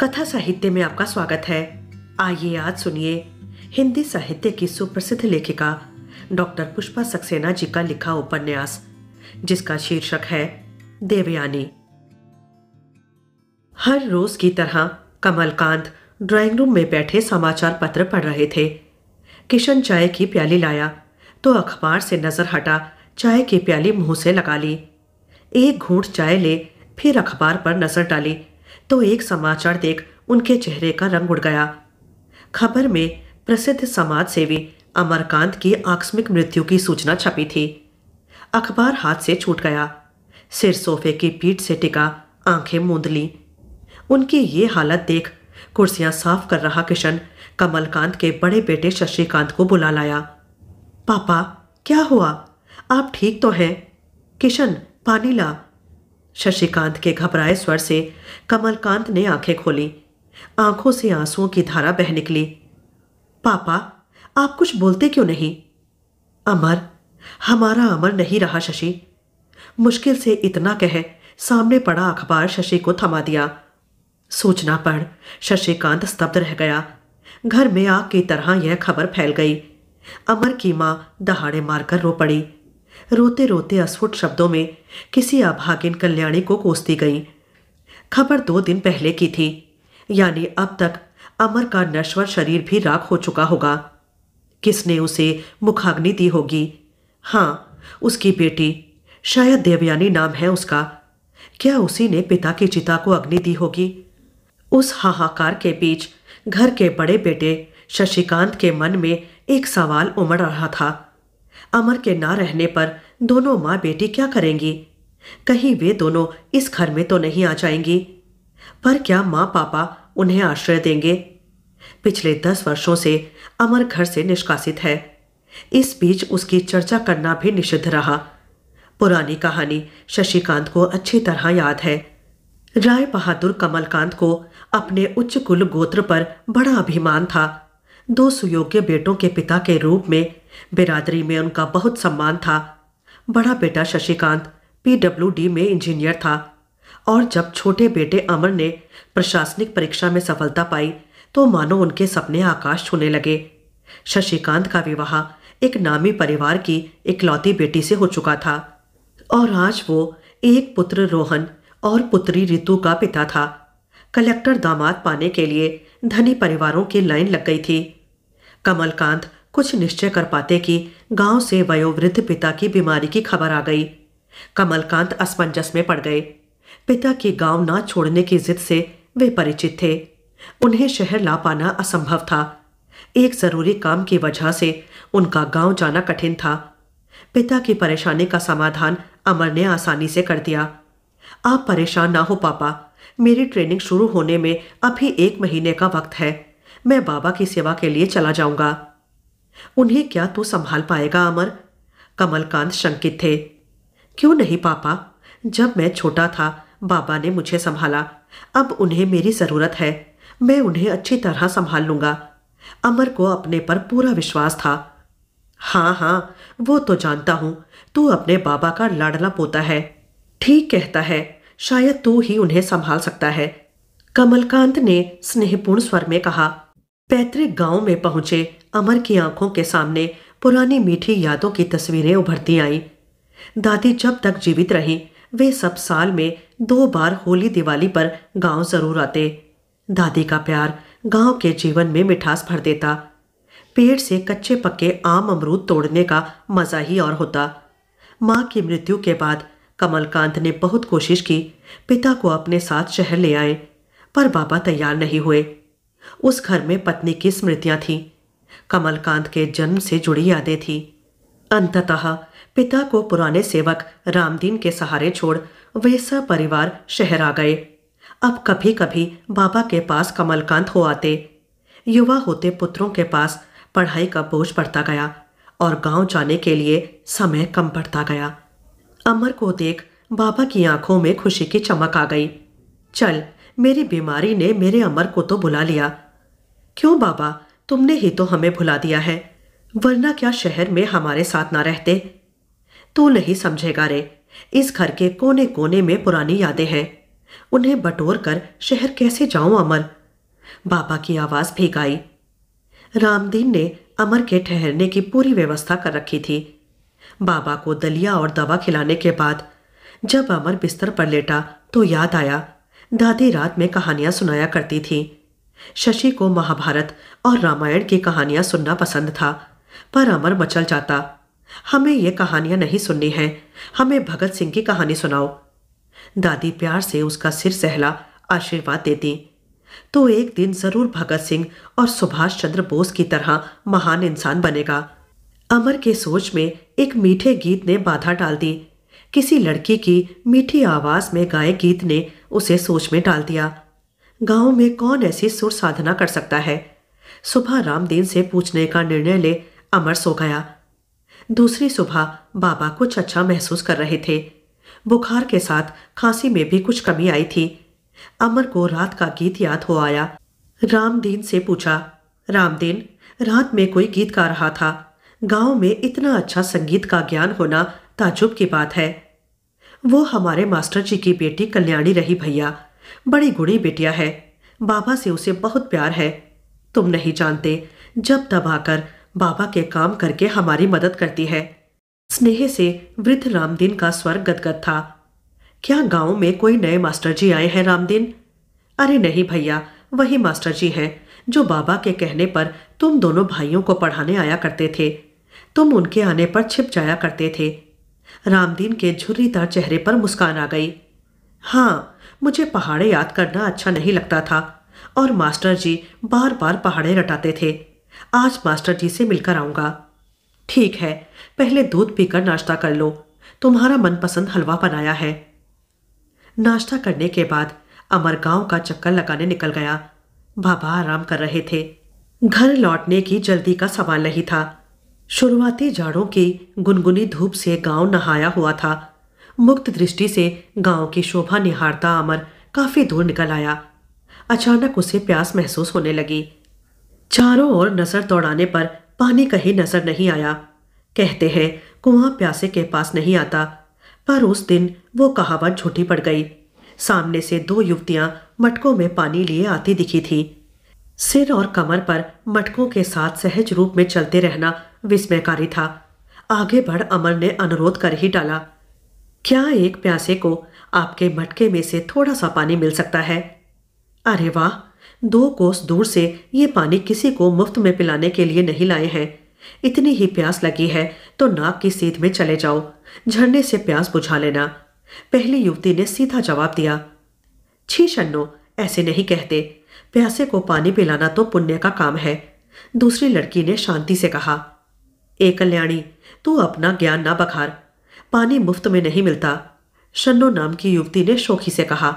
कथा साहित्य में आपका स्वागत है आइए आज सुनिए हिंदी साहित्य की सुप्रसिद्ध लेखिका डॉक्टर पुष्पा सक्सेना जी का लिखा उपन्यास जिसका शीर्षक है देवयानी हर रोज की तरह कमलकांत ड्राइंग रूम में बैठे समाचार पत्र पढ़ रहे थे किशन चाय की प्याली लाया तो अखबार से नजर हटा चाय की प्याली मुंह से लगा ली एक घूंट चाय ले फिर अखबार पर नजर डाली तो एक समाचार देख उनके चेहरे का रंग उड़ गया खबर में प्रसिद्ध समाज सेवी अमरकांत की आकस्मिक मृत्यु की सूचना छपी थी अखबार हाथ से छूट गया सिर सोफे की पीठ से टिका आंखें मूंद ली उनकी ये हालत देख कुर्सियां साफ कर रहा किशन कमलकांत के बड़े बेटे शशिकांत को बुला लाया पापा क्या हुआ आप ठीक तो हैं किशन पानी ला शशिकांत के घबराए स्वर से कमलकांत ने आंखें खोली आंखों से आंसुओं की धारा बह निकली पापा आप कुछ बोलते क्यों नहीं अमर हमारा अमर नहीं रहा शशि मुश्किल से इतना कह सामने पड़ा अखबार शशि को थमा दिया सूचना पढ़ शशिकांत स्तब्ध रह गया घर में आग की तरह यह खबर फैल गई अमर की माँ दहाड़े मारकर रो पड़ी रोते रोते अस्फुट शब्दों में किसी अभागिन कल्याणी को कोसती गई खबर दो दिन पहले की थी यानी अब तक अमर का नश्वर शरीर भी राख हो चुका होगा किसने उसे मुखाग्नि दी होगी हाँ उसकी बेटी शायद देवयानी नाम है उसका क्या उसी ने पिता की चिता को अग्नि दी होगी उस हाहाकार के बीच घर के बड़े बेटे शशिकांत के मन में एक सवाल उमड़ रहा था अमर के ना रहने पर दोनों माँ बेटी क्या करेंगी कहीं वे दोनों इस घर में तो नहीं आ जाएंगी पर क्या माँ पापा उन्हें आश्रय देंगे पिछले दस वर्षों से अमर घर से निष्कासित है इस बीच उसकी चर्चा करना भी निषिद्ध रहा पुरानी कहानी शशिकांत को अच्छी तरह याद है राय बहादुर कमलकांत को अपने उच्च कुल गोत्र पर बड़ा अभिमान था दो सुयोग्य बेटों के पिता के रूप में बिरादरी में उनका बहुत सम्मान था बड़ा बेटा शशिकांत पीडब्ल्यूडी में इंजीनियर था और जब छोटे बेटे अमर ने प्रशासनिक परीक्षा में सफलता पाई तो मानो उनके सपने आकाश छूने लगे शशिकांत का विवाह एक नामी परिवार की इकलौती बेटी से हो चुका था और आज वो एक पुत्र रोहन और पुत्री रितु का पिता था कलेक्टर दामाद पाने के लिए धनी परिवारों की लाइन लग गई थी कमलकांत कुछ निश्चय कर पाते कि गांव से वयोवृद्ध पिता की बीमारी की खबर आ गई कमलकांत असमंजस में पड़ गए पिता की गांव ना छोड़ने की जिद से वे परिचित थे उन्हें शहर ला पाना असंभव था एक जरूरी काम की वजह से उनका गांव जाना कठिन था पिता की परेशानी का समाधान अमर ने आसानी से कर दिया आप परेशान ना हो पापा मेरी ट्रेनिंग शुरू होने में अभी एक महीने का वक्त है मैं बाबा की सेवा के लिए चला जाऊंगा उन्हें क्या तू संभाल पाएगा अमर कमलकांत शंकित थे क्यों नहीं पापा जब मैं छोटा था बाबा ने मुझे संभाला अब उन्हें मेरी ज़रूरत है मैं उन्हें अच्छी तरह संभाल लूंगा अमर को अपने पर पूरा विश्वास था हाँ हाँ वो तो जानता हूं तू अपने बाबा का लाडला पोता है ठीक कहता है शायद तू ही उन्हें संभाल सकता है कमलकांत ने स्नेहपूर्ण स्वर में कहा पैतृक गांव में पहुंचे अमर की आंखों के सामने पुरानी मीठी यादों की तस्वीरें उभरती आईं दादी जब तक जीवित रहीं वे सब साल में दो बार होली दिवाली पर गांव जरूर आते दादी का प्यार गांव के जीवन में मिठास भर देता पेड़ से कच्चे पक्के आम अमरूद तोड़ने का मज़ा ही और होता माँ की मृत्यु के बाद कमलकांत ने बहुत कोशिश की पिता को अपने साथ शहर ले आए पर बाबा तैयार नहीं हुए उस घर में पत्नी की स्मृतियाँ थीं कमलकांत के जन्म से जुड़ी यादें थी अंततः पिता को पुराने सेवक रामदीन के सहारे छोड़ वे सब परिवार शहर आ गए अब कभी कभी बाबा के पास कमलकांत हो आते युवा होते पुत्रों के पास पढ़ाई का बोझ बढ़ता गया और गांव जाने के लिए समय कम पड़ता गया अमर को देख बाबा की आंखों में खुशी की चमक आ गई चल मेरी बीमारी ने मेरे अमर को तो बुला लिया क्यों बाबा तुमने ही तो हमें भुला दिया है वरना क्या शहर में हमारे साथ ना रहते तू नहीं समझेगा रे इस घर के कोने कोने में पुरानी यादें हैं उन्हें बटोर कर शहर कैसे जाऊं अमर बाबा की आवाज़ भीग आई रामदीन ने अमर के ठहरने की पूरी व्यवस्था कर रखी थी बाबा को दलिया और दवा खिलाने के बाद जब अमर बिस्तर पर लेटा तो याद आया दादी रात में कहानियां सुनाया करती थी शशि को महाभारत और रामायण की कहानियां सुनना पसंद था पर अमर मचल जाता हमें ये कहानियां नहीं सुननी हैं हमें भगत सिंह की कहानी सुनाओ दादी प्यार से उसका सिर सहला आशीर्वाद देती तो एक दिन जरूर भगत सिंह और सुभाष चंद्र बोस की तरह महान इंसान बनेगा अमर के सोच में एक मीठे गीत ने बाधा डाल दी किसी लड़की की मीठी आवाज में गाए गीत ने उसे सोच में डाल दिया गांव में कौन ऐसी सुर साधना कर सकता है सुबह रामदीन से पूछने का निर्णय ले अमर सो गया दूसरी सुबह बाबा कुछ अच्छा महसूस कर रहे थे बुखार के साथ खांसी में भी कुछ कमी आई थी अमर को रात का गीत याद हो आया रामदीन से पूछा रामदीन रात में कोई गीत गा रहा था गांव में इतना अच्छा संगीत का ज्ञान होना ताजुब की बात है वो हमारे मास्टर जी की बेटी कल्याणी रही भैया बड़ी गुणी बिटिया है बाबा से उसे बहुत प्यार है तुम नहीं जानते जब तब आकर बाबा के काम करके हमारी मदद करती है स्नेह से वृद्ध रामदीन का स्वर गदगद था क्या गांव में कोई नए मास्टर जी आए हैं रामदीन अरे नहीं भैया वही मास्टर जी हैं जो बाबा के कहने पर तुम दोनों भाइयों को पढ़ाने आया करते थे तुम उनके आने पर छिप जाया करते थे रामदीन के झुर्रीदार चेहरे पर मुस्कान आ गई हाँ मुझे पहाड़े याद करना अच्छा नहीं लगता था और मास्टर जी बार बार पहाड़े रटाते थे आज मास्टर जी से मिलकर आऊँगा ठीक है पहले दूध पीकर नाश्ता कर लो तुम्हारा मनपसंद हलवा बनाया है नाश्ता करने के बाद अमर गांव का चक्कर लगाने निकल गया बाबा आराम कर रहे थे घर लौटने की जल्दी का सवाल नहीं था शुरुआती जाड़ों की गुनगुनी धूप से गांव नहाया हुआ था मुक्त दृष्टि से गांव की शोभा निहारता अमर काफी दूर निकल आया अचानक उसे प्यास महसूस होने लगी चारों ओर नजर दौड़ाने पर पानी कहीं नजर नहीं आया कहते हैं कुआं प्यासे के पास नहीं आता पर उस दिन वो कहावत झूठी पड़ गई सामने से दो युवतियां मटकों में पानी लिए आती दिखी थी सिर और कमर पर मटकों के साथ सहज रूप में चलते रहना विस्मयकारी था आगे बढ़ अमर ने अनुरोध कर ही डाला क्या एक प्यासे को आपके मटके में से थोड़ा सा पानी मिल सकता है अरे वाह दो कोस दूर से ये पानी किसी को मुफ्त में पिलाने के लिए नहीं लाए हैं इतनी ही प्यास लगी है तो नाक की सीध में चले जाओ झरने से प्यास बुझा लेना पहली युवती ने सीधा जवाब दिया छी शन्नो ऐसे नहीं कहते प्यासे को पानी पिलाना तो पुण्य का काम है दूसरी लड़की ने शांति से कहा ए कल्याणी तू अपना ज्ञान ना बखार पानी मुफ्त में नहीं मिलता शन्नो नाम की युवती ने शोखी से कहा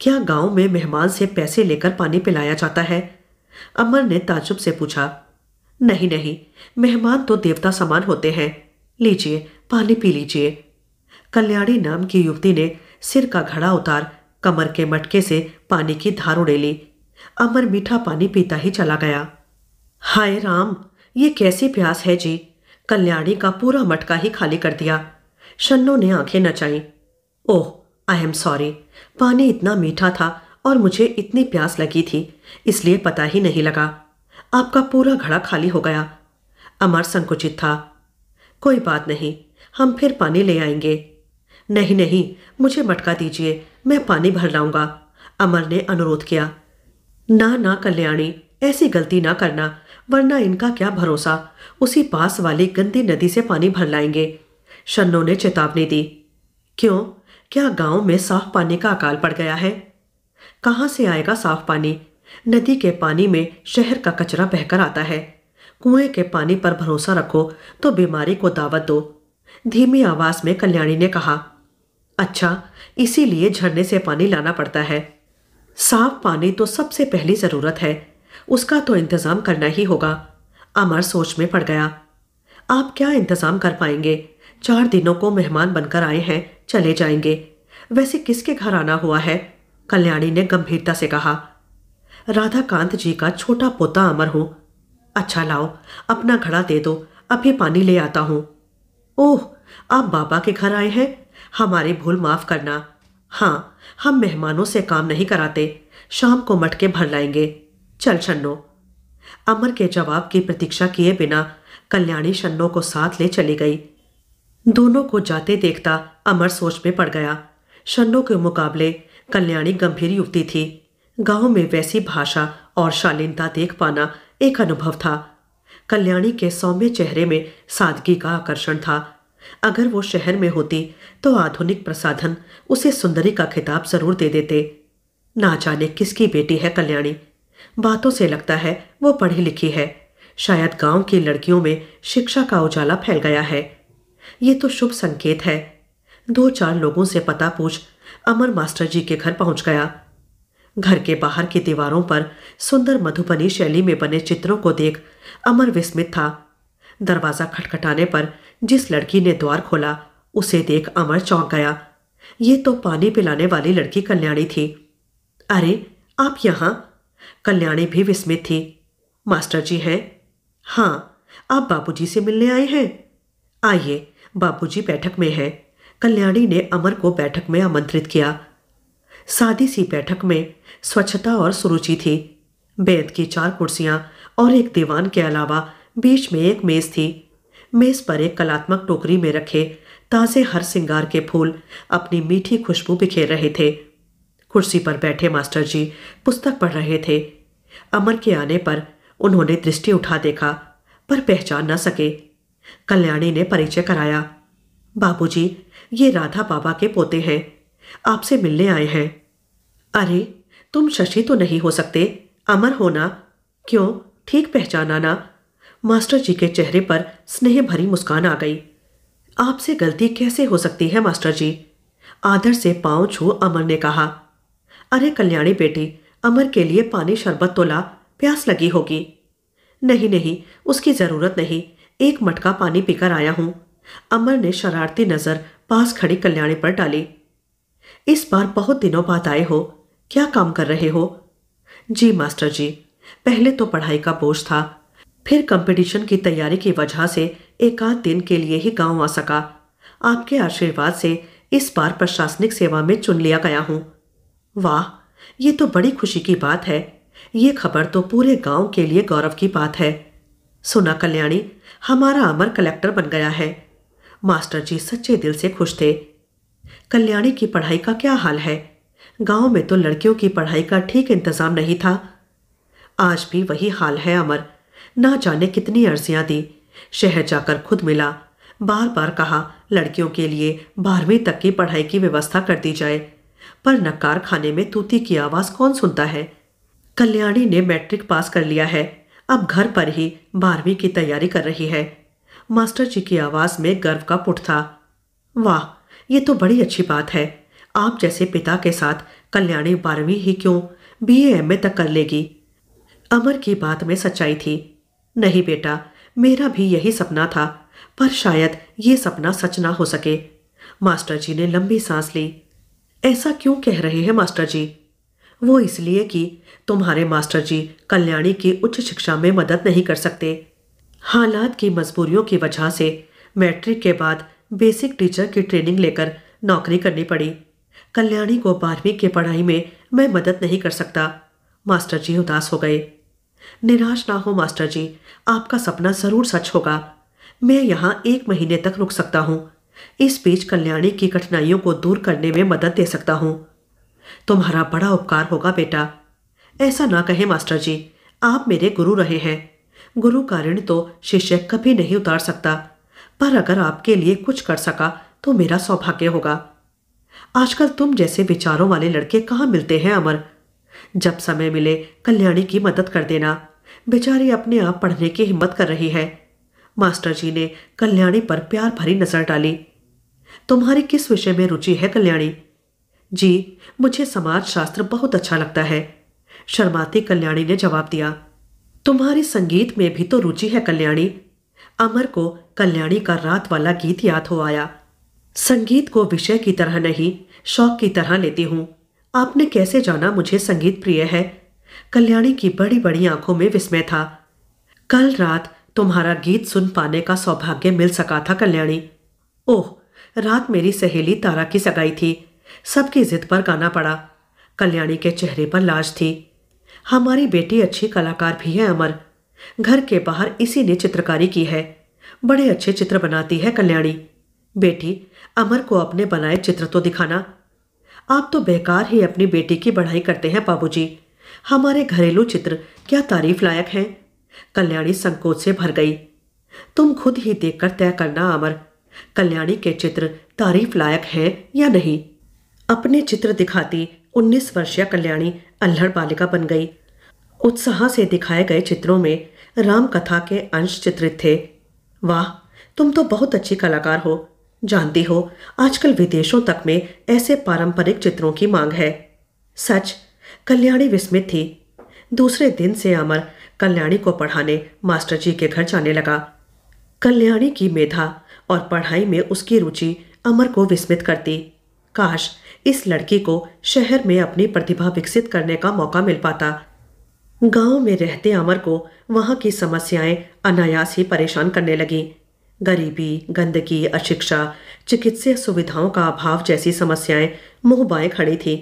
क्या गांव में मेहमान से पैसे लेकर पानी पिलाया जाता है अमर ने ताजुब से पूछा नहीं नहीं मेहमान तो देवता समान होते हैं लीजिए पानी पी लीजिए कल्याणी नाम की युवती ने सिर का घड़ा उतार कमर के मटके से पानी की धार उड़े ली अमर मीठा पानी पीता ही चला गया हाय राम ये कैसी प्यास है जी कल्याणी का पूरा मटका ही खाली कर दिया शन्नो ने आंखें नचाई ओह आई एम सॉरी पानी इतना मीठा था और मुझे इतनी प्यास लगी थी इसलिए पता ही नहीं लगा आपका पूरा घड़ा खाली हो गया अमर संकुचित था कोई बात नहीं हम फिर पानी ले आएंगे नहीं नहीं मुझे मटका दीजिए मैं पानी भर लाऊंगा अमर ने अनुरोध किया ना ना कल्याणी ऐसी गलती ना करना वरना इनका क्या भरोसा उसी पास वाली गंदी नदी से पानी भर लाएंगे शन्नो ने चेतावनी दी क्यों क्या गांव में साफ पानी का अकाल पड़ गया है कहां से आएगा साफ पानी नदी के पानी में शहर का कचरा बहकर आता है कुएं के पानी पर भरोसा रखो तो बीमारी को दावत दो धीमी आवाज में कल्याणी ने कहा अच्छा इसीलिए झरने से पानी लाना पड़ता है साफ पानी तो सबसे पहली ज़रूरत है उसका तो इंतज़ाम करना ही होगा अमर सोच में पड़ गया आप क्या इंतज़ाम कर पाएंगे चार दिनों को मेहमान बनकर आए हैं चले जाएंगे वैसे किसके घर आना हुआ है कल्याणी ने गंभीरता से कहा राधाकांत जी का छोटा पोता अमर हूं अच्छा लाओ अपना घड़ा दे दो अभी पानी ले आता हूं ओह आप बाबा के घर आए हैं हमारी भूल माफ करना हाँ हम मेहमानों से काम नहीं कराते शाम को मटके भर लाएंगे चल शन्नो अमर के जवाब की प्रतीक्षा किए बिना कल्याणी शन्नो को साथ ले चली गई दोनों को जाते देखता अमर सोच में पड़ गया शन्नो के मुकाबले कल्याणी गंभीर युवती थी गांव में वैसी भाषा और शालीनता देख पाना एक अनुभव था कल्याणी के सौम्य चेहरे में सादगी का आकर्षण था अगर वो शहर में होती तो आधुनिक प्रसाधन उसे सुंदरी का खिताब जरूर दे देते ना जाने किसकी बेटी है कल्याणी बातों से लगता है वो पढ़ी लिखी है शायद गांव की लड़कियों में शिक्षा का उजाला फैल गया है ये तो शुभ संकेत है दो चार लोगों से पता पूछ अमर मास्टर जी के घर पहुंच गया घर के बाहर की दीवारों पर सुंदर मधुबनी शैली में बने चित्रों को देख अमर विस्मित था दरवाजा खटखटाने पर जिस लड़की ने द्वार खोला उसे देख अमर चौंक गया ये तो पानी पिलाने वाली लड़की कल्याणी थी अरे आप यहां कल्याणी भी विस्मित थी मास्टर जी हैं हाँ आप बाबूजी से मिलने आए हैं आइए बाबूजी बैठक में हैं कल्याणी ने अमर को बैठक में आमंत्रित किया सादी सी बैठक में स्वच्छता और सुरुचि थी बैद की चार कुर्सियां और एक दीवान के अलावा बीच में एक मेज थी मेज पर एक कलात्मक टोकरी में रखे ताजे हर सिंगार के फूल अपनी मीठी खुशबू बिखेर रहे थे कुर्सी पर बैठे मास्टर जी पुस्तक पढ़ रहे थे अमर के आने पर उन्होंने दृष्टि उठा देखा पर पहचान न सके कल्याणी ने परिचय कराया बाबूजी, ये राधा बाबा के पोते हैं आपसे मिलने आए हैं अरे तुम शशि तो नहीं हो सकते अमर हो ना क्यों ठीक पहचाना ना मास्टर जी के चेहरे पर स्नेह भरी मुस्कान आ गई आपसे गलती कैसे हो सकती है मास्टर जी आदर से पांव छू अमर ने कहा अरे कल्याणी बेटी अमर के लिए पानी शरबत तो ला प्यास लगी होगी नहीं नहीं उसकी ज़रूरत नहीं एक मटका पानी पीकर आया हूं अमर ने शरारती नजर पास खड़ी कल्याणी पर डाली इस बार बहुत दिनों बाद आए हो क्या काम कर रहे हो जी मास्टर जी पहले तो पढ़ाई का बोझ था फिर कंपटीशन की तैयारी की वजह से एक आध दिन के लिए ही गांव आ सका आपके आशीर्वाद से इस बार प्रशासनिक सेवा में चुन लिया गया हूं वाह ये तो बड़ी खुशी की बात है ये खबर तो पूरे गांव के लिए गौरव की बात है सुना कल्याणी हमारा अमर कलेक्टर बन गया है मास्टर जी सच्चे दिल से खुश थे कल्याणी की पढ़ाई का क्या हाल है गांव में तो लड़कियों की पढ़ाई का ठीक इंतजाम नहीं था आज भी वही हाल है अमर ना जाने कितनी अर्जियां दी शहर जाकर खुद मिला बार बार कहा लड़कियों के लिए बारहवीं तक की पढ़ाई की व्यवस्था कर दी जाए पर नकार खाने में तूती की आवाज़ कौन सुनता है कल्याणी ने मैट्रिक पास कर लिया है अब घर पर ही बारहवीं की तैयारी कर रही है मास्टर जी की आवाज में गर्व का पुट था वाह ये तो बड़ी अच्छी बात है आप जैसे पिता के साथ कल्याणी बारहवीं ही क्यों बी एम ए तक कर लेगी अमर की बात में सच्चाई थी नहीं बेटा मेरा भी यही सपना था पर शायद ये सपना सच ना हो सके मास्टर जी ने लंबी सांस ली ऐसा क्यों कह रहे हैं मास्टर जी वो इसलिए कि तुम्हारे मास्टर जी कल्याणी की उच्च शिक्षा में मदद नहीं कर सकते हालात की मजबूरियों की वजह से मैट्रिक के बाद बेसिक टीचर की ट्रेनिंग लेकर नौकरी करनी पड़ी कल्याणी को बारहवीं की पढ़ाई में मैं मदद नहीं कर सकता मास्टर जी उदास हो गए निराश ना हो मास्टर जी आपका सपना ज़रूर सच होगा मैं यहाँ एक महीने तक रुक सकता हूँ इस बीच कल्याणी की कठिनाइयों को दूर करने में मदद दे सकता हूँ तुम्हारा बड़ा उपकार होगा बेटा ऐसा ना कहे मास्टर जी आप मेरे गुरु रहे हैं गुरु का ऋण तो शिष्य कभी नहीं उतार सकता पर अगर आपके लिए कुछ कर सका तो मेरा सौभाग्य होगा आजकल तुम जैसे विचारों वाले लड़के कहाँ मिलते हैं अमर जब समय मिले कल्याणी की मदद कर देना बेचारी अपने आप पढ़ने की हिम्मत कर रही है मास्टर जी ने कल्याणी पर प्यार भरी नजर डाली तुम्हारी किस विषय में रुचि है कल्याणी जी मुझे समाजशास्त्र बहुत अच्छा लगता है शर्माती कल्याणी ने जवाब दिया तुम्हारी संगीत में भी तो रुचि है कल्याणी अमर को कल्याणी का रात वाला गीत याद हो आया संगीत को विषय की तरह नहीं शौक की तरह लेती हूँ आपने कैसे जाना मुझे संगीत प्रिय है कल्याणी की बड़ी बड़ी आंखों में विस्मय था कल रात तुम्हारा गीत सुन पाने का सौभाग्य मिल सका था कल्याणी ओह रात मेरी सहेली तारा की सगाई थी सबकी जिद पर गाना पड़ा कल्याणी के चेहरे पर लाज थी हमारी बेटी अच्छी कलाकार भी है अमर घर के बाहर इसी ने चित्रकारी की है बड़े अच्छे चित्र बनाती है कल्याणी बेटी अमर को अपने बनाए चित्र तो दिखाना आप तो बेकार ही अपनी बेटी की बढ़ाई करते हैं बाबू हमारे घरेलू चित्र क्या तारीफ लायक हैं कल्याणी संकोच से भर गई तुम खुद ही देखकर तय करना अमर कल्याणी के चित्र तारीफ लायक हैं या नहीं अपने चित्र दिखाती 19 वर्षीय कल्याणी अल्हड़ बालिका बन गई उत्साह से दिखाए गए चित्रों में राम कथा के अंश चित्रित थे वाह तुम तो बहुत अच्छी कलाकार हो जानती हो आजकल विदेशों तक में ऐसे पारंपरिक चित्रों की मांग है सच कल्याणी विस्मित थी दूसरे दिन से अमर कल्याणी को पढ़ाने मास्टर जी के घर जाने लगा कल्याणी की मेधा और पढ़ाई में उसकी रुचि अमर को विस्मित करती काश इस लड़की को शहर में अपनी प्रतिभा विकसित करने का मौका मिल पाता गांव में रहते अमर को वहां की समस्याएं अनायास ही परेशान करने लगी गरीबी गंदगी अशिक्षा चिकित्सा सुविधाओं का अभाव जैसी समस्याएं मुंह बाए खड़ी थी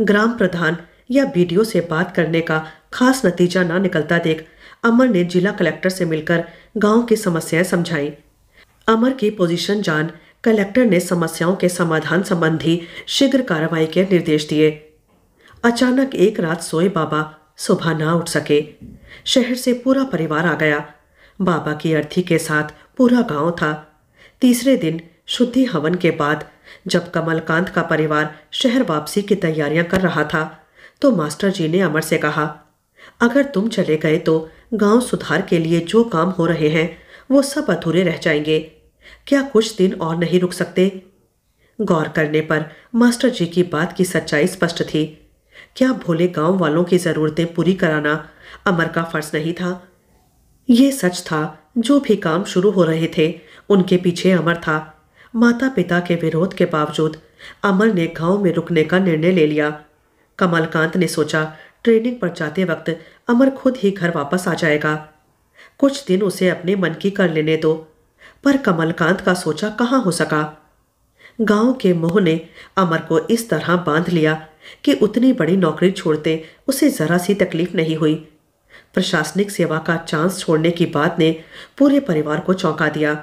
ग्राम प्रधान या बीडीओ से बात करने का खास नतीजा ना निकलता देख अमर ने जिला कलेक्टर से मिलकर गांव की समस्याएं समझाई अमर की पोजीशन जान कलेक्टर ने समस्याओं के समाधान संबंधी शीघ्र कार्रवाई के निर्देश दिए अचानक एक रात सोए बाबा सुबह ना उठ सके शहर से पूरा परिवार आ गया बाबा की अर्थी के साथ पूरा गांव था तीसरे दिन शुद्धि हवन के बाद जब कमलकांत का परिवार शहर वापसी की तैयारियां कर रहा था तो मास्टर जी ने अमर से कहा अगर तुम चले गए तो गांव सुधार के लिए जो काम हो रहे हैं वो सब अधूरे रह जाएंगे क्या कुछ दिन और नहीं रुक सकते गौर करने पर मास्टर जी की बात की सच्चाई स्पष्ट थी क्या भोले गांव वालों की ज़रूरतें पूरी कराना अमर का फर्ज नहीं था यह सच था जो भी काम शुरू हो रहे थे उनके पीछे अमर था माता पिता के विरोध के बावजूद अमर ने गांव में रुकने का निर्णय ले लिया कमलकांत ने सोचा ट्रेनिंग पर जाते वक्त अमर खुद ही घर वापस आ जाएगा कुछ दिन उसे अपने मन की कर लेने दो पर कमलकांत का सोचा कहाँ हो सका गांव के मोह ने अमर को इस तरह बांध लिया कि उतनी बड़ी नौकरी छोड़ते उसे जरा सी तकलीफ नहीं हुई प्रशासनिक सेवा का चांस छोड़ने की बात ने पूरे परिवार को चौंका दिया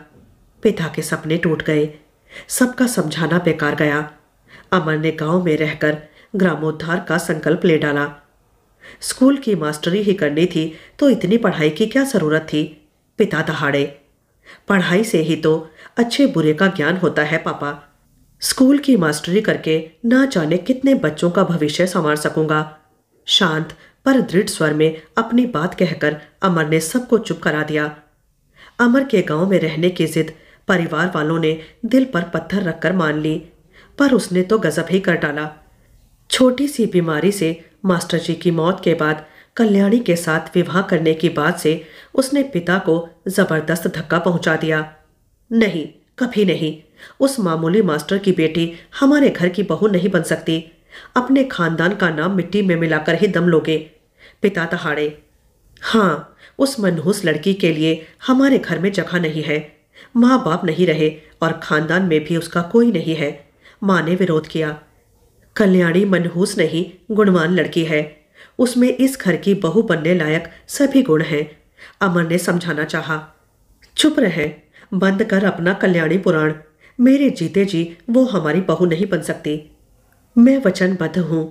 पिता के सपने टूट गए सबका समझाना बेकार गया अमर ने गांव में रहकर ग्रामोद्धार का संकल्प ले डाला स्कूल की मास्टरी ही करनी थी तो इतनी पढ़ाई की क्या जरूरत थी पिता दहाड़े पढ़ाई से ही तो अच्छे बुरे का ज्ञान होता है पापा स्कूल की मास्टरी करके ना जाने कितने बच्चों का भविष्य संवार सकूंगा शांत पर दृढ़ स्वर में अपनी बात कहकर अमर ने सबको चुप करा दिया अमर के गांव में रहने की जिद परिवार वालों ने दिल पर पत्थर रखकर मान ली पर उसने तो गजब ही कर डाला छोटी सी बीमारी से मास्टर जी की मौत के बाद कल्याणी के साथ विवाह करने की बात से उसने पिता को जबरदस्त धक्का पहुंचा दिया नहीं कभी नहीं उस मामूली मास्टर की बेटी हमारे घर की बहू नहीं बन सकती अपने खानदान का नाम मिट्टी में मिलाकर ही दम लोगे पिता दहाड़े हाँ उस मनहूस लड़की के लिए हमारे घर में जगह नहीं है माँ बाप नहीं रहे और खानदान में भी उसका कोई नहीं है माँ ने विरोध किया कल्याणी मनहूस नहीं गुणवान लड़की है उसमें इस घर की बहू बनने लायक सभी गुण हैं अमर ने समझाना चाहा चुप रहे बंद कर अपना कल्याणी पुराण मेरे जीते जी वो हमारी बहू नहीं बन सकती मैं वचनबद्ध हूँ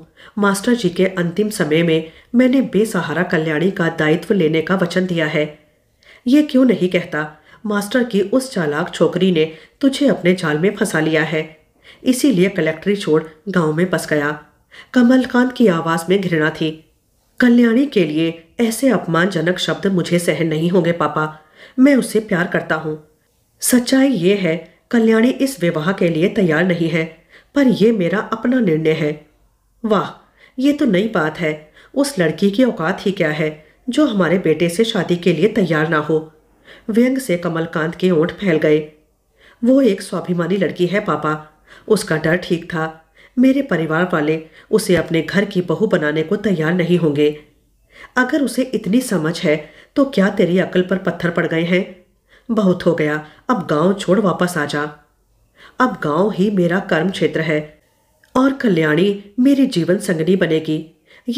मास्टर जी के अंतिम समय में मैंने बेसहारा कल्याणी का दायित्व लेने का वचन दिया है ये क्यों नहीं कहता मास्टर की उस चालाक छोकरी ने तुझे अपने जाल में फंसा लिया है इसीलिए कलेक्ट्री छोड़ गांव में बस गया कमलकांत की आवाज़ में घृणा थी कल्याणी के लिए ऐसे अपमानजनक शब्द मुझे सहन नहीं होंगे पापा मैं उससे प्यार करता हूँ सच्चाई ये है कल्याणी इस विवाह के लिए तैयार नहीं है पर यह मेरा अपना निर्णय है वाह ये तो नई बात है उस लड़की की औकात ही क्या है जो हमारे बेटे से शादी के लिए तैयार ना हो व्यंग से कमलकांत के ओंठ फैल गए वो एक स्वाभिमानी लड़की है पापा उसका डर ठीक था मेरे परिवार वाले उसे अपने घर की बहू बनाने को तैयार नहीं होंगे अगर उसे इतनी समझ है तो क्या तेरी अकल पर पत्थर पड़ गए हैं बहुत हो गया अब गांव छोड़ वापस आ जा अब गांव ही मेरा कर्म क्षेत्र है और कल्याणी मेरी जीवन संगनी बनेगी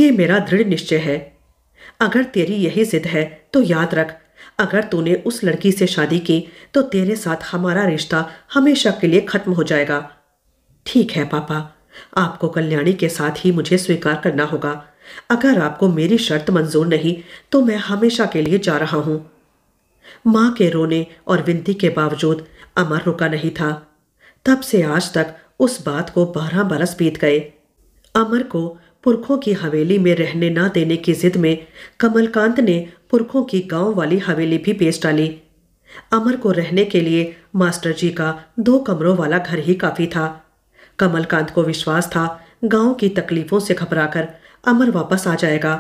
ये मेरा दृढ़ निश्चय है अगर तेरी यही जिद है तो याद रख अगर तूने उस लड़की से शादी की तो तेरे साथ हमारा रिश्ता हमेशा के लिए खत्म हो जाएगा ठीक है पापा आपको कल्याणी के साथ ही मुझे स्वीकार करना होगा अगर आपको मेरी शर्त मंजूर नहीं तो मैं हमेशा के लिए जा रहा हूं मां के रोने और विनती के बावजूद अमर रुका नहीं था तब से आज तक उस बात को बारह बरस बीत गए अमर को पुरखों की हवेली में रहने ना देने की जिद में कमलकांत ने पुरखों की गांव वाली हवेली भी बेच डाली अमर को रहने के लिए मास्टर जी का दो कमरों वाला घर ही काफ़ी था कमलकांत को विश्वास था गांव की तकलीफों से घबराकर अमर वापस आ जाएगा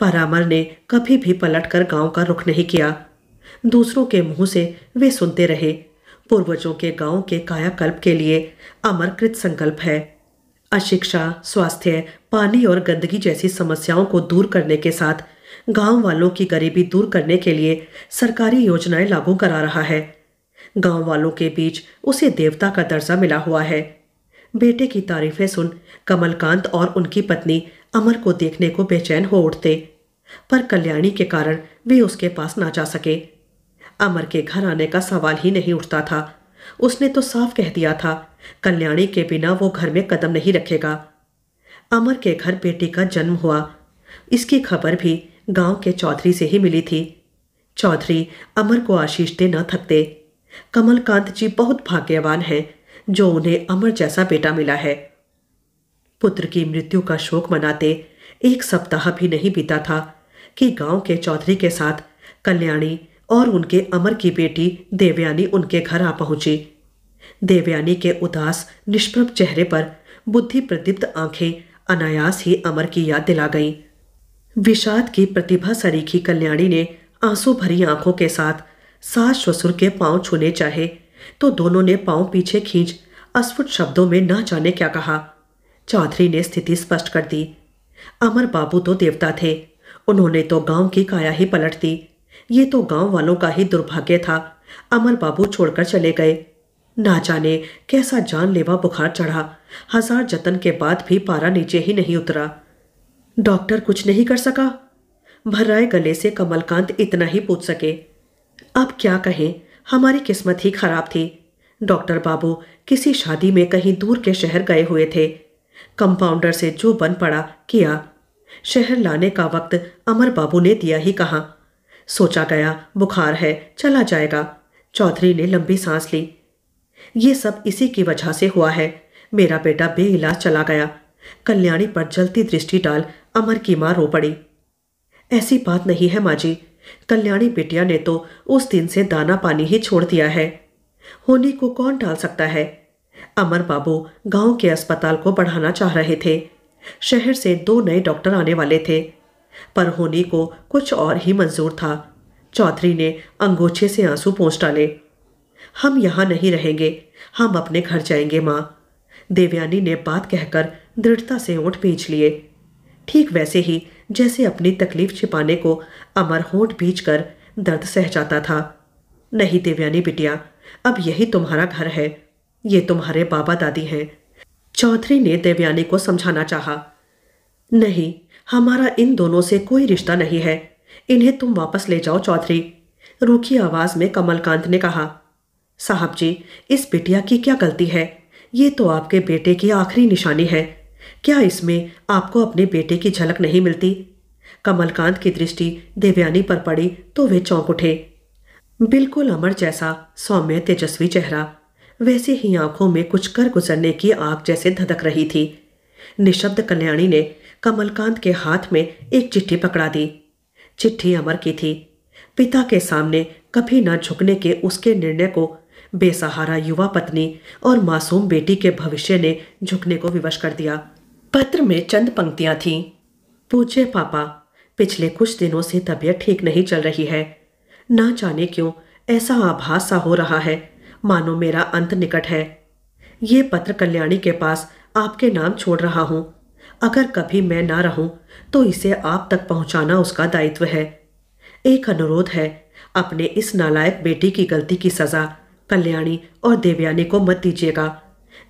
पर अमर ने कभी भी पलटकर गांव का रुख नहीं किया दूसरों के मुंह से वे सुनते रहे पूर्वजों के गांव के कायाकल्प के लिए अमर कृत संकल्प है अशिक्षा स्वास्थ्य पानी और गंदगी जैसी समस्याओं को दूर करने के साथ गांव वालों की गरीबी दूर करने के लिए सरकारी योजनाएं लागू करा रहा है गांव वालों के बीच उसे देवता का दर्जा मिला हुआ है बेटे की तारीफें सुन कमलकांत और उनकी पत्नी अमर को देखने को बेचैन हो उठते पर कल्याणी के कारण वे उसके पास ना जा सके अमर के घर आने का सवाल ही नहीं उठता था उसने तो साफ कह दिया था कल्याणी के बिना वो घर में कदम नहीं रखेगा अमर के घर बेटी का जन्म हुआ इसकी खबर भी गांव के चौधरी से ही मिली थी चौधरी अमर को आशीष दे न थकते कमलकांत जी बहुत भाग्यवान हैं जो उन्हें अमर जैसा बेटा मिला है पुत्र की मृत्यु का शोक मनाते एक सप्ताह भी नहीं बीता था कि गांव के चौधरी के साथ कल्याणी और उनके अमर की बेटी देवयानी उनके घर आ पहुंची देवयानी के उदास निष्प्रभ चेहरे पर बुद्धि प्रदीप्त आंखें अनायास ही अमर की याद दिला गईं विषाद की प्रतिभा सरीखी कल्याणी ने आंसू भरी आंखों के साथ सास ससुर के पांव छूने चाहे तो दोनों ने पांव पीछे खींच अस्फुट शब्दों में न जाने क्या कहा चौधरी ने स्थिति स्पष्ट कर दी अमर बाबू तो देवता थे उन्होंने तो गांव की काया ही पलट दी ये तो गांव वालों का ही दुर्भाग्य था अमर बाबू छोड़कर चले गए ना जाने कैसा जानलेवा बुखार चढ़ा हजार जतन के बाद भी पारा नीचे ही नहीं उतरा डॉक्टर कुछ नहीं कर सका भर्राए गले से कमलकांत इतना ही पूछ सके अब क्या कहें हमारी किस्मत ही खराब थी डॉक्टर बाबू किसी शादी में कहीं दूर के शहर गए हुए थे कंपाउंडर से जो बन पड़ा किया शहर लाने का वक्त अमर बाबू ने दिया ही कहा सोचा गया बुखार है चला जाएगा चौधरी ने लंबी सांस ली ये सब इसी की वजह से हुआ है मेरा बेटा बेइलाज चला गया कल्याणी पर जलती दृष्टि डाल अमर की मां रो पड़ी ऐसी बात नहीं है माँ जी कल्याणी बिटिया ने तो उस दिन से दाना पानी ही छोड़ दिया है होनी को कौन डाल सकता है अमर बाबू गांव के अस्पताल को बढ़ाना चाह रहे थे शहर से दो नए डॉक्टर आने वाले थे पर होनी को कुछ और ही मंजूर था चौधरी ने अंगोछे से आंसू पोंछ डाले हम यहाँ नहीं रहेंगे हम अपने घर जाएंगे माँ देवयानी ने बात कहकर दृढ़ता से ओठ बेच लिए ठीक वैसे ही जैसे अपनी तकलीफ छिपाने को अमर होठ भीज कर दर्द सह जाता था नहीं देवयानी बिटिया अब यही तुम्हारा घर है ये तुम्हारे बाबा दादी हैं चौधरी ने देवयानी को समझाना चाहा नहीं हमारा इन दोनों से कोई रिश्ता नहीं है इन्हें तुम वापस ले जाओ चौधरी रूखी आवाज में कमलकांत ने कहा साहब जी इस बिटिया की क्या गलती है ये तो आपके बेटे की आखिरी निशानी है क्या इसमें आपको अपने बेटे की झलक नहीं मिलती कमलकांत की दृष्टि देवयानी पर पड़ी तो वे चौंक उठे बिल्कुल अमर जैसा सौम्य तेजस्वी चेहरा वैसे ही आंखों में कुछ कर गुजरने की आग जैसे धधक रही थी निशब्द कल्याणी ने कमलकांत के हाथ में एक चिट्ठी पकड़ा दी चिट्ठी अमर की थी पिता के सामने कभी न झुकने के उसके निर्णय को बेसहारा युवा पत्नी और मासूम बेटी के भविष्य ने झुकने को विवश कर दिया पत्र में चंद पंक्तियां थीं पूछे पापा पिछले कुछ दिनों से तबीयत ठीक नहीं चल रही है ना जाने क्यों ऐसा आभास सा हो रहा है मानो मेरा अंत निकट है ये पत्र कल्याणी के पास आपके नाम छोड़ रहा हूँ अगर कभी मैं ना रहूं तो इसे आप तक पहुंचाना उसका दायित्व है एक अनुरोध है अपने इस नालायक बेटी की गलती की सज़ा कल्याणी और देवयानी को मत दीजिएगा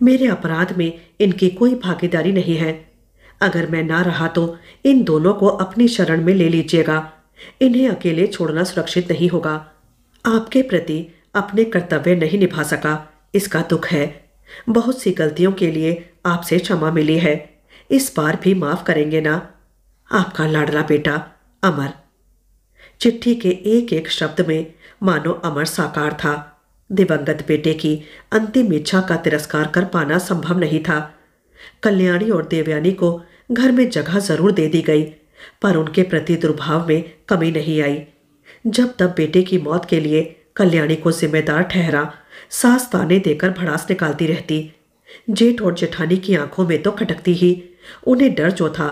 मेरे अपराध में इनकी कोई भागीदारी नहीं है अगर मैं ना रहा तो इन दोनों को अपनी शरण में ले लीजिएगा इन्हें अकेले छोड़ना सुरक्षित नहीं होगा आपके प्रति अपने कर्तव्य नहीं निभा सका इसका दुख है बहुत सी गलतियों के लिए आपसे क्षमा मिली है इस बार भी माफ़ करेंगे ना आपका लाडला बेटा अमर चिट्ठी के एक एक शब्द में मानो अमर साकार था दिवंगत बेटे की अंतिम इच्छा का तिरस्कार कर पाना संभव नहीं था कल्याणी और देवयानी को घर में जगह जरूर दे दी गई पर उनके प्रति दुर्भाव में कमी नहीं आई जब तब बेटे की मौत के लिए कल्याणी को जिम्मेदार ठहरा सास ताने देकर भड़ास निकालती रहती जेठ और जेठानी की आंखों में तो खटकती ही उन्हें डर जो था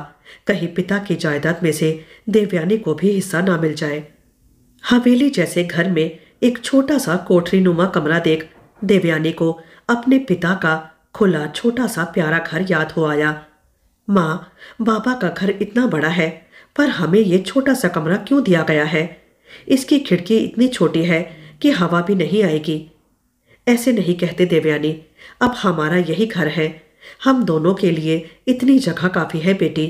कहीं पिता की जायदाद में से देवयानी को भी हिस्सा ना मिल जाए हवेली जैसे घर में एक छोटा सा कोठरी नुमा कमरा देख देवयानी को अपने पिता का खुला छोटा सा प्यारा घर याद हो आया माँ बाबा का घर इतना बड़ा है पर हमें ये छोटा सा कमरा क्यों दिया गया है इसकी खिड़की इतनी छोटी है कि हवा भी नहीं आएगी ऐसे नहीं कहते देवयानी अब हमारा यही घर है हम दोनों के लिए इतनी जगह काफ़ी है बेटी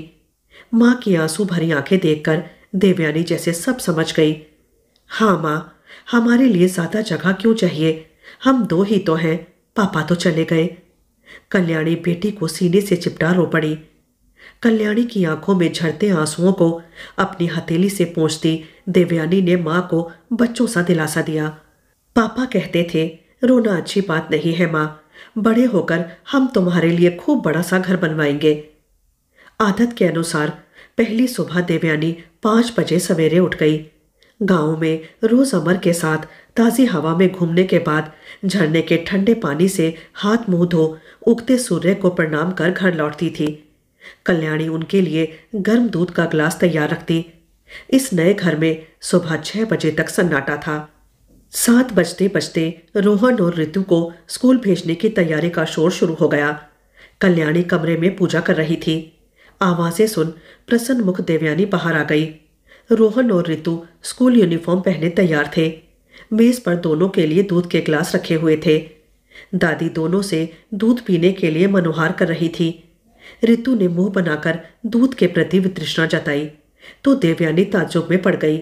माँ की आंसू भरी आंखें देखकर देवयानी जैसे सब समझ गई हाँ माँ हमारे लिए ज्यादा जगह क्यों चाहिए हम दो ही तो हैं पापा तो चले गए कल्याणी बेटी को सीने से चिपटा रो पड़ी कल्याणी की आंखों में झरते आंसुओं को अपनी हथेली से पहुंचती देवयानी ने माँ को बच्चों सा दिलासा दिया पापा कहते थे रोना अच्छी बात नहीं है माँ बड़े होकर हम तुम्हारे लिए खूब बड़ा सा घर बनवाएंगे आदत के अनुसार पहली सुबह देवयानी पाँच बजे सवेरे उठ गई गाँव में रोज अमर के साथ ताज़ी हवा में घूमने के बाद झरने के ठंडे पानी से हाथ मुंह धो उगते सूर्य को प्रणाम कर घर लौटती थी कल्याणी उनके लिए गर्म दूध का ग्लास तैयार रखती इस नए घर में सुबह छह बजे तक सन्नाटा था सात बजते बजते रोहन और ऋतु को स्कूल भेजने की तैयारी का शोर शुरू हो गया कल्याणी कमरे में पूजा कर रही थी आवाज़ें सुन प्रसन्न मुख देवयानी बाहर आ गई रोहन और रितु स्कूल यूनिफॉर्म पहने तैयार थे मेज पर दोनों के लिए दूध के ग्लास रखे हुए थे दादी दोनों से दूध पीने के लिए मनोहार कर रही थी रितु ने मुंह बनाकर दूध के प्रति वितृष्णा जताई तो देवयानी ताज्जुब में पड़ गई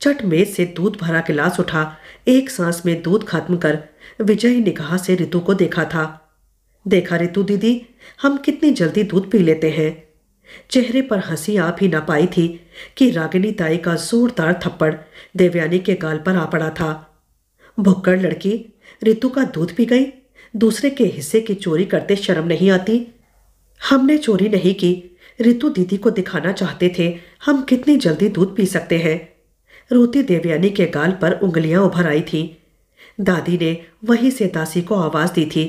चट मेज से दूध भरा गिलास उठा एक सांस में दूध खत्म कर विजयी निगाह से रितु को देखा था देखा रितु दीदी हम कितनी जल्दी दूध पी लेते हैं चेहरे पर हंसी आ भी ना पाई थी कि रागिनी ताई का जोरदार थप्पड़ देवयानी के गाल पर आ पड़ा था भुक्कड़ लड़की रितु का दूध पी गई दूसरे के हिस्से की चोरी करते शर्म नहीं आती हमने चोरी नहीं की रितु दीदी को दिखाना चाहते थे हम कितनी जल्दी दूध पी सकते हैं रोती देवयानी के गाल पर उंगलियां उभर आई थी दादी ने वहीं से दासी को आवाज़ दी थी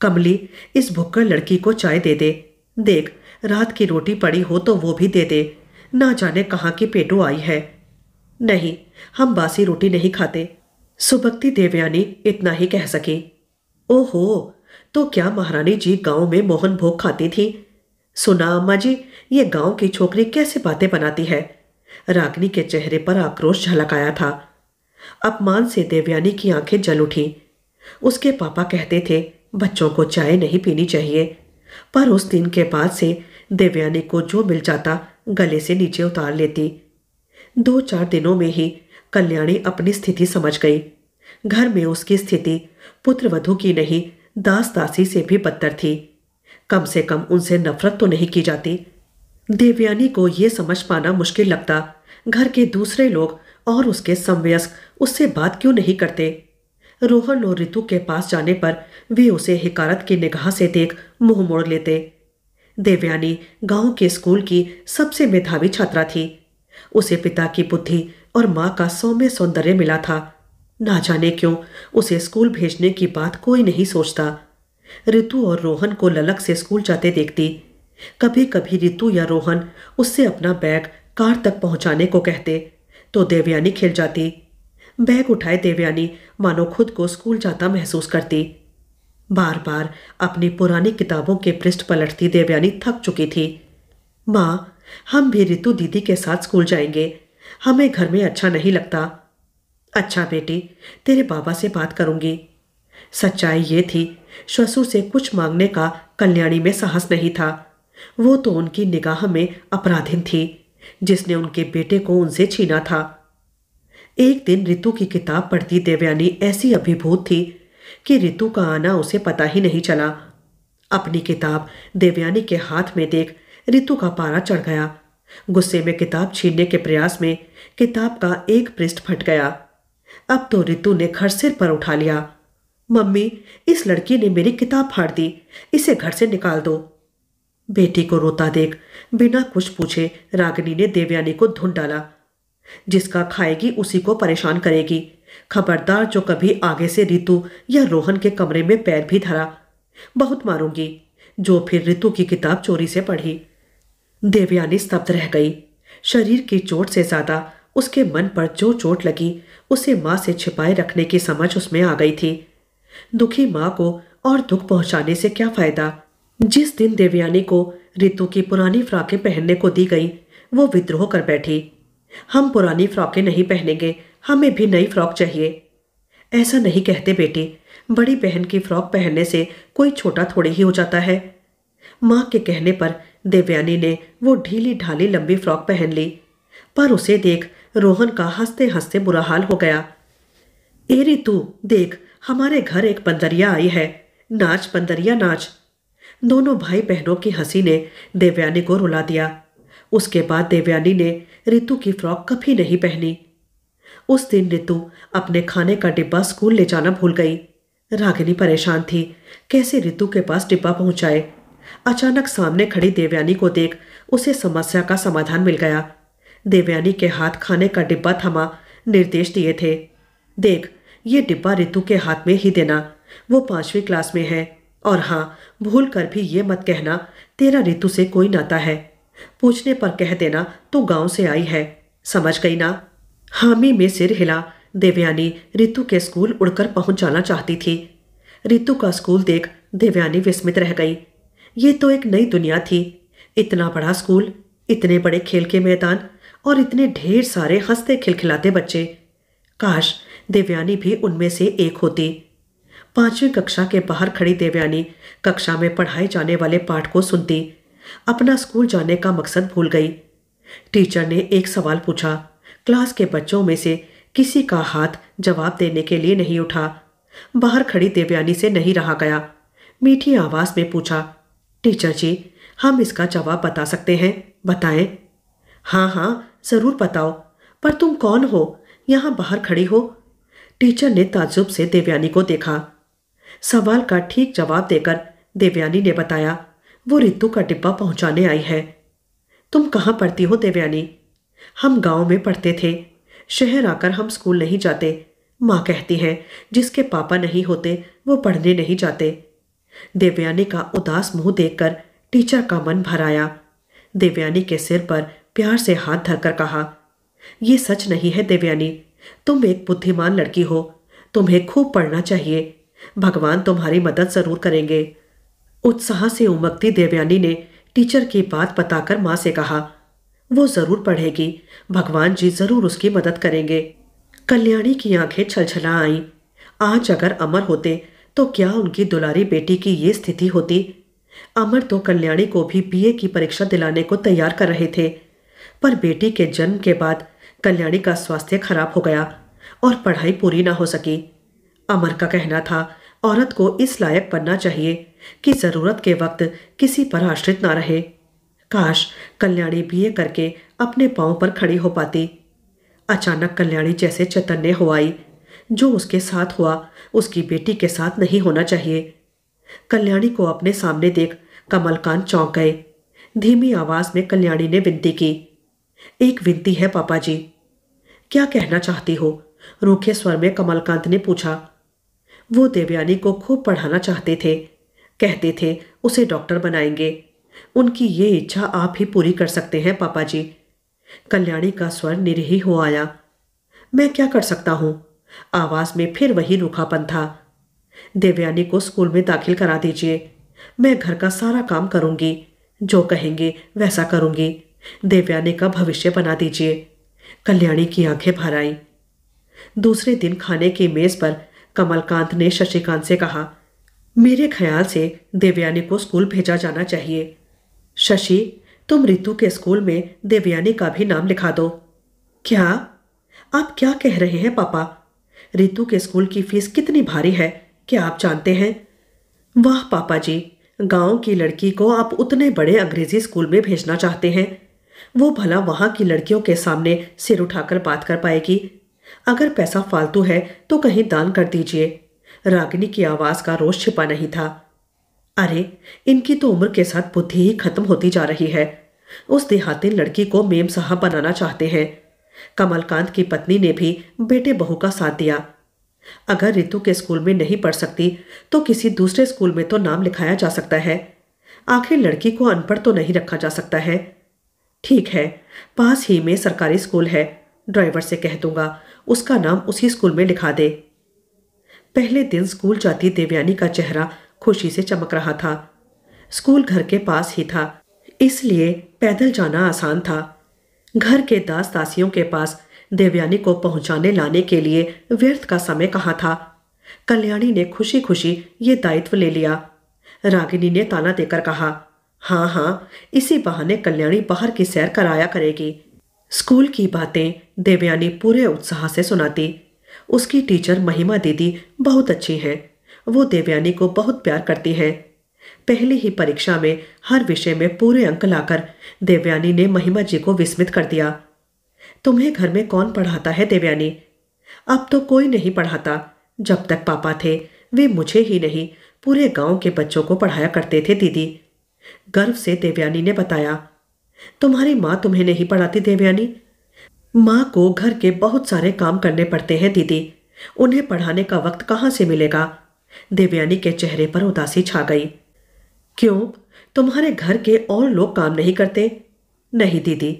कमली इस भुक्कड़ लड़की को चाय दे दे देख रात की रोटी पड़ी हो तो वो भी दे दे ना जाने कहाँ की पेटू आई है नहीं हम बासी रोटी नहीं खाते सुबक्ति देवयानी इतना ही कह सकी ओहो तो क्या महारानी जी गांव में मोहन भोग खाती थी सुना अम्मा जी ये गांव की छोकरी कैसे बातें बनाती है रागनी के चेहरे पर आक्रोश झलक आया था अपमान से देवयानी की आंखें जल उठी उसके पापा कहते थे बच्चों को चाय नहीं पीनी चाहिए पर उस दिन के बाद से देवयानी को जो मिल जाता गले से नीचे उतार लेती दो चार दिनों में ही कल्याणी अपनी स्थिति समझ गई घर में उसकी स्थिति पुत्रवधु की नहीं दास दासी से भी बदतर थी कम से कम उनसे नफरत तो नहीं की जाती देवयानी को यह समझ पाना मुश्किल लगता घर के दूसरे लोग और उसके समवयस्क उससे बात क्यों नहीं करते रोहन और ऋतु के पास जाने पर वे उसे हिकारत की निगाह से देख मुंह मोड़ लेते देवयानी गांव के स्कूल की सबसे मेधावी छात्रा थी उसे पिता की बुद्धि और माँ का सौम्य सौंदर्य मिला था ना जाने क्यों उसे स्कूल भेजने की बात कोई नहीं सोचता ऋतु और रोहन को ललक से स्कूल जाते देखती कभी कभी ऋतु या रोहन उससे अपना बैग कार तक पहुंचाने को कहते तो देवयानी खिल जाती बैग उठाए देवयानी मानो खुद को स्कूल जाता महसूस करती बार बार अपनी पुरानी किताबों के पृष्ठ पलटती देवयानी थक चुकी थी माँ हम भी रितु दीदी के साथ स्कूल जाएंगे हमें घर में अच्छा नहीं लगता अच्छा बेटी तेरे बाबा से बात करूंगी सच्चाई ये थी श्वसुर से कुछ मांगने का कल्याणी में साहस नहीं था वो तो उनकी निगाह में अपराधीन थी जिसने उनके बेटे को उनसे छीना था एक दिन ऋतु की किताब पढ़ती देवयानी ऐसी अभिभूत थी कि रितु का आना उसे पता ही नहीं चला अपनी किताब देवयानी के हाथ में देख रितु का पारा चढ़ गया गुस्से में किताब छीनने के प्रयास में किताब का एक पृष्ठ फट गया अब तो रितु ने घर सिर पर उठा लिया मम्मी इस लड़की ने मेरी किताब फाड़ दी इसे घर से निकाल दो बेटी को रोता देख बिना कुछ पूछे रागिनी ने देवयानी को धुन डाला जिसका खाएगी उसी को परेशान करेगी खबरदार जो कभी आगे से रितु या रोहन के कमरे में पैर भी धरा बहुत मारूंगी जो फिर रितु की किताब चोरी से पढ़ी देवयानी स्तब्ध रह गई शरीर की चोट से ज्यादा उसके मन पर जो चोट लगी उसे माँ से छिपाए रखने की समझ उसमें आ गई थी दुखी माँ को और दुख पहुंचाने से क्या फायदा जिस दिन देवयानी को रितु की पुरानी फ्राकें पहनने को दी गई वो विद्रोह कर बैठी हम पुरानी फ्राकें नहीं पहनेंगे हमें भी नई फ्रॉक चाहिए ऐसा नहीं कहते बेटी बड़ी बहन की फ्रॉक पहनने से कोई छोटा थोड़ी ही हो जाता है माँ के कहने पर देवयानी ने वो ढीली ढाली लंबी फ्रॉक पहन ली पर उसे देख रोहन का हंसते हंसते बुरा हाल हो गया ए रितु देख हमारे घर एक बंदरिया आई है नाच बंदरिया नाच दोनों भाई बहनों की हंसी ने देवयानी को रुला दिया उसके बाद देवयानी ने रितु की फ्रॉक कभी नहीं पहनी उस दिन नितू अपने खाने का डिब्बा स्कूल ले जाना भूल गई रागिनी परेशान थी कैसे रितु के पास डिब्बा पहुंचाए अचानक सामने खड़ी देवयानी को देख उसे समस्या का समाधान मिल गया देवयानी के हाथ खाने का डिब्बा थमा निर्देश दिए थे देख ये डिब्बा रितु के हाथ में ही देना वो पांचवी क्लास में है और हाँ भूल कर भी ये मत कहना तेरा रितु से कोई नाता है पूछने पर कह देना तू गांव से आई है समझ गई ना हामी में सिर हिला देवयानी रितु के स्कूल उड़कर पहुंच जाना चाहती थी रितु का स्कूल देख देवयानी विस्मित रह गई ये तो एक नई दुनिया थी इतना बड़ा स्कूल इतने बड़े खेल के मैदान और इतने ढेर सारे हंसते खिलखिलाते बच्चे काश देवयानी भी उनमें से एक होती पांचवी कक्षा के बाहर खड़ी देवयानी कक्षा में पढ़ाए जाने वाले पाठ को सुनती अपना स्कूल जाने का मकसद भूल गई टीचर ने एक सवाल पूछा क्लास के बच्चों में से किसी का हाथ जवाब देने के लिए नहीं उठा बाहर खड़ी देवयानी से नहीं रहा गया मीठी आवाज में पूछा टीचर जी हम इसका जवाब बता सकते हैं बताएं हाँ हाँ ज़रूर बताओ पर तुम कौन हो यहाँ बाहर खड़ी हो टीचर ने ताजुब से देवयानी को देखा सवाल का ठीक जवाब देकर देवयानी ने बताया वो रितु का डिब्बा पहुंचाने आई है तुम कहाँ पढ़ती हो देवयानी हम गांव में पढ़ते थे शहर आकर हम स्कूल नहीं जाते माँ कहती हैं जिसके पापा नहीं होते वो पढ़ने नहीं जाते देवयानी का उदास मुंह देखकर टीचर का मन भर आया देवयानी के सिर पर प्यार से हाथ धरकर कहा ये सच नहीं है देवयानी तुम एक बुद्धिमान लड़की हो तुम्हें खूब पढ़ना चाहिए भगवान तुम्हारी मदद जरूर करेंगे उत्साह से उमकती देवयानी ने टीचर की बात बताकर माँ से कहा वो ज़रूर पढ़ेगी भगवान जी ज़रूर उसकी मदद करेंगे कल्याणी की आंखें छलछला आई आज अगर अमर होते तो क्या उनकी दुलारी बेटी की ये स्थिति होती अमर तो कल्याणी को भी बीए की परीक्षा दिलाने को तैयार कर रहे थे पर बेटी के जन्म के बाद कल्याणी का स्वास्थ्य खराब हो गया और पढ़ाई पूरी ना हो सकी अमर का कहना था औरत को इस लायक बनना चाहिए कि ज़रूरत के वक्त किसी पर आश्रित ना रहे काश कल्याणी बीए करके अपने पाँव पर खड़ी हो पाती अचानक कल्याणी जैसे चैतन्य हो आई जो उसके साथ हुआ उसकी बेटी के साथ नहीं होना चाहिए कल्याणी को अपने सामने देख कमलकांत चौंक गए धीमी आवाज में कल्याणी ने विनती की एक विनती है पापा जी क्या कहना चाहती हो रूखे स्वर में कमलकांत ने पूछा वो देवयानी को खूब पढ़ाना चाहते थे कहते थे उसे डॉक्टर बनाएंगे उनकी ये इच्छा आप ही पूरी कर सकते हैं पापा जी कल्याणी का स्वर निरही हो आया मैं क्या कर सकता हूँ आवाज में फिर वही रूखापन था देवयानी को स्कूल में दाखिल करा दीजिए मैं घर का सारा काम करूंगी जो कहेंगे वैसा करूंगी देवयानी का भविष्य बना दीजिए कल्याणी की आंखें भर आई दूसरे दिन खाने की मेज पर कमलकांत ने शशिकांत से कहा मेरे ख्याल से देवयानी को स्कूल भेजा जाना चाहिए शशि तुम रितु के स्कूल में देवयानी का भी नाम लिखा दो क्या आप क्या कह रहे हैं पापा रितु के स्कूल की फीस कितनी भारी है क्या आप जानते हैं वाह पापा जी गांव की लड़की को आप उतने बड़े अंग्रेजी स्कूल में भेजना चाहते हैं वो भला वहाँ की लड़कियों के सामने सिर उठाकर बात कर पाएगी अगर पैसा फालतू है तो कहीं दान कर दीजिए रागिनी की आवाज़ का रोष छिपा नहीं था अरे इनकी तो उम्र के साथ बुद्धि ही खत्म होती जा रही है उस देहाती लड़की को मेम साहब बनाना चाहते हैं कमलकांत की पत्नी ने भी बेटे बहू का साथ दिया अगर रितु के स्कूल में नहीं पढ़ सकती तो किसी दूसरे स्कूल में तो नाम लिखाया जा सकता है आखिर लड़की को अनपढ़ तो नहीं रखा जा सकता है ठीक है पास ही में सरकारी स्कूल है ड्राइवर से कह दूंगा उसका नाम उसी स्कूल में लिखा दे पहले दिन स्कूल जाती देवयानी का चेहरा खुशी से चमक रहा था स्कूल घर के पास ही था इसलिए पैदल जाना आसान था घर के दास दासियों के पास देवयानी को पहुंचाने लाने के लिए व्यर्थ का समय कहाँ था कल्याणी ने खुशी खुशी ये दायित्व ले लिया रागिनी ने ताना देकर कहा हाँ हाँ इसी बहाने कल्याणी बाहर की सैर कराया करेगी स्कूल की बातें देवयानी पूरे उत्साह से सुनाती उसकी टीचर महिमा दीदी बहुत अच्छी हैं वो देवयानी को बहुत प्यार करती है पहली ही परीक्षा में हर विषय में पूरे अंक लाकर देवयानी ने महिमा जी को विस्मित कर दिया तुम्हें घर में कौन पढ़ाता है देवयानी अब तो कोई नहीं पढ़ाता जब तक पापा थे वे मुझे ही नहीं पूरे गांव के बच्चों को पढ़ाया करते थे दीदी गर्व से देवयानी ने बताया तुम्हारी माँ तुम्हें नहीं पढ़ाती देवयानी माँ को घर के बहुत सारे काम करने पड़ते हैं दीदी उन्हें पढ़ाने का वक्त कहाँ से मिलेगा देवयानी के चेहरे पर उदासी छा गई क्यों तुम्हारे घर के और लोग काम नहीं करते नहीं दीदी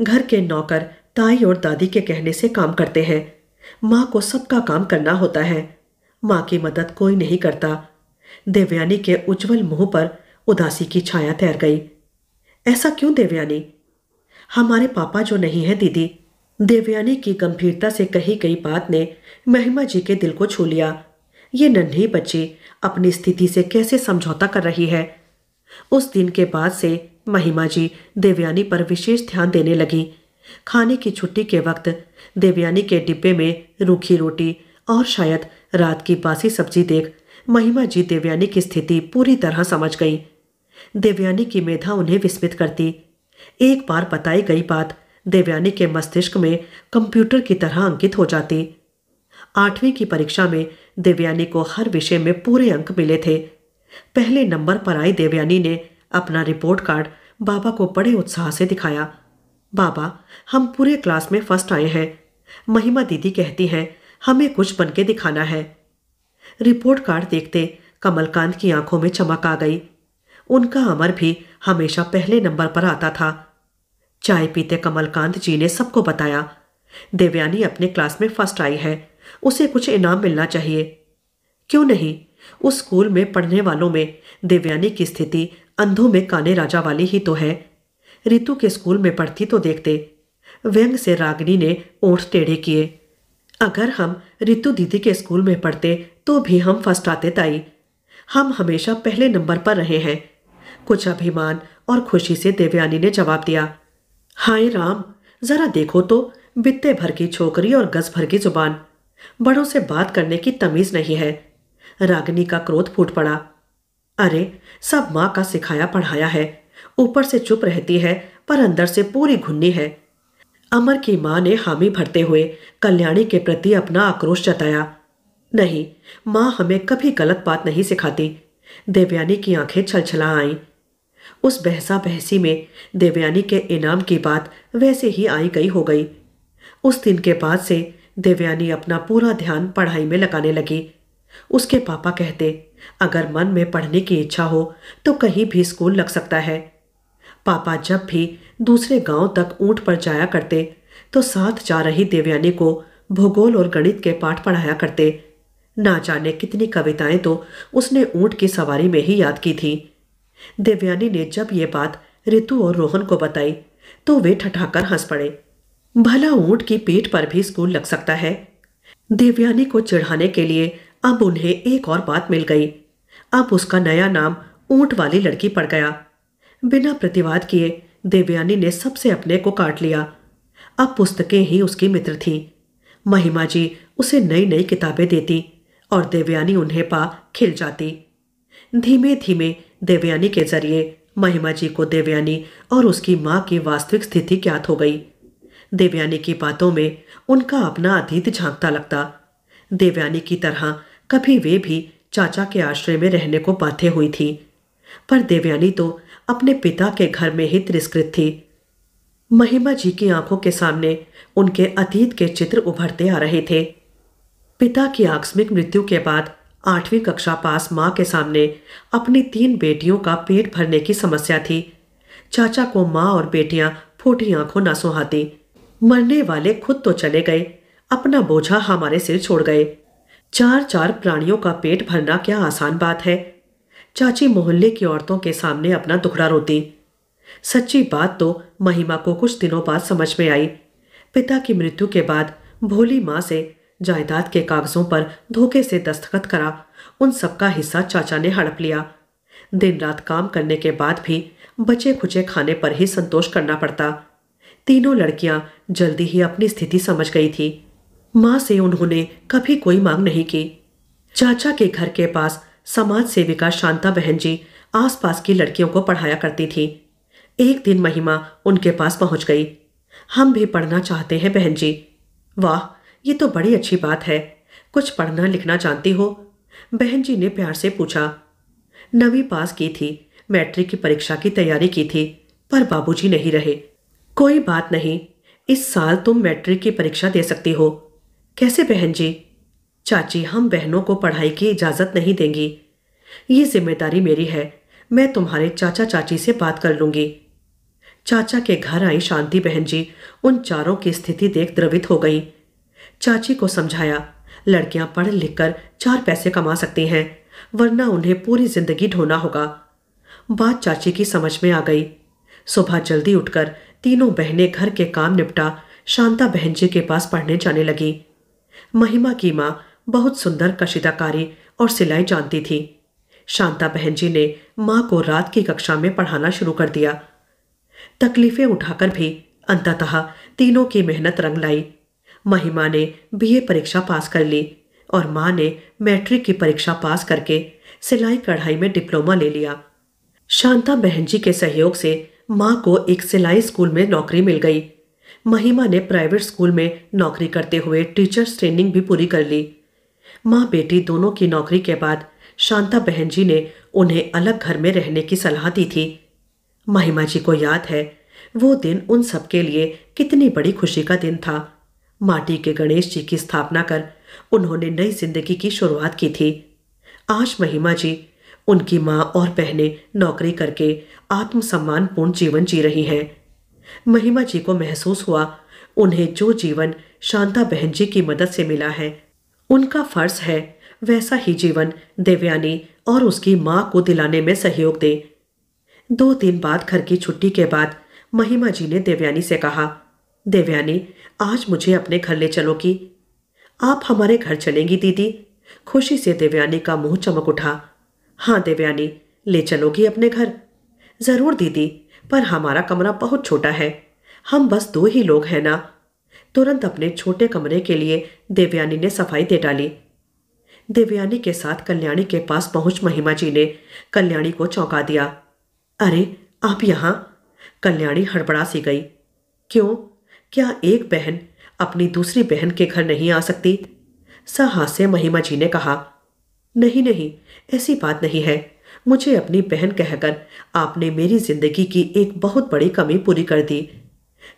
घर के नौकर ताई और दादी के कहने से काम करते हैं माँ को सबका काम करना होता है माँ की मदद कोई नहीं करता देवयानी के उज्जवल मुंह पर उदासी की छाया तैर गई ऐसा क्यों देवयानी हमारे पापा जो नहीं है दीदी देवयानी की गंभीरता से कही गई बात ने महिमा जी के दिल को छू लिया ये नन्हे बच्ची अपनी स्थिति से कैसे समझौता कर रही है उस दिन के बाद से महिमा जी देवयानी पर विशेष ध्यान देने लगी खाने की छुट्टी के वक्त देवयानी के डिब्बे में रूखी रोटी और शायद रात की बासी सब्जी देख महिमा जी देवयानी की स्थिति पूरी तरह समझ गई देवयानी की मेधा उन्हें विस्मित करती एक बार बताई गई बात देवयानी के मस्तिष्क में कंप्यूटर की तरह अंकित हो जाती आठवीं की परीक्षा में देवयानी को हर विषय में पूरे अंक मिले थे पहले नंबर पर आई देवयानी ने अपना रिपोर्ट कार्ड बाबा को बड़े उत्साह से दिखाया बाबा हम पूरे क्लास में फर्स्ट आए हैं महिमा दीदी कहती हैं हमें कुछ बन के दिखाना है रिपोर्ट कार्ड देखते कमलकांत की आंखों में चमक आ गई उनका अमर भी हमेशा पहले नंबर पर आता था चाय पीते कमलकांत जी ने सबको बताया देवयानी अपने क्लास में फर्स्ट आई है उसे कुछ इनाम मिलना चाहिए क्यों नहीं उस स्कूल में पढ़ने वालों में देवयानी की स्थिति अंधों में काने राजा वाली ही तो है रितु के स्कूल में पढ़ती तो देखते व्यंग से रागनी ने ओठ टेढ़े किए अगर हम रितु दीदी के स्कूल में पढ़ते तो भी हम फर्स्ट आते ताई हम हमेशा पहले नंबर पर रहे हैं कुछ अभिमान और खुशी से देवयानी ने जवाब दिया हाय राम जरा देखो तो बित्ते भर की छोकरी और गज भर की जुबान बड़ों से बात करने की तमीज नहीं है रागनी का क्रोध फूट पड़ा अरे सब माँ का सिखाया पढ़ाया है ऊपर से चुप रहती है पर अंदर से पूरी घुन्नी है अमर की माँ ने हामी भरते हुए कल्याणी के प्रति अपना आक्रोश जताया नहीं माँ हमें कभी गलत बात नहीं सिखाती देवयानी की आंखें छलछला आई उस बहसा बहसी में देवयानी के इनाम की बात वैसे ही आई गई हो गई उस दिन के बाद से देवयानी अपना पूरा ध्यान पढ़ाई में लगाने लगी उसके पापा कहते अगर मन में पढ़ने की इच्छा हो तो कहीं भी स्कूल लग सकता है पापा जब भी दूसरे गांव तक ऊंट पर जाया करते तो साथ जा रही देवयानी को भूगोल और गणित के पाठ पढ़ाया करते ना जाने कितनी कविताएं तो उसने ऊंट की सवारी में ही याद की थी देवयानी ने जब ये बात ऋतु और रोहन को बताई तो वे ठठाकर हंस पड़े भला ऊंट की पीठ पर भी स्कूल लग सकता है देवयानी को चिढ़ाने के लिए अब उन्हें एक और बात मिल गई अब उसका नया नाम ऊंट वाली लड़की पड़ गया बिना प्रतिवाद किए देवयानी ने सबसे अपने को काट लिया अब पुस्तकें ही उसकी मित्र थीं महिमा जी उसे नई नई किताबें देती और देवयानी उन्हें पा खिल जाती धीमे धीमे देवयानी के जरिए महिमा जी को देवयानी और उसकी माँ की वास्तविक स्थिति ज्ञात हो गई देवयानी की बातों में उनका अपना अतीत झांकता लगता देवयानी की तरह कभी वे भी चाचा के आश्रय में रहने को बाध्य हुई थी पर देवयानी तो अपने पिता के घर में ही तिरस्कृत थी महिमा जी की आंखों के सामने उनके अतीत के चित्र उभरते आ रहे थे पिता की आकस्मिक मृत्यु के बाद आठवीं कक्षा पास माँ के सामने अपनी तीन बेटियों का पेट भरने की समस्या थी चाचा को माँ और बेटियाँ फूटी आंखों ना सुहाती मरने वाले खुद तो चले गए अपना बोझा हमारे सिर छोड़ गए चार चार प्राणियों का पेट भरना क्या आसान बात है चाची मोहल्ले की औरतों के सामने अपना दुखड़ा रोती सच्ची बात तो महिमा को कुछ दिनों बाद समझ में आई पिता की मृत्यु के बाद भोली माँ से जायदाद के कागजों पर धोखे से दस्तखत करा उन सबका हिस्सा चाचा ने हड़प लिया दिन रात काम करने के बाद भी बचे खुचे खाने पर ही संतोष करना पड़ता तीनों लड़कियां जल्दी ही अपनी स्थिति समझ गई थी माँ से उन्होंने कभी कोई मांग नहीं की चाचा के घर के पास समाज सेविका शांता बहन जी आसपास की लड़कियों को पढ़ाया करती थी एक दिन महिमा उनके पास पहुंच गई हम भी पढ़ना चाहते हैं बहन जी वाह ये तो बड़ी अच्छी बात है कुछ पढ़ना लिखना जानती हो बहन जी ने प्यार से पूछा नवी पास की थी मैट्रिक की परीक्षा की तैयारी की थी पर बाबूजी नहीं रहे कोई बात नहीं इस साल तुम मैट्रिक की परीक्षा दे सकती हो कैसे बहन जी चाची हम बहनों को पढ़ाई की इजाज़त नहीं देंगी ये जिम्मेदारी मेरी है मैं तुम्हारे चाचा चाची से बात कर लूंगी चाचा के घर आई शांति बहन जी उन चारों की स्थिति देख द्रवित हो गई चाची को समझाया लड़कियां पढ़ लिख कर चार पैसे कमा सकती हैं वरना उन्हें पूरी जिंदगी ढोना होगा बात चाची की समझ में आ गई सुबह जल्दी उठकर तीनों बहनें घर के काम निपटा शांता बहन जी के पास पढ़ने जाने लगी महिमा की माँ बहुत सुंदर कशिदाकारी और सिलाई जानती थी शांता बहन जी ने माँ को रात की कक्षा में पढ़ाना शुरू कर दिया तकलीफें उठाकर भी अंततः तीनों की मेहनत रंग लाई महिमा ने बीए परीक्षा पास कर ली और माँ ने मैट्रिक की परीक्षा पास करके सिलाई कढ़ाई में डिप्लोमा ले लिया शांता बहन जी के सहयोग से माँ को एक सिलाई स्कूल में नौकरी मिल गई महिमा ने प्राइवेट स्कूल में नौकरी करते हुए टीचर्स ट्रेनिंग भी पूरी कर ली माँ बेटी दोनों की नौकरी के बाद शांता बहन जी ने उन्हें अलग घर में रहने की सलाह दी थी महिमा जी को याद है वो दिन उन सबके लिए कितनी बड़ी खुशी का दिन था माटी के गणेश जी की स्थापना कर उन्होंने नई जिंदगी की शुरुआत की थी आज महिमा जी उनकी माँ और बहनें नौकरी करके आत्मसम्मानपूर्ण जीवन जी रही हैं महिमा जी को महसूस हुआ उन्हें जो जीवन शांता बहन जी की मदद से मिला है उनका फर्ज है वैसा ही जीवन देवयानी और उसकी माँ को दिलाने में सहयोग दे दो दिन बाद घर की छुट्टी के बाद महिमा जी ने देवयानी से कहा देवयानी आज मुझे अपने घर ले चलो कि आप हमारे घर चलेंगी दीदी खुशी से देवयानी का मुंह चमक उठा हाँ देवयानी ले चलोगी अपने घर ज़रूर दीदी पर हमारा कमरा बहुत छोटा है हम बस दो ही लोग हैं ना तुरंत अपने छोटे कमरे के लिए देवयानी ने सफाई दे डाली देवयानी के साथ कल्याणी के पास पहुंच महिमा जी ने कल्याणी को चौंका दिया अरे आप यहाँ कल्याणी हड़बड़ा सी गई क्यों क्या एक बहन अपनी दूसरी बहन के घर नहीं आ सकती सहास्य महिमा जी ने कहा नहीं नहीं ऐसी बात नहीं है मुझे अपनी बहन कहकर आपने मेरी जिंदगी की एक बहुत बड़ी कमी पूरी कर दी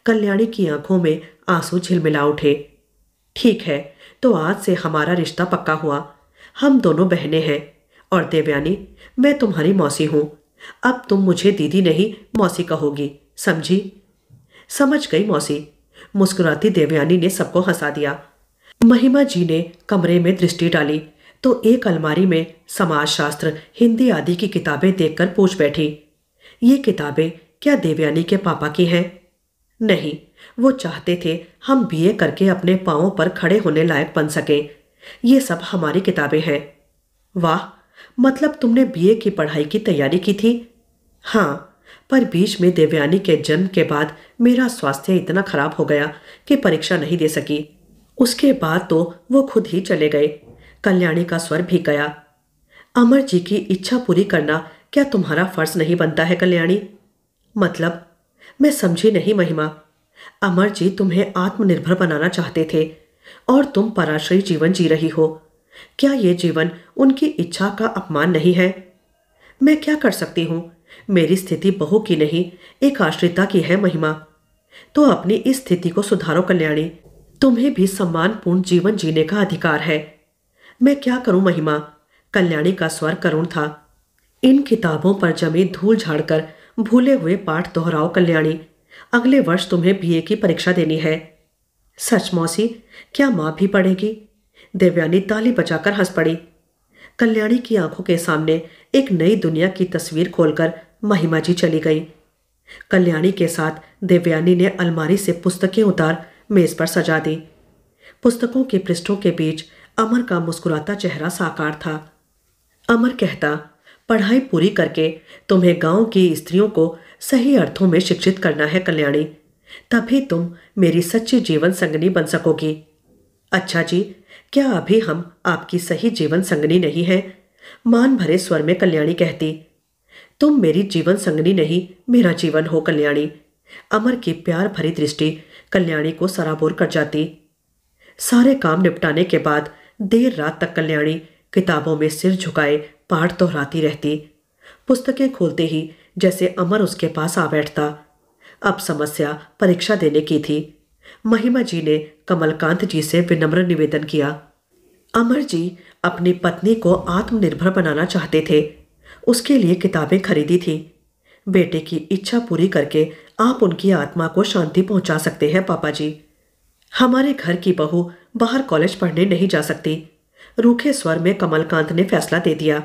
कल्याणी की आंखों में आंसू झिलमिला उठे ठीक है तो आज से हमारा रिश्ता पक्का हुआ हम दोनों बहनें हैं और देवयानी मैं तुम्हारी मौसी हूँ अब तुम मुझे दीदी नहीं मौसी कहोगी समझी समझ गई मौसी मुस्कुराती देवयानी ने सबको हंसा दिया महिमा जी ने कमरे में दृष्टि डाली तो एक अलमारी में समाजशास्त्र हिंदी आदि की किताबें देखकर पूछ बैठी ये किताबें क्या देवयानी के पापा की हैं नहीं वो चाहते थे हम बीए करके अपने पाँवों पर खड़े होने लायक बन सकें ये सब हमारी किताबें हैं वाह मतलब तुमने बीए की पढ़ाई की तैयारी की थी हाँ पर बीच में देवयानी के जन्म के बाद मेरा स्वास्थ्य इतना खराब हो गया कि परीक्षा नहीं दे सकी उसके बाद तो वो खुद ही चले गए कल्याणी का स्वर भी गया अमर जी की इच्छा पूरी करना क्या तुम्हारा फर्ज नहीं बनता है कल्याणी मतलब मैं समझी नहीं महिमा अमर जी तुम्हें आत्मनिर्भर बनाना चाहते थे और तुम पराश्रयी जीवन जी रही हो क्या ये जीवन उनकी इच्छा का अपमान नहीं है मैं क्या कर सकती हूँ मेरी स्थिति बहू की नहीं एक आश्रिता की है महिमा तो अपनी इस स्थिति को सुधारो कल्याणी तुम्हें भी सम्मानपूर्ण जीवन जीने का अधिकार है मैं क्या करूं महिमा कल्याणी का स्वर करुण था इन किताबों पर जमी धूल झाड़कर भूले हुए पाठ दोहराओ कल्याणी अगले वर्ष तुम्हें बीए की परीक्षा देनी है सच मौसी क्या माँ भी पढ़ेगी देवयानी ताली बजाकर हंस पड़ी कल्याणी की आंखों के सामने एक नई दुनिया की तस्वीर खोलकर महिमा जी चली गई कल्याणी के साथ देवयानी ने अलमारी से पुस्तकें उतार मेज पर सजा दी पुस्तकों के पृष्ठों के बीच अमर का मुस्कुराता चेहरा साकार था अमर कहता पढ़ाई पूरी करके तुम्हें गांव की स्त्रियों को सही अर्थों में शिक्षित करना है कल्याणी तभी तुम मेरी सच्ची जीवन संगनी बन सकोगी अच्छा जी क्या अभी हम आपकी सही जीवन संगनी नहीं है मान भरे स्वर में कल्याणी कहती तुम मेरी जीवन संगनी नहीं मेरा जीवन हो कल्याणी अमर की प्यार भरी दृष्टि कल्याणी को सराबोर कर जाती सारे काम निपटाने के बाद देर रात तक कल्याणी किताबों में सिर झुकाए पाठ दोहराती रहती पुस्तकें खोलते ही जैसे अमर उसके पास आ बैठता अब समस्या परीक्षा देने की थी महिमा जी ने कमलकांत जी से विनम्र निवेदन किया अमर जी अपनी पत्नी को आत्मनिर्भर बनाना चाहते थे उसके लिए किताबें खरीदी थी बेटे की इच्छा पूरी करके आप उनकी आत्मा को शांति पहुंचा सकते हैं पापा जी हमारे घर की बहू बाहर कॉलेज पढ़ने नहीं जा सकती रूखे स्वर में कमलकांत ने फैसला दे दिया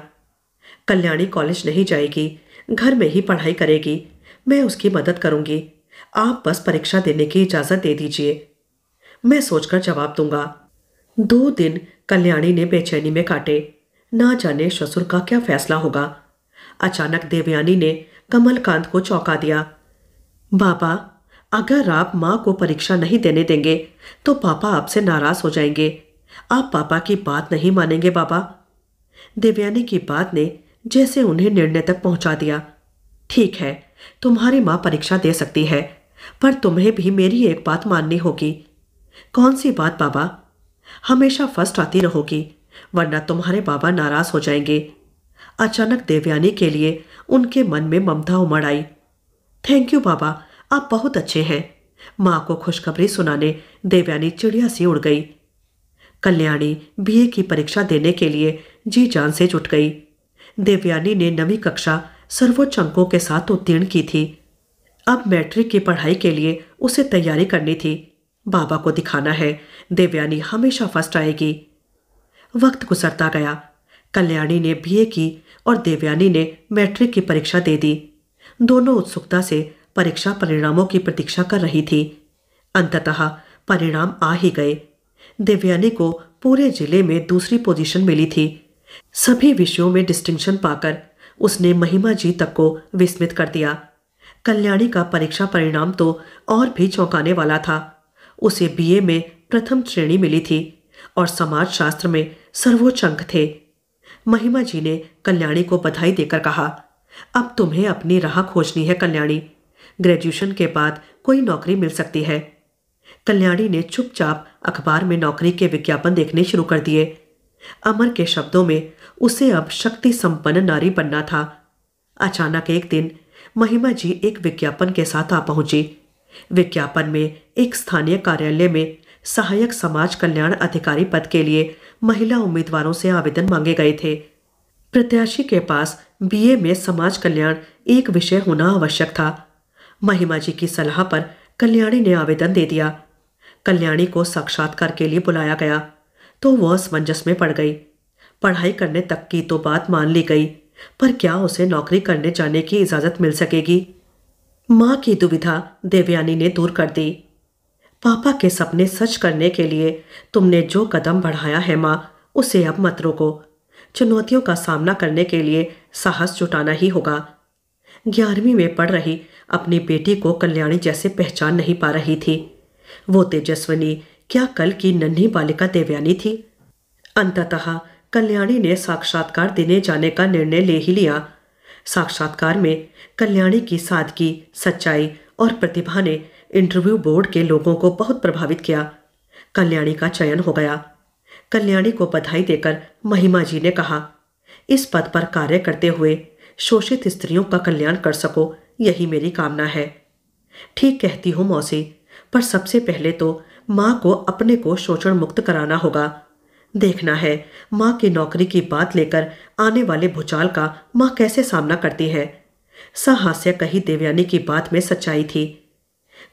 कल्याणी कॉलेज नहीं जाएगी घर में ही पढ़ाई करेगी मैं उसकी मदद करूंगी आप बस परीक्षा देने की इजाज़त दे दीजिए मैं सोचकर जवाब दूंगा दो दिन कल्याणी ने बेचैनी में काटे ना जाने ससुर का क्या फैसला होगा अचानक देवयानी ने कमलकांत को चौंका दिया बाबा अगर आप माँ को परीक्षा नहीं देने देंगे तो पापा आपसे नाराज हो जाएंगे आप पापा की बात नहीं मानेंगे बाबा देवयानी की बात ने जैसे उन्हें निर्णय तक पहुंचा दिया ठीक है तुम्हारी माँ परीक्षा दे सकती है पर तुम्हें भी मेरी एक बात माननी होगी कौन सी बात बाबा हमेशा फर्स्ट आती रहोगी वरना तुम्हारे बाबा नाराज हो जाएंगे अचानक देवयानी के लिए उनके मन में ममता उमड़ आई थैंक यू बाबा आप बहुत अच्छे हैं माँ को खुशखबरी सुनाने देवयानी चिड़िया सी उड़ गई कल्याणी बीए की परीक्षा देने के लिए जी जान से जुट गई देवयानी ने नवी कक्षा सर्वोच्च अंकों के साथ उत्तीर्ण की थी अब मैट्रिक की पढ़ाई के लिए उसे तैयारी करनी थी बाबा को दिखाना है देवयानी हमेशा फर्स्ट आएगी वक्त गुजरता गया कल्याणी ने बीए की और देवयानी ने मैट्रिक की परीक्षा दे दी दोनों उत्सुकता से परीक्षा परिणामों की प्रतीक्षा कर रही थी अंततः परिणाम आ ही गए देवयानी को पूरे जिले में दूसरी पोजीशन मिली थी सभी विषयों में डिस्टिंक्शन पाकर उसने महिमा जी तक को विस्मित कर दिया कल्याणी का परीक्षा परिणाम तो और भी चौंकाने वाला था उसे बीए में प्रथम श्रेणी मिली थी और समाज शास्त्र में सर्वोच्च अंक थे महिमा जी ने कल्याणी को बधाई देकर कहा अब तुम्हें अपनी राह खोजनी है कल्याणी ग्रेजुएशन के बाद कोई नौकरी मिल सकती है कल्याणी ने चुपचाप अखबार में नौकरी के विज्ञापन देखने शुरू कर दिए अमर के शब्दों में उसे अब शक्ति संपन्न नारी बनना था अचानक एक दिन महिमा जी एक विज्ञापन के साथ आ पहुंची विज्ञापन में एक स्थानीय कार्यालय में सहायक समाज कल्याण अधिकारी पद के लिए महिला उम्मीदवारों से आवेदन मांगे गए थे प्रत्याशी के पास बीए में समाज कल्याण एक विषय होना आवश्यक था महिमा जी की सलाह पर कल्याणी ने आवेदन दे दिया कल्याणी को साक्षात्कार के लिए बुलाया गया तो वह असमंजस में पड़ गई पढ़ाई करने तक की तो बात मान ली गई पर क्या उसे नौकरी करने जाने की इजाज़त मिल सकेगी माँ की दुविधा देवयानी ने दूर कर दी पापा के सपने सच करने के लिए तुमने जो कदम बढ़ाया है माँ उसे अब मत रोको चुनौतियों का सामना करने के लिए साहस जुटाना ही होगा ग्यारहवीं में पढ़ रही अपनी बेटी को कल्याणी जैसे पहचान नहीं पा रही थी वो तेजस्वनी क्या कल की नन्ही बालिका देवयानी थी अंततः कल्याणी ने साक्षात्कार देने जाने का निर्णय ले ही लिया साक्षात्कार में कल्याणी की सादगी सच्चाई और प्रतिभा ने इंटरव्यू बोर्ड के लोगों को बहुत प्रभावित किया कल्याणी का चयन हो गया कल्याणी को बधाई देकर महिमा जी ने कहा इस पद पर कार्य करते हुए शोषित स्त्रियों का कल्याण कर सको यही मेरी कामना है ठीक कहती हूँ मौसी पर सबसे पहले तो माँ को अपने को शोषण मुक्त कराना होगा देखना है माँ की नौकरी की बात लेकर आने वाले भूचाल का माँ कैसे सामना करती है सहास्य कही देवयानी की बात में सच्चाई थी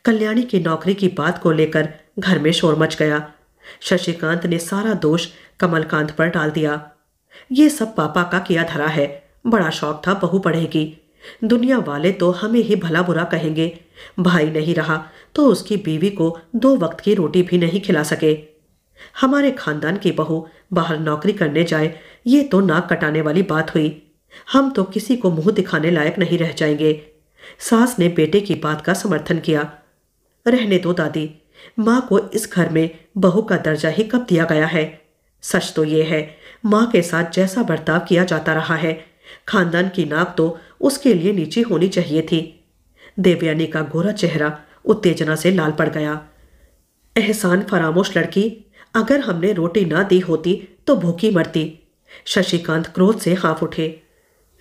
कल्याणी की नौकरी की बात को लेकर घर में शोर मच गया शशिकांत ने सारा दोष कमलकांत पर डाल दिया ये सब पापा का किया धरा है बड़ा शौक था बहू पढ़ेगी दुनिया वाले तो हमें ही भला बुरा कहेंगे भाई नहीं रहा तो उसकी बीवी को दो वक्त की रोटी भी नहीं खिला सके हमारे खानदान की बहू बाहर नौकरी करने जाए ये तो नाक कटाने वाली बात हुई हम तो किसी को मुंह दिखाने लायक नहीं रह जाएंगे सास ने बेटे की बात का समर्थन किया रहने दो दादी माँ को इस घर में बहू का दर्जा ही कब दिया गया है सच तो ये है माँ के साथ जैसा बर्ताव किया जाता रहा है खानदान की नाक तो उसके लिए नीचे होनी चाहिए थी देवयानी का गोरा चेहरा उत्तेजना से लाल पड़ गया एहसान फरामोश लड़की अगर हमने रोटी ना दी होती तो भूखी मरती शशिकांत क्रोध से हाँफ उठे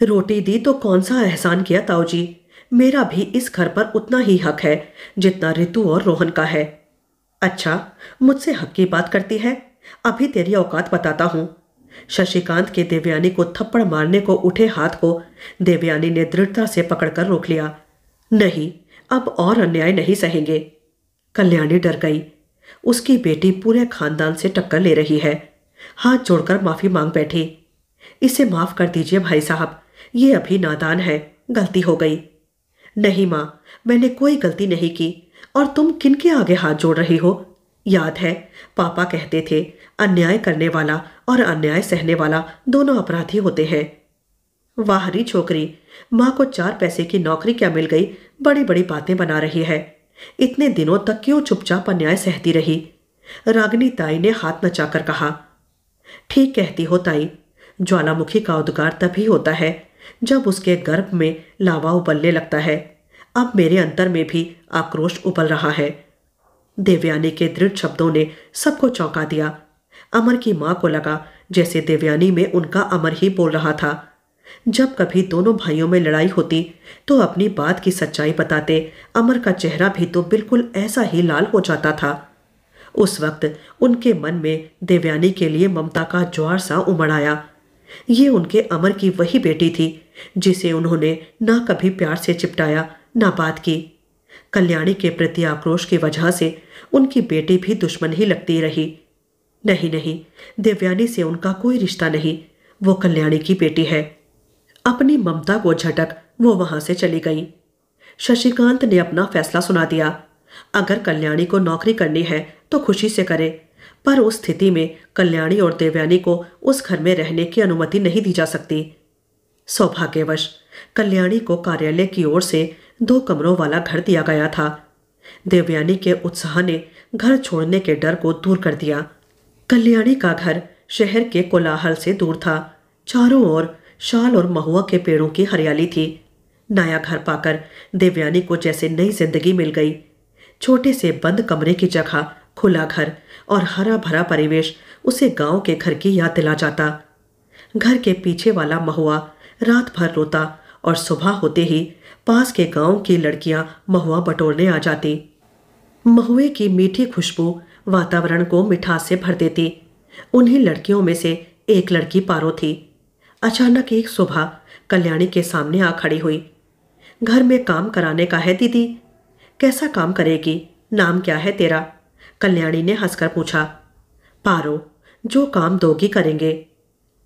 रोटी दी तो कौन सा एहसान किया ताऊजी मेरा भी इस घर पर उतना ही हक है जितना ऋतु और रोहन का है अच्छा मुझसे हक की बात करती है अभी तेरी औकात बताता हूँ शशिकांत के देवयानी को थप्पड़ मारने को उठे हाथ को देवयानी ने दृढ़ता से पकड़कर रोक लिया नहीं अब और अन्याय नहीं सहेंगे कल्याणी डर गई उसकी बेटी पूरे खानदान से टक्कर ले रही है हाथ जोड़कर माफ़ी मांग बैठी इसे माफ़ कर दीजिए भाई साहब ये अभी नादान है गलती हो गई नहीं माँ मैंने कोई गलती नहीं की और तुम किनके आगे हाथ जोड़ रही हो याद है पापा कहते थे अन्याय करने वाला और अन्याय सहने वाला दोनों अपराधी होते हैं वाहरी छोकरी माँ को चार पैसे की नौकरी क्या मिल गई बड़ी बड़ी बातें बना रही है इतने दिनों तक क्यों चुपचाप अन्याय सहती रही रागनी ताई ने हाथ नचाकर कहा ठीक कहती हो ताई ज्वालामुखी का उद्गार तभी होता है जब उसके गर्भ में लावा उबलने लगता है अब मेरे अंतर में भी आक्रोश उबल रहा है देवयानी के दृढ़ शब्दों ने सबको चौंका दिया अमर की माँ को लगा जैसे देवयानी में उनका अमर ही बोल रहा था जब कभी दोनों भाइयों में लड़ाई होती तो अपनी बात की सच्चाई बताते अमर का चेहरा भी तो बिल्कुल ऐसा ही लाल हो जाता था उस वक्त उनके मन में देवयानी के लिए ममता का ज्वार सा उमड़ आया ये उनके अमर की वही बेटी थी जिसे उन्होंने ना कभी प्यार से चिपटाया ना बात की कल्याणी के प्रति आक्रोश की वजह से उनकी बेटी भी दुश्मन ही लगती रही नहीं नहीं देवयानी से उनका कोई रिश्ता नहीं वो कल्याणी की बेटी है अपनी ममता को झटक वो वहां से चली गई शशिकांत ने अपना फैसला सुना दिया अगर कल्याणी को नौकरी करनी है तो खुशी से करे पर उस स्थिति में कल्याणी और देवयानी को उस घर में रहने की अनुमति नहीं दी जा सकती सौभाग्यवश कल्याणी को कार्यालय की ओर से दो कमरों वाला घर दिया गया था देवयानी के उत्साह ने घर छोड़ने के डर को दूर कर दिया कल्याणी का घर शहर के कोलाहल से दूर था चारों ओर शाल और महुआ के पेड़ों की हरियाली थी नया घर पाकर देवयानी को जैसे नई जिंदगी मिल गई छोटे से बंद कमरे की जगह खुला घर और हरा भरा परिवेश उसे गांव के घर की याद दिला जाता घर के पीछे वाला महुआ रात भर रोता और सुबह होते ही पास के गांव की लड़कियां महुआ बटोरने आ जाती महुए की मीठी खुशबू वातावरण को मिठास से भर देती उन्हीं लड़कियों में से एक लड़की पारो थी अचानक एक सुबह कल्याणी के सामने आ खड़ी हुई घर में काम कराने का है दीदी कैसा काम करेगी नाम क्या है तेरा कल्याणी ने हंसकर पूछा पारो जो काम दोगी करेंगे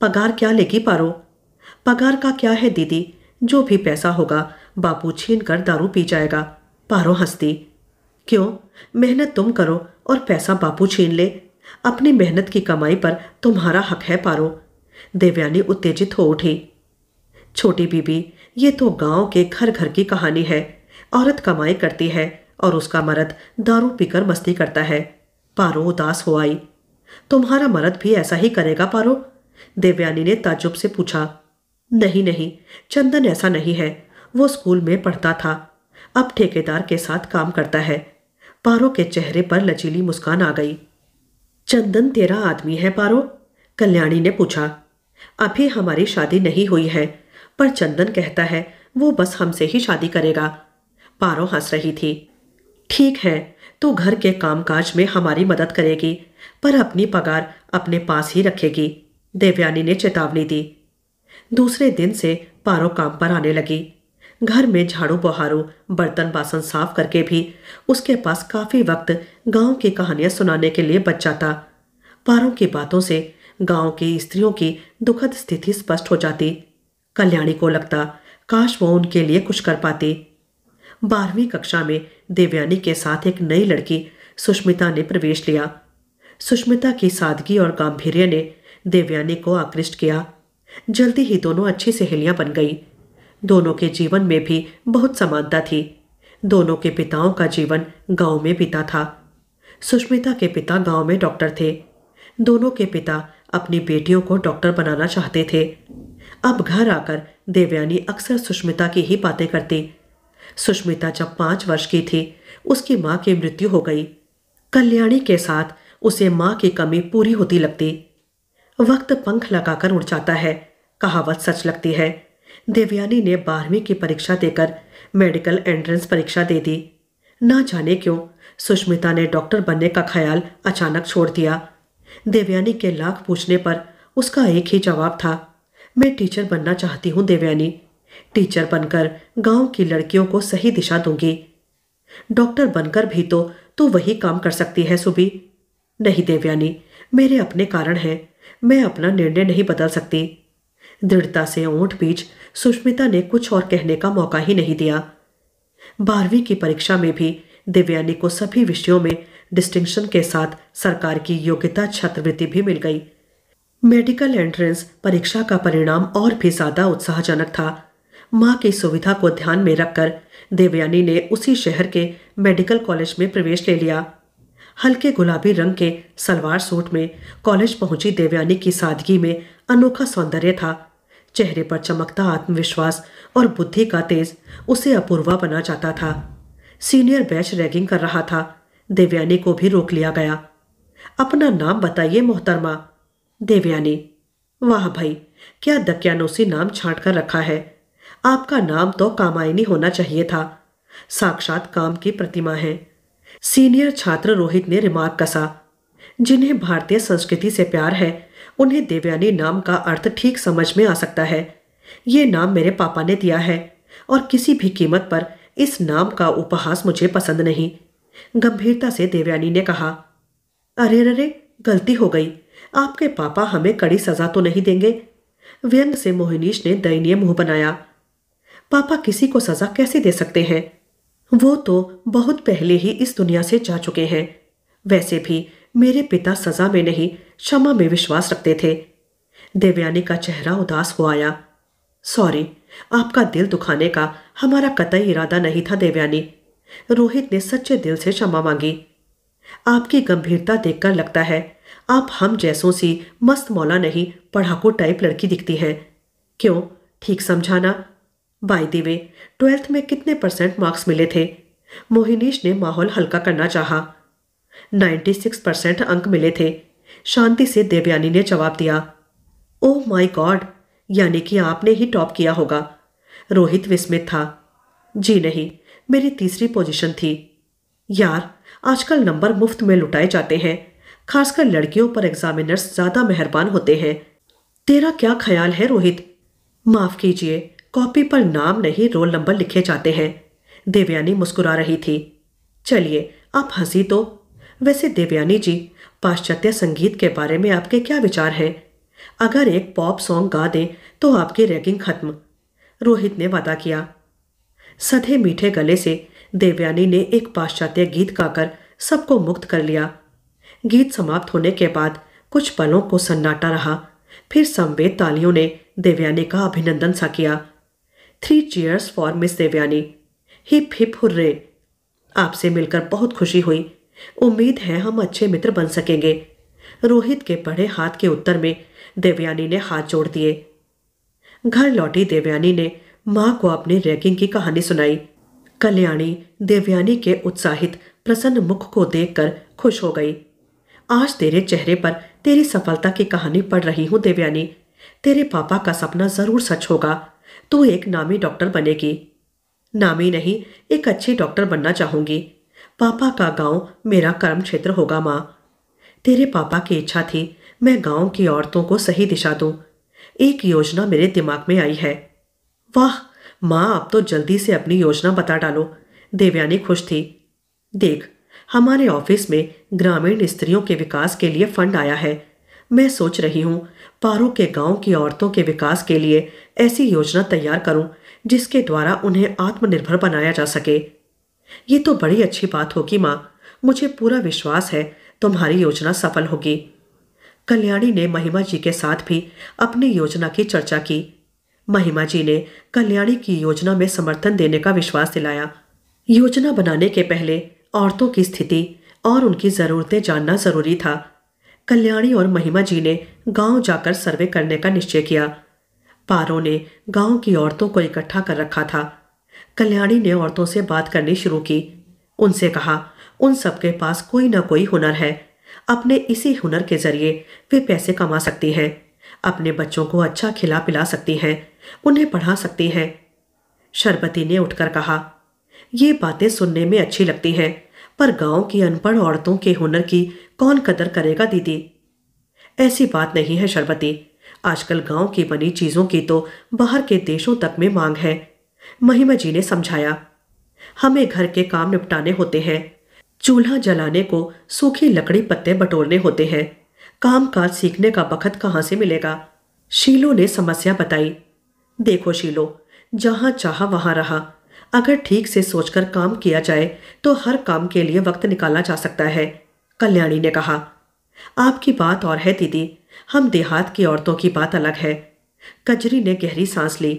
पगार क्या लेगी पारो पगार का क्या है दीदी जो भी पैसा होगा बापू छीन कर दारू पी जाएगा पारो हंसती क्यों मेहनत तुम करो और पैसा बापू छीन ले अपनी मेहनत की कमाई पर तुम्हारा हक है पारो देवयानी उत्तेजित हो उठी छोटी बीबी ये तो गांव के घर घर की कहानी है औरत कमाई करती है और उसका मर्द दारू पीकर मस्ती करता है पारो उदास हो आई तुम्हारा मर्द भी ऐसा ही करेगा पारो देवयानी ने ताजुब से पूछा नहीं नहीं चंदन ऐसा नहीं है वो स्कूल में पढ़ता था अब ठेकेदार के साथ काम करता है पारो के चेहरे पर लचीली मुस्कान आ गई चंदन तेरा आदमी है पारो कल्याणी ने पूछा अभी हमारी शादी नहीं हुई है पर चंदन कहता है वो बस हमसे ही शादी करेगा पारो हंस रही थी ठीक है तो घर के कामकाज में हमारी मदद करेगी पर अपनी पगार अपने पास ही रखेगी देवयानी ने चेतावनी दी दूसरे दिन से पारो काम पर आने लगी घर में झाड़ू बहारू बर्तन बासन साफ करके भी उसके पास काफ़ी वक्त गांव की कहानियां सुनाने के लिए बच जाता पारों की बातों से गांव की स्त्रियों की दुखद स्थिति स्पष्ट हो जाती कल्याणी को लगता काश वो उनके लिए कुछ कर पाती बारहवीं कक्षा में देवयानी के साथ एक नई लड़की सुष्मिता ने प्रवेश लिया सुष्मिता की सादगी और गांधीर्य ने देवयानी को आकृष्ट किया जल्दी ही दोनों अच्छी सहेलियां बन गईं दोनों के जीवन में भी बहुत समानता थी दोनों के पिताओं का जीवन गांव में बीता था सुष्मिता के पिता गांव में डॉक्टर थे दोनों के पिता अपनी बेटियों को डॉक्टर बनाना चाहते थे अब घर आकर देवयानी अक्सर सुष्मिता की ही बातें करती सुष्मिता जब पाँच वर्ष की थी उसकी माँ की मृत्यु हो गई कल्याणी के साथ उसे माँ की कमी पूरी होती लगती वक्त पंख लगाकर उड़ जाता है कहावत सच लगती है देवयानी ने बारहवीं की परीक्षा देकर मेडिकल एंट्रेंस परीक्षा दे दी ना जाने क्यों सुष्मिता ने डॉक्टर बनने का ख्याल अचानक छोड़ दिया देवयानी के लाख पूछने पर उसका एक ही जवाब था मैं टीचर बनना चाहती हूँ देवयानी टीचर बनकर गांव की लड़कियों को सही दिशा दूंगी डॉक्टर बनकर भी तो तू वही काम कर सकती है सुबी नहीं देवयानी मेरे अपने कारण हैं मैं अपना निर्णय नहीं बदल सकती दृढ़ता से ओंठ बीच सुष्मिता ने कुछ और कहने का मौका ही नहीं दिया बारहवीं की परीक्षा में भी दिव्यानी को सभी विषयों में डिस्टिंक्शन के साथ सरकार की योग्यता छात्रवृत्ति भी मिल गई मेडिकल एंट्रेंस परीक्षा का परिणाम और भी ज्यादा उत्साहजनक था माँ की सुविधा को ध्यान में रखकर देवयानी ने उसी शहर के मेडिकल कॉलेज में प्रवेश ले लिया हल्के गुलाबी रंग के सलवार सूट में कॉलेज पहुंची देवयानी की सादगी में अनोखा सौंदर्य था चेहरे पर चमकता आत्मविश्वास और बुद्धि का तेज उसे अपूर्वा बना जाता था सीनियर बैच रैगिंग कर रहा था देवयानी को भी रोक लिया गया अपना नाम बताइए मोहतरमा देवयानी वाह भाई क्या दक्यानोसी नाम छाट कर रखा है आपका नाम तो कामायनी होना चाहिए था साक्षात काम की प्रतिमा है सीनियर छात्र रोहित ने रिमार्क कसा जिन्हें भारतीय संस्कृति से प्यार है उन्हें देवयानी नाम का अर्थ ठीक समझ में आ सकता है ये नाम मेरे पापा ने दिया है और किसी भी कीमत पर इस नाम का उपहास मुझे पसंद नहीं गंभीरता से देवयानी ने कहा अरे अरे गलती हो गई आपके पापा हमें कड़ी सजा तो नहीं देंगे व्यंग से मोहिनीश ने दयनीय मुंह बनाया पापा किसी को सजा कैसे दे सकते हैं वो तो बहुत पहले ही इस दुनिया से जा चुके हैं वैसे भी मेरे पिता सजा में नहीं क्षमा में विश्वास रखते थे देवयानी का चेहरा उदास हो आया सॉरी आपका दिल दुखाने का हमारा कतई इरादा नहीं था देवयानी रोहित ने सच्चे दिल से क्षमा मांगी आपकी गंभीरता देखकर लगता है आप हम जैसों सी मस्त मौला नहीं पढ़ाकू टाइप लड़की दिखती हैं क्यों ठीक समझाना बाई दिवे ट्वेल्थ में कितने परसेंट मार्क्स मिले थे मोहिनीश ने माहौल हल्का करना चाहा 96 परसेंट अंक मिले थे शांति से देवयानी ने जवाब दिया ओह माय गॉड यानी कि आपने ही टॉप किया होगा रोहित विस्मित था जी नहीं मेरी तीसरी पोजीशन थी यार आजकल नंबर मुफ्त में लुटाए जाते हैं खासकर लड़कियों पर एग्जामिनर्स ज़्यादा मेहरबान होते हैं तेरा क्या ख्याल है रोहित माफ़ कीजिए कॉपी पर नाम नहीं रोल नंबर लिखे जाते हैं देवयानी मुस्कुरा रही थी चलिए आप हंसी तो वैसे देवयानी जी पाश्चात्य संगीत के बारे में आपके क्या विचार हैं अगर एक पॉप सॉन्ग गा दें तो आपकी रैगिंग खत्म रोहित ने वादा किया सधे मीठे गले से देवयानी ने एक पाश्चात्य गीत गाकर सबको मुक्त कर लिया गीत समाप्त होने के बाद कुछ पलों को सन्नाटा रहा फिर संवेद तालियों ने देवयानी का अभिनंदन सा किया three cheers for miss Devyani hip hip hurray आपसे मिलकर बहुत खुशी हुई उम्मीद है हम अच्छे मित्र बन सकेंगे रोहित के पढ़े हाथ के उत्तर में देवयानी ने हाथ जोड़ दिए घर लौटी देवयानी ने माँ को अपनी रैगिंग की कहानी सुनाई कल्याणी देवयानी के उत्साहित प्रसन्न मुख को देखकर खुश हो गई आज तेरे चेहरे पर तेरी सफलता की कहानी पढ़ रही हूँ देवयानी तेरे पापा का सपना जरूर सच होगा तो एक नामी डॉक्टर बनेगी नामी नहीं एक अच्छी डॉक्टर बनना चाहूंगी पापा का गांव मेरा कर्म क्षेत्र होगा माँ तेरे पापा की इच्छा थी मैं गांव की औरतों को सही दिशा दूँ एक योजना मेरे दिमाग में आई है वाह माँ अब तो जल्दी से अपनी योजना बता डालो देवयानी खुश थी देख हमारे ऑफिस में ग्रामीण स्त्रियों के विकास के लिए फंड आया है मैं सोच रही हूँ पारो के गांव की औरतों के विकास के लिए ऐसी योजना तैयार करूँ जिसके द्वारा उन्हें आत्मनिर्भर बनाया जा सके ये तो बड़ी अच्छी बात होगी माँ मुझे पूरा विश्वास है तुम्हारी योजना सफल होगी कल्याणी ने महिमा जी के साथ भी अपनी योजना की चर्चा की महिमा जी ने कल्याणी की योजना में समर्थन देने का विश्वास दिलाया योजना बनाने के पहले औरतों की स्थिति और उनकी ज़रूरतें जानना ज़रूरी था कल्याणी और महिमा जी ने गांव जाकर सर्वे करने का निश्चय किया पारो ने गांव की औरतों को इकट्ठा कर रखा था कल्याणी ने औरतों से बात करनी शुरू की उनसे कहा उन सबके पास कोई ना कोई हुनर है अपने इसी हुनर के जरिए वे पैसे कमा सकती हैं अपने बच्चों को अच्छा खिला पिला सकती हैं उन्हें पढ़ा सकती हैं शरबती ने उठकर कहा ये बातें सुनने में अच्छी लगती हैं पर गांव की अनपढ़ औरतों के हुनर की कौन कदर करेगा दीदी ऐसी बात नहीं है शरबती आजकल गांव की बनी चीज़ों की तो बाहर के देशों तक में मांग है महिमा जी ने समझाया हमें घर के काम निपटाने होते हैं चूल्हा जलाने को सूखी लकड़ी पत्ते बटोरने होते हैं काम काज सीखने का वक़्त कहाँ से मिलेगा शीलो ने समस्या बताई देखो शीलो जहाँ चाह वहाँ रहा अगर ठीक से सोचकर काम किया जाए तो हर काम के लिए वक्त निकाला जा सकता है कल्याणी ने कहा आपकी बात और है दीदी हम देहात की औरतों की बात अलग है कजरी ने गहरी सांस ली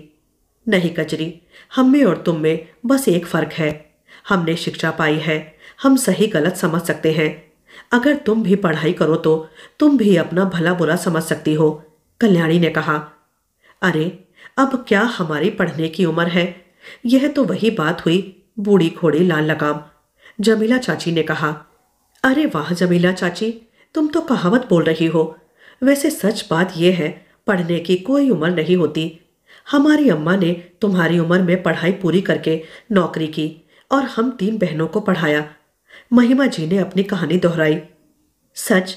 नहीं कजरी हम में और तुम में बस एक फ़र्क है हमने शिक्षा पाई है हम सही गलत समझ सकते हैं अगर तुम भी पढ़ाई करो तो तुम भी अपना भला बुरा समझ सकती हो कल्याणी ने कहा अरे अब क्या हमारी पढ़ने की उम्र है यह तो वही बात हुई बूढ़ी घोड़ी लाल लगाम जमीला चाची ने कहा अरे वाह जमीला चाची तुम तो कहावत बोल रही हो वैसे सच बात यह है पढ़ने की कोई उम्र नहीं होती हमारी अम्मा ने तुम्हारी उम्र में पढ़ाई पूरी करके नौकरी की और हम तीन बहनों को पढ़ाया महिमा जी ने अपनी कहानी दोहराई सच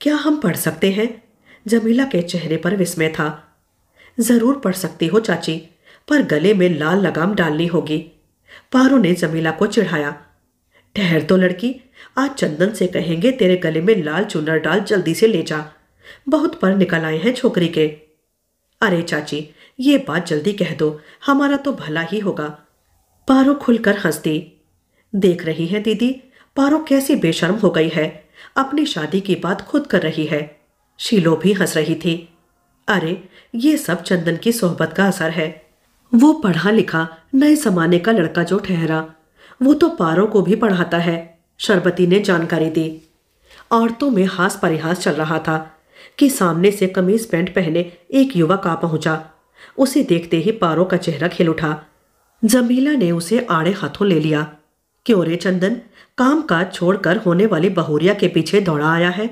क्या हम पढ़ सकते हैं जमीला के चेहरे पर विस्मय था ज़रूर पढ़ सकती हो चाची पर गले में लाल लगाम डालनी होगी पारो ने जमीला को चिढ़ाया ठहर तो लड़की आज चंदन से कहेंगे तेरे गले में लाल चूनर डाल जल्दी से ले जा बहुत पर निकल आए हैं छोकरी के अरे चाची ये बात जल्दी कह दो हमारा तो भला ही होगा पारो खुलकर हंस दी देख रही है दीदी पारो कैसी बेशर्म हो गई है अपनी शादी की बात खुद कर रही है शीलो भी हंस रही थी अरे ये सब चंदन की सोहबत का असर है वो पढ़ा लिखा नए जमाने का लड़का जो ठहरा वो तो पारो को भी पढ़ाता है शरबती ने जानकारी दी औरतों में हास परिहास चल रहा था कि सामने से कमीज पैंट पहने एक युवक आ पहुंचा उसे देखते ही पारो का चेहरा खिल उठा जमीला ने उसे आड़े हाथों ले लिया क्यों रे चंदन काम काज छोड़कर होने वाली बहूरिया के पीछे दौड़ा आया है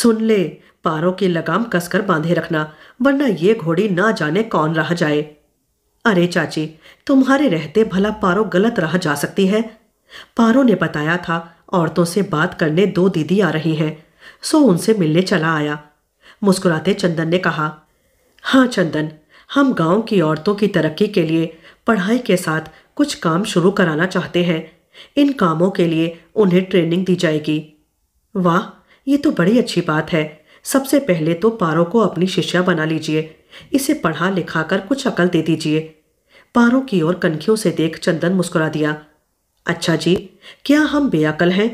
सुन ले पारो की लगाम कसकर बांधे रखना वरना ये घोड़ी ना जाने कौन रह जाए अरे चाची तुम्हारे रहते भला पारो गलत रह जा सकती है पारो ने बताया था औरतों से बात करने दो दीदी आ रही हैं सो उनसे मिलने चला आया मुस्कुराते चंदन ने कहा हाँ चंदन हम गांव की औरतों की तरक्की के लिए पढ़ाई के साथ कुछ काम शुरू कराना चाहते हैं इन कामों के लिए उन्हें ट्रेनिंग दी जाएगी वाह ये तो बड़ी अच्छी बात है सबसे पहले तो पारो को अपनी शिष्या बना लीजिए इसे पढ़ा लिखा कर कुछ अकल दे दीजिए पारो की ओर कनखियों से देख चंदन मुस्कुरा दिया अच्छा जी क्या हम बेअकल हैं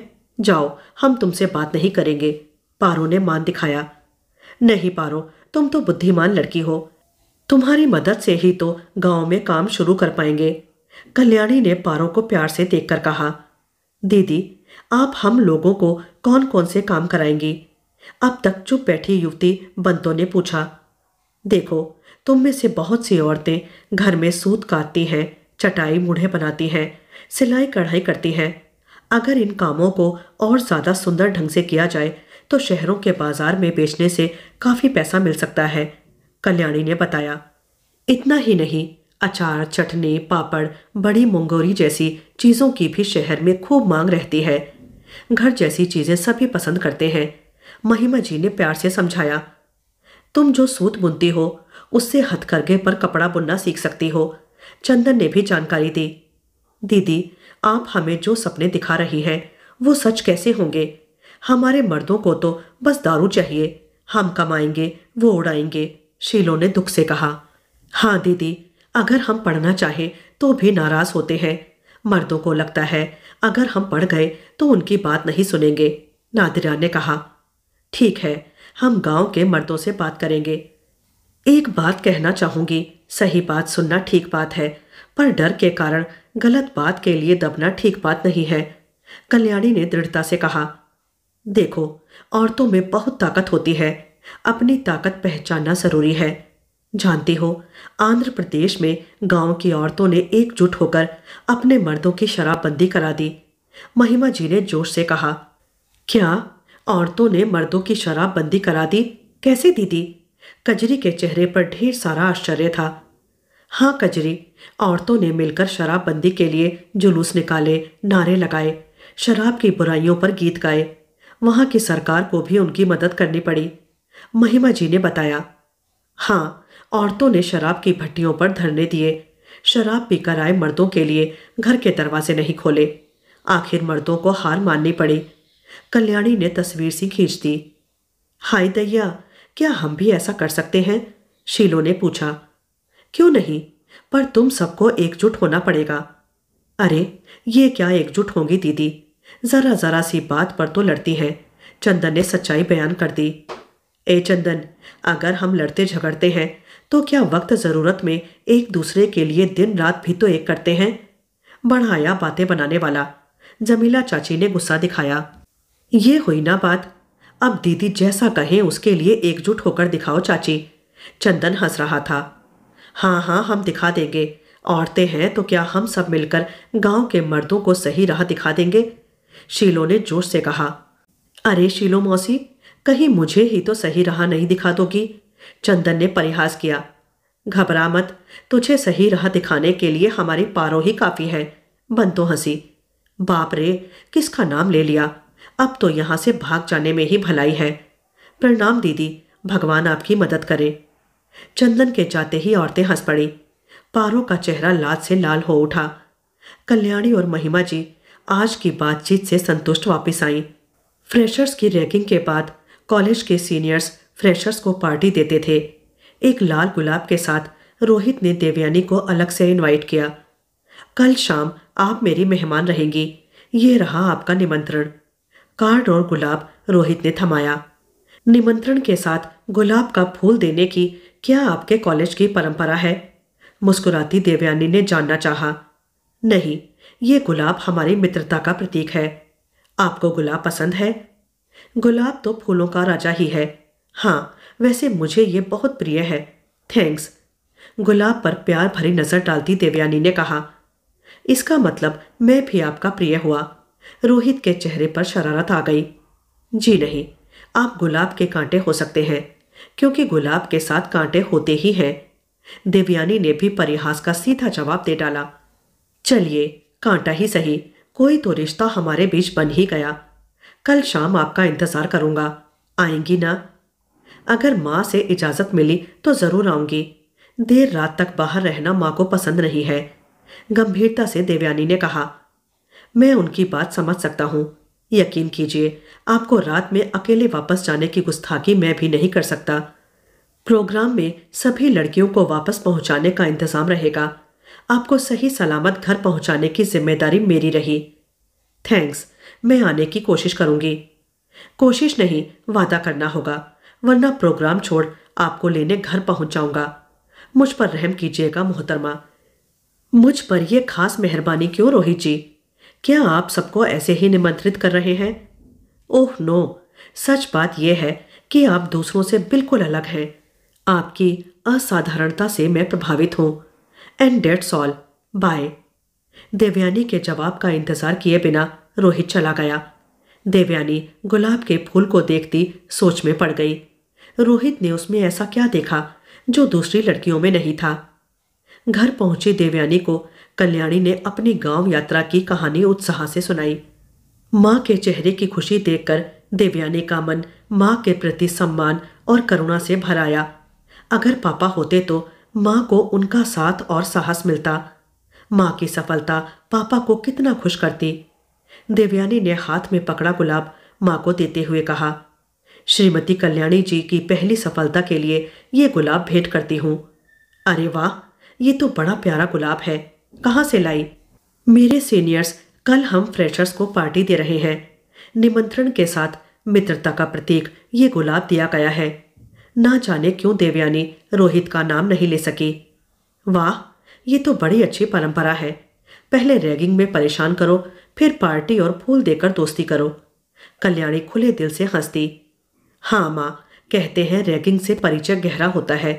जाओ हम तुमसे बात नहीं करेंगे पारो ने मान दिखाया नहीं पारो तुम तो बुद्धिमान लड़की हो तुम्हारी मदद से ही तो गांव में काम शुरू कर पाएंगे कल्याणी ने पारो को प्यार से देखकर कहा दीदी आप हम लोगों को कौन कौन से काम कराएंगी अब तक चुप बैठी युवती बंतों ने पूछा देखो तुम में से बहुत सी औरतें घर में सूत काटती हैं चटाई मुढ़े बनाती हैं सिलाई कढ़ाई करती हैं अगर इन कामों को और ज़्यादा सुंदर ढंग से किया जाए तो शहरों के बाजार में बेचने से काफ़ी पैसा मिल सकता है कल्याणी ने बताया इतना ही नहीं अचार चटनी पापड़ बड़ी मुंगोरी जैसी चीज़ों की भी शहर में खूब मांग रहती है घर जैसी चीज़ें सभी पसंद करते हैं महिमा जी ने प्यार से समझाया तुम जो सूत बुनती हो उससे हथकरघे पर कपड़ा बुनना सीख सकती हो चंदन ने भी जानकारी दी दीदी आप हमें जो सपने दिखा रही हैं वो सच कैसे होंगे हमारे मर्दों को तो बस दारू चाहिए हम कमाएंगे वो उड़ाएंगे शीलो ने दुख से कहा हाँ दीदी अगर हम पढ़ना चाहें तो भी नाराज़ होते हैं मर्दों को लगता है अगर हम पढ़ गए तो उनकी बात नहीं सुनेंगे नादिरा ने कहा ठीक है हम गांव के मर्दों से बात करेंगे एक बात कहना चाहूंगी सही बात सुनना ठीक बात है पर डर के कारण गलत बात के लिए दबना ठीक बात नहीं है कल्याणी ने दृढ़ता से कहा देखो औरतों में बहुत ताकत होती है अपनी ताकत पहचानना जरूरी है जानती हो आंध्र प्रदेश में गांव की औरतों ने एकजुट होकर अपने मर्दों की शराबबंदी करा दी महिमा जी ने जोश से कहा क्या औरतों ने मर्दों की शराबबंदी करा दी कैसे दीदी कजरी के चेहरे पर ढेर सारा आश्चर्य था हाँ कजरी औरतों ने मिलकर शराबबंदी के लिए जुलूस निकाले नारे लगाए शराब की बुराइयों पर गीत गाए वहां की सरकार को भी उनकी मदद करनी पड़ी महिमा जी ने बताया हाँ औरतों ने शराब की भट्टियों पर धरने दिए शराब पीकर आए मर्दों के लिए घर के दरवाजे नहीं खोले आखिर मर्दों को हार माननी पड़ी कल्याणी ने तस्वीर सी खींच दी हाय दैया क्या हम भी ऐसा कर सकते हैं शीलो ने पूछा क्यों नहीं पर तुम सबको एकजुट होना पड़ेगा अरे ये क्या एकजुट होंगी दीदी जरा जरा सी बात पर तो लड़ती हैं चंदन ने सच्चाई बयान कर दी ए चंदन अगर हम लड़ते झगड़ते हैं तो क्या वक्त ज़रूरत में एक दूसरे के लिए दिन रात भी तो एक करते हैं बढ़ाया बातें बनाने वाला जमीला चाची ने गुस्सा दिखाया ये हुई ना बात अब दीदी जैसा कहें उसके लिए एकजुट होकर दिखाओ चाची चंदन हंस रहा था हाँ हाँ हम दिखा देंगे औरतें हैं तो क्या हम सब मिलकर गांव के मर्दों को सही राह दिखा देंगे शीलो ने जोश से कहा अरे शीलो मौसी कहीं मुझे ही तो सही राह नहीं दिखा दोगी चंदन ने परिहास किया घबरा मत तुझे सही राह दिखाने के लिए हमारी पारो ही काफ़ी है बन तो हंसी बाप रे किसका नाम ले लिया अब तो यहां से भाग जाने में ही भलाई है प्रणाम दीदी भगवान आपकी मदद करे चंदन के जाते ही औरतें हंस पड़ी पारो का चेहरा लाल से लाल हो उठा कल्याणी और महिमा जी आज की बातचीत से संतुष्ट वापस आईं फ्रेशर्स की रैगिंग के बाद कॉलेज के सीनियर्स फ्रेशर्स को पार्टी देते थे एक लाल गुलाब के साथ रोहित ने देवयानी को अलग से इनवाइट किया कल शाम आप मेरी मेहमान रहेंगी ये रहा आपका निमंत्रण कार्ड और गुलाब रोहित ने थमाया निमंत्रण के साथ गुलाब का फूल देने की क्या आपके कॉलेज की परंपरा है मुस्कुराती देवयानी ने जानना चाहा नहीं ये गुलाब हमारी मित्रता का प्रतीक है आपको गुलाब पसंद है गुलाब तो फूलों का राजा ही है हाँ वैसे मुझे ये बहुत प्रिय है थैंक्स गुलाब पर प्यार भरी नज़र डालती देवयानी ने कहा इसका मतलब मैं भी आपका प्रिय हुआ रोहित के चेहरे पर शरारत आ गई जी नहीं आप गुलाब के कांटे हो सकते हैं क्योंकि गुलाब के साथ कांटे होते ही हैं देवयानी ने भी परिहास का सीधा जवाब दे डाला चलिए कांटा ही सही कोई तो रिश्ता हमारे बीच बन ही गया कल शाम आपका इंतज़ार करूंगा आएंगी ना अगर माँ से इजाज़त मिली तो ज़रूर आऊंगी देर रात तक बाहर रहना माँ को पसंद नहीं है गंभीरता से देवयानी ने कहा मैं उनकी बात समझ सकता हूँ यकीन कीजिए आपको रात में अकेले वापस जाने की गुस्ताखी मैं भी नहीं कर सकता प्रोग्राम में सभी लड़कियों को वापस पहुंचाने का इंतज़ाम रहेगा आपको सही सलामत घर पहुंचाने की जिम्मेदारी मेरी रही थैंक्स मैं आने की कोशिश करूंगी कोशिश नहीं वादा करना होगा वरना प्रोग्राम छोड़ आपको लेने घर पहुंच जाऊंगा मुझ पर रहम कीजिएगा मोहतरमा मुझ पर यह खास मेहरबानी क्यों रोहित जी क्या आप सबको ऐसे ही निमंत्रित कर रहे हैं ओह नो सच बात यह है कि आप दूसरों से बिल्कुल अलग हैं आपकी असाधारणता से मैं प्रभावित हूं and that's all by Devyani के जवाब का इंतजार किए बिना रोहित चला गया देवयानी गुलाब के फूल को देखती सोच में पड़ गई रोहित ने उसमें ऐसा क्या देखा जो दूसरी लड़कियों में नहीं था घर पहुंची देवयानी को कल्याणी ने अपनी गांव यात्रा की कहानी उत्साह से सुनाई माँ के चेहरे की खुशी देखकर देवयानी का मन माँ के प्रति सम्मान और करुणा से भर आया अगर पापा होते तो माँ को उनका साथ और साहस मिलता माँ की सफलता पापा को कितना खुश करती देवयानी ने हाथ में पकड़ा गुलाब माँ को देते हुए कहा श्रीमती कल्याणी जी की पहली सफलता के लिए ये गुलाब भेंट करती हूँ अरे वाह ये तो बड़ा प्यारा गुलाब है कहाँ से लाई मेरे सीनियर्स कल हम फ्रेशर्स को पार्टी दे रहे हैं निमंत्रण के साथ मित्रता का प्रतीक ये गुलाब दिया गया है ना जाने क्यों देवयानी रोहित का नाम नहीं ले सकी वाह ये तो बड़ी अच्छी परंपरा है पहले रैगिंग में परेशान करो फिर पार्टी और फूल देकर दोस्ती करो कल्याणी खुले दिल से हंसती हाँ माँ कहते हैं रैगिंग से परिचय गहरा होता है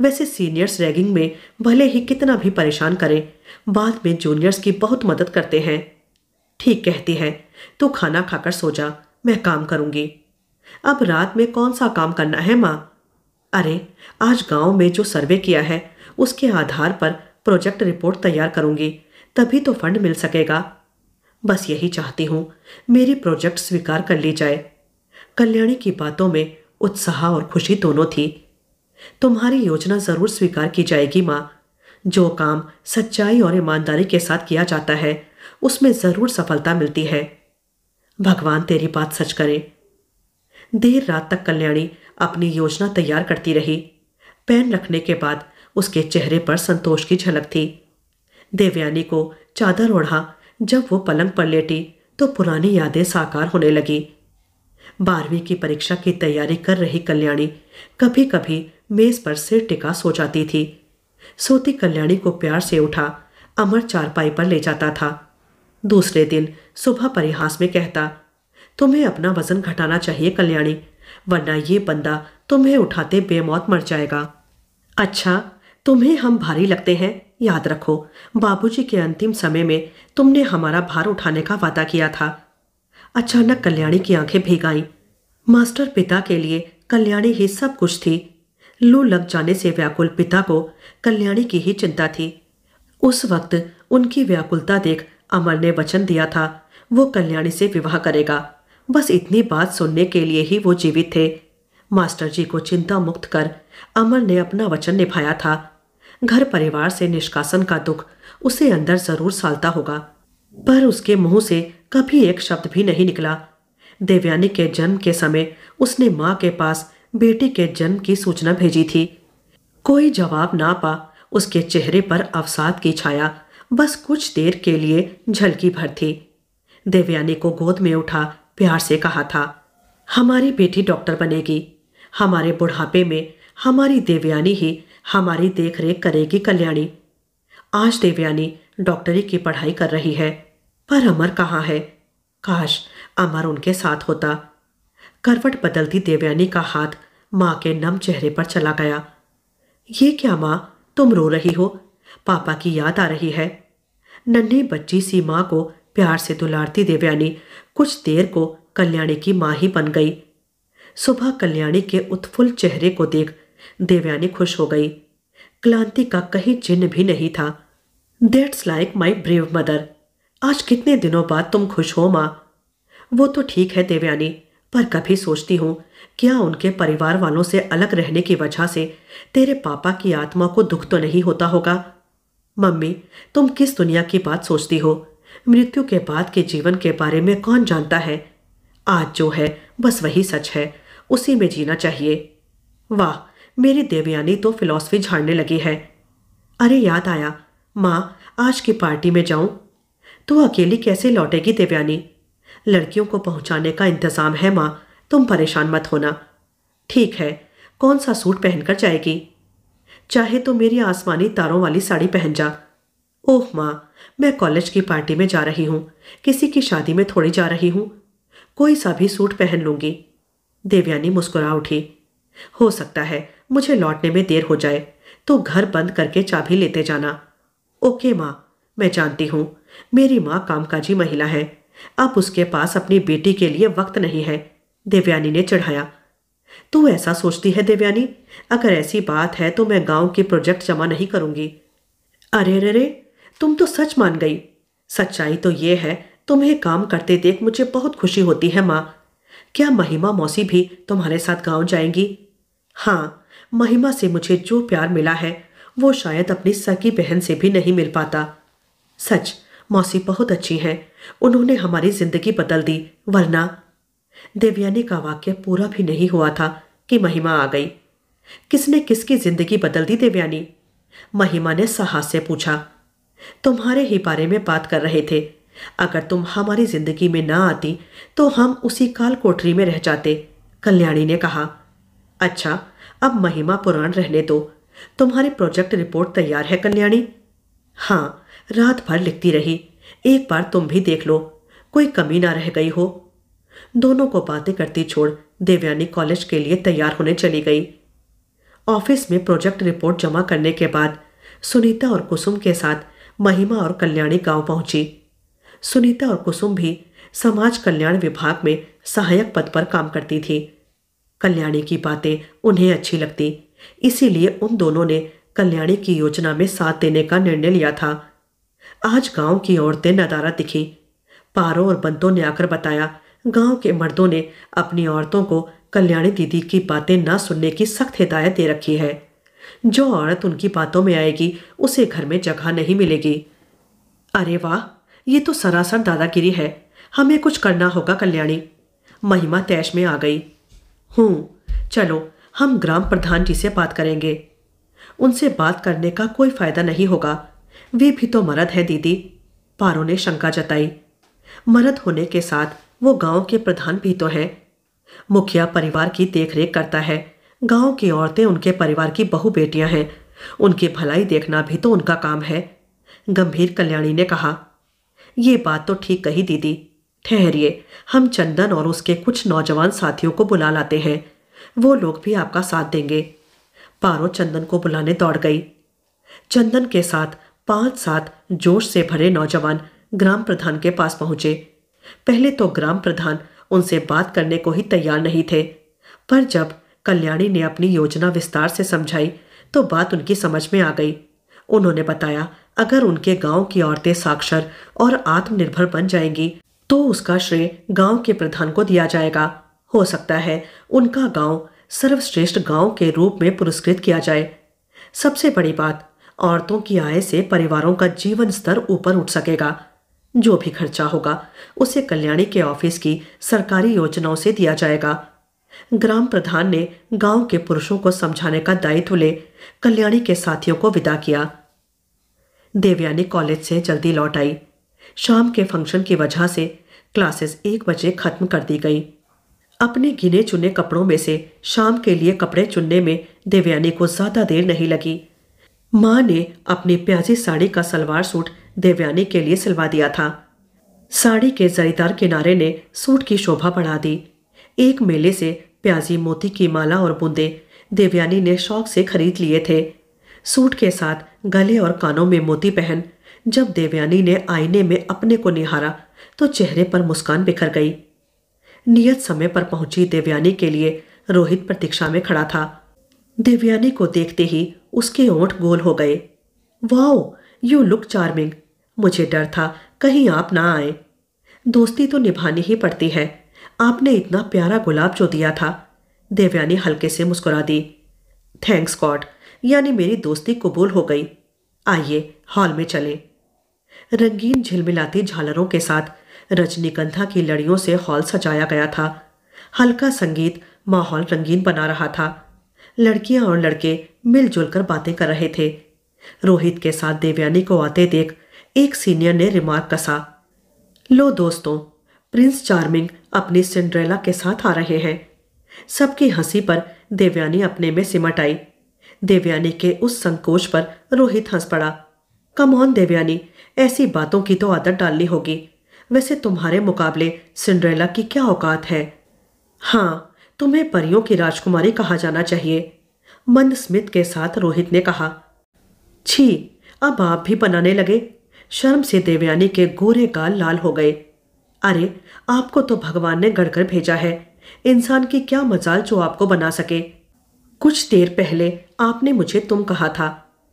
वैसे सीनियर्स रैगिंग में भले ही कितना भी परेशान करें बाद में जूनियर्स की बहुत मदद करते हैं ठीक कहती है तो खाना खाकर सो जा मैं काम करूंगी अब रात में कौन सा काम करना है माँ अरे आज गांव में जो सर्वे किया है उसके आधार पर प्रोजेक्ट रिपोर्ट तैयार करूंगी तभी तो फंड मिल सकेगा बस यही चाहती हूँ मेरी प्रोजेक्ट स्वीकार कर ली जाए कल्याणी की बातों में उत्साह और खुशी दोनों थी तुम्हारी योजना जरूर स्वीकार की जाएगी माँ जो काम सच्चाई और ईमानदारी के साथ किया जाता है उसमें जरूर सफलता मिलती है भगवान तेरी बात सच करे देर रात तक कल्याणी अपनी योजना तैयार करती रही पेन रखने के बाद उसके चेहरे पर संतोष की झलक थी देवयानी को चादर ओढ़ा जब वो पलंग पर लेटी तो पुरानी यादें साकार होने लगी बारहवीं की परीक्षा की तैयारी कर रही कल्याणी कभी कभी मेज पर सिर टिका सो जाती थी सोती कल्याणी को प्यार से उठा अमर चारपाई पर ले जाता था दूसरे दिन सुबह परिहास में कहता तुम्हें अपना वजन घटाना चाहिए कल्याणी वरना ये बंदा तुम्हें उठाते बेमौत मर जाएगा अच्छा तुम्हें हम भारी लगते हैं याद रखो बाबूजी के अंतिम समय में तुमने हमारा भार उठाने का वादा किया था अचानक कल्याणी की आंखें भीग आईं मास्टर पिता के लिए कल्याणी ही सब कुछ थी लू लग जाने से व्याकुल पिता को कल्याणी की ही चिंता थी उस वक्त उनकी व्याकुलता देख अमर ने वचन दिया था वो कल्याणी से विवाह करेगा बस इतनी बात सुनने के लिए ही वो जीवित थे मास्टर जी को चिंता मुक्त कर अमर ने अपना वचन निभाया था घर परिवार से निष्कासन का दुख उसे अंदर जरूर सालता होगा पर उसके मुंह से कभी एक शब्द भी नहीं निकला देवयानी के जन्म के समय उसने माँ के पास बेटी के जन्म की सूचना भेजी थी कोई जवाब ना पा उसके चेहरे पर अवसाद की छाया बस कुछ देर के लिए झलकी भर थी देवयानी को गोद में उठा प्यार से कहा था हमारी बेटी डॉक्टर बनेगी हमारे बुढ़ापे में हमारी देवयानी ही हमारी देखरेख करेगी कल्याणी आज देवयानी डॉक्टरी की पढ़ाई कर रही है पर अमर कहाँ है काश अमर उनके साथ होता करवट बदलती देवयानी का हाथ माँ के नम चेहरे पर चला गया ये क्या माँ तुम रो रही हो पापा की याद आ रही है नन्ही बच्ची सी माँ को प्यार से दुलारती देवयानी कुछ देर को कल्याणी की माँ ही बन गई सुबह कल्याणी के उत्फुल्ल चेहरे को देख देवयानी खुश हो गई क्लांति का कहीं चिन्ह भी नहीं था that's like my brave mother आज कितने दिनों बाद तुम खुश हो माँ वो तो ठीक है देवयानी पर कभी सोचती हूँ क्या उनके परिवार वालों से अलग रहने की वजह से तेरे पापा की आत्मा को दुख तो नहीं होता होगा मम्मी तुम किस दुनिया की बात सोचती हो मृत्यु के बाद के जीवन के बारे में कौन जानता है आज जो है बस वही सच है उसी में जीना चाहिए वाह मेरी देवयानी तो फिलॉसफी झाड़ने लगी है अरे याद आया माँ आज की पार्टी में जाऊं तू अकेली कैसे लौटेगी देवयानी लड़कियों को पहुंचाने का इंतज़ाम है माँ तुम परेशान मत होना ठीक है कौन सा सूट पहनकर जाएगी चाहे तो मेरी आसमानी तारों वाली साड़ी पहन जा ओह माँ मैं कॉलेज की पार्टी में जा रही हूँ किसी की शादी में थोड़ी जा रही हूँ कोई सा भी सूट पहन लूंगी देवयानी मुस्कुरा उठी हो सकता है मुझे लौटने में देर हो जाए तो घर बंद करके चाबी लेते जाना ओके माँ मैं जानती हूँ मेरी माँ कामकाजी महिला है अब उसके पास अपनी बेटी के लिए वक्त नहीं है देवयानी ने चढ़ाया तू ऐसा सोचती है देवयानी अगर ऐसी बात है तो मैं गांव के प्रोजेक्ट जमा नहीं करूंगी अरे अरे रे तुम तो सच मान गई सच्चाई तो ये है तुम्हें काम करते देख मुझे बहुत खुशी होती है माँ क्या महिमा मौसी भी तुम्हारे साथ गांव जाएंगी हाँ महिमा से मुझे जो प्यार मिला है वो शायद अपनी सगी बहन से भी नहीं मिल पाता सच मौसी बहुत अच्छी हैं उन्होंने हमारी जिंदगी बदल दी वरना देवयानी का वाक्य पूरा भी नहीं हुआ था कि महिमा आ गई किसने किसकी जिंदगी बदल दी देवयानी महिमा ने साहस से पूछा तुम्हारे ही बारे में बात कर रहे थे अगर तुम हमारी जिंदगी में ना आती तो हम उसी काल कोठरी में रह जाते कल्याणी ने कहा अच्छा अब महिमा पुराण रहने दो तुम्हारी प्रोजेक्ट रिपोर्ट तैयार है कल्याणी हाँ रात भर लिखती रही एक बार तुम भी देख लो कोई कमी ना रह गई हो दोनों को बातें करती छोड़ देवयानी कॉलेज के लिए तैयार होने चली गई ऑफिस में प्रोजेक्ट रिपोर्ट जमा करने के बाद सुनीता और कुसुम के साथ महिमा और कल्याणी गांव पहुंची सुनीता और कुसुम भी समाज कल्याण विभाग में सहायक पद पर काम करती थी कल्याणी की बातें उन्हें अच्छी लगती इसीलिए उन दोनों ने कल्याणी की योजना में साथ देने का निर्णय लिया था आज गांव की औरतें नदारा दिखी पारों और बंतों ने आकर बताया गांव के मर्दों ने अपनी औरतों को कल्याणी दीदी की बातें ना सुनने की सख्त हिदायत दे रखी है जो औरत उनकी बातों में आएगी उसे घर में जगह नहीं मिलेगी अरे वाह ये तो सरासर दादागिरी है हमें कुछ करना होगा कल्याणी महिमा तैश में आ गई हूँ चलो हम ग्राम प्रधान जी से बात करेंगे उनसे बात करने का कोई फायदा नहीं होगा वे भी तो मरद है दीदी पारो ने शंका जताई मरद होने के साथ वो गांव के प्रधान भी तो है मुखिया परिवार की देखरेख करता है गांव की औरतें उनके परिवार की बहु बेटियां हैं उनकी भलाई देखना भी तो उनका काम है गंभीर कल्याणी ने कहा ये बात तो ठीक कही दीदी ठहरिए हम चंदन और उसके कुछ नौजवान साथियों को बुला लाते हैं वो लोग भी आपका साथ देंगे पारो चंदन को बुलाने दौड़ गई चंदन के साथ पांच सात जोश से भरे नौजवान ग्राम प्रधान के पास पहुंचे पहले तो ग्राम प्रधान उनसे बात करने को ही तैयार नहीं थे पर जब कल्याणी ने अपनी योजना विस्तार से समझाई तो बात उनकी समझ में आ गई उन्होंने बताया अगर उनके गांव की औरतें साक्षर और आत्मनिर्भर बन जाएंगी तो उसका श्रेय गांव के प्रधान को दिया जाएगा हो सकता है उनका गांव सर्वश्रेष्ठ गांव के रूप में पुरस्कृत किया जाए सबसे बड़ी बात औरतों की आय से परिवारों का जीवन स्तर ऊपर उठ सकेगा जो भी खर्चा होगा उसे कल्याणी के ऑफिस की सरकारी योजनाओं से दिया जाएगा ग्राम प्रधान ने गांव के पुरुषों को समझाने का दायित्व ले कल्याणी के साथियों को विदा किया देवयानी कॉलेज से जल्दी लौट आई शाम के फंक्शन की वजह से क्लासेस एक बजे खत्म कर दी गई अपने गिने चुने कपड़ों में से शाम के लिए कपड़े चुनने में देवयानी को ज़्यादा देर नहीं लगी माँ ने अपनी प्याजी साड़ी का सलवार सूट देवयानी के लिए सिलवा दिया था साड़ी के जरीदार किनारे ने सूट की शोभा बढ़ा दी एक मेले से प्याजी मोती की माला और बूंदे देवयानी ने शौक से खरीद लिए थे सूट के साथ गले और कानों में मोती पहन जब देवयानी ने आईने में अपने को निहारा तो चेहरे पर मुस्कान बिखर गई नियत समय पर पहुंची देवयानी के लिए रोहित प्रतीक्षा में खड़ा था देवयानी को देखते ही उसके ओंठ गोल हो गए वाओ यू लुक चार्मिंग मुझे डर था कहीं आप ना आए दोस्ती तो निभानी ही पड़ती है आपने इतना प्यारा गुलाब जो दिया था देवयानी हल्के से मुस्कुरा दी थैंक्स गॉड यानी मेरी दोस्ती कबूल हो गई आइए हॉल में चले रंगीन झिलमिलाती झालरों के साथ रजनीगंधा की लड़ियों से हॉल सजाया गया था हल्का संगीत माहौल रंगीन बना रहा था लड़कियां और लड़के मिलजुल कर बातें कर रहे थे रोहित के साथ देवयानी को आते देख एक सीनियर ने रिमार्क कसा लो दोस्तों प्रिंस चार्मिंग अपनी सिंड्रेला के साथ आ रहे हैं सबकी हंसी पर देवयानी अपने में सिमट आई देवयानी के उस संकोच पर रोहित हंस पड़ा कम ऑन देवयानी ऐसी बातों की तो आदत डालनी होगी वैसे तुम्हारे मुकाबले सिंड्रेला की क्या औकात है हाँ तुम्हें परियों की राजकुमारी कहा जाना चाहिए मंद स्मित के साथ रोहित ने कहा छी अब आप भी बनाने लगे शर्म से देवयानी के गोरे गाल लाल हो गए अरे आपको तो भगवान ने गढ़कर भेजा है इंसान की क्या मजाल जो आपको बना सके कुछ देर पहले आपने मुझे तुम कहा था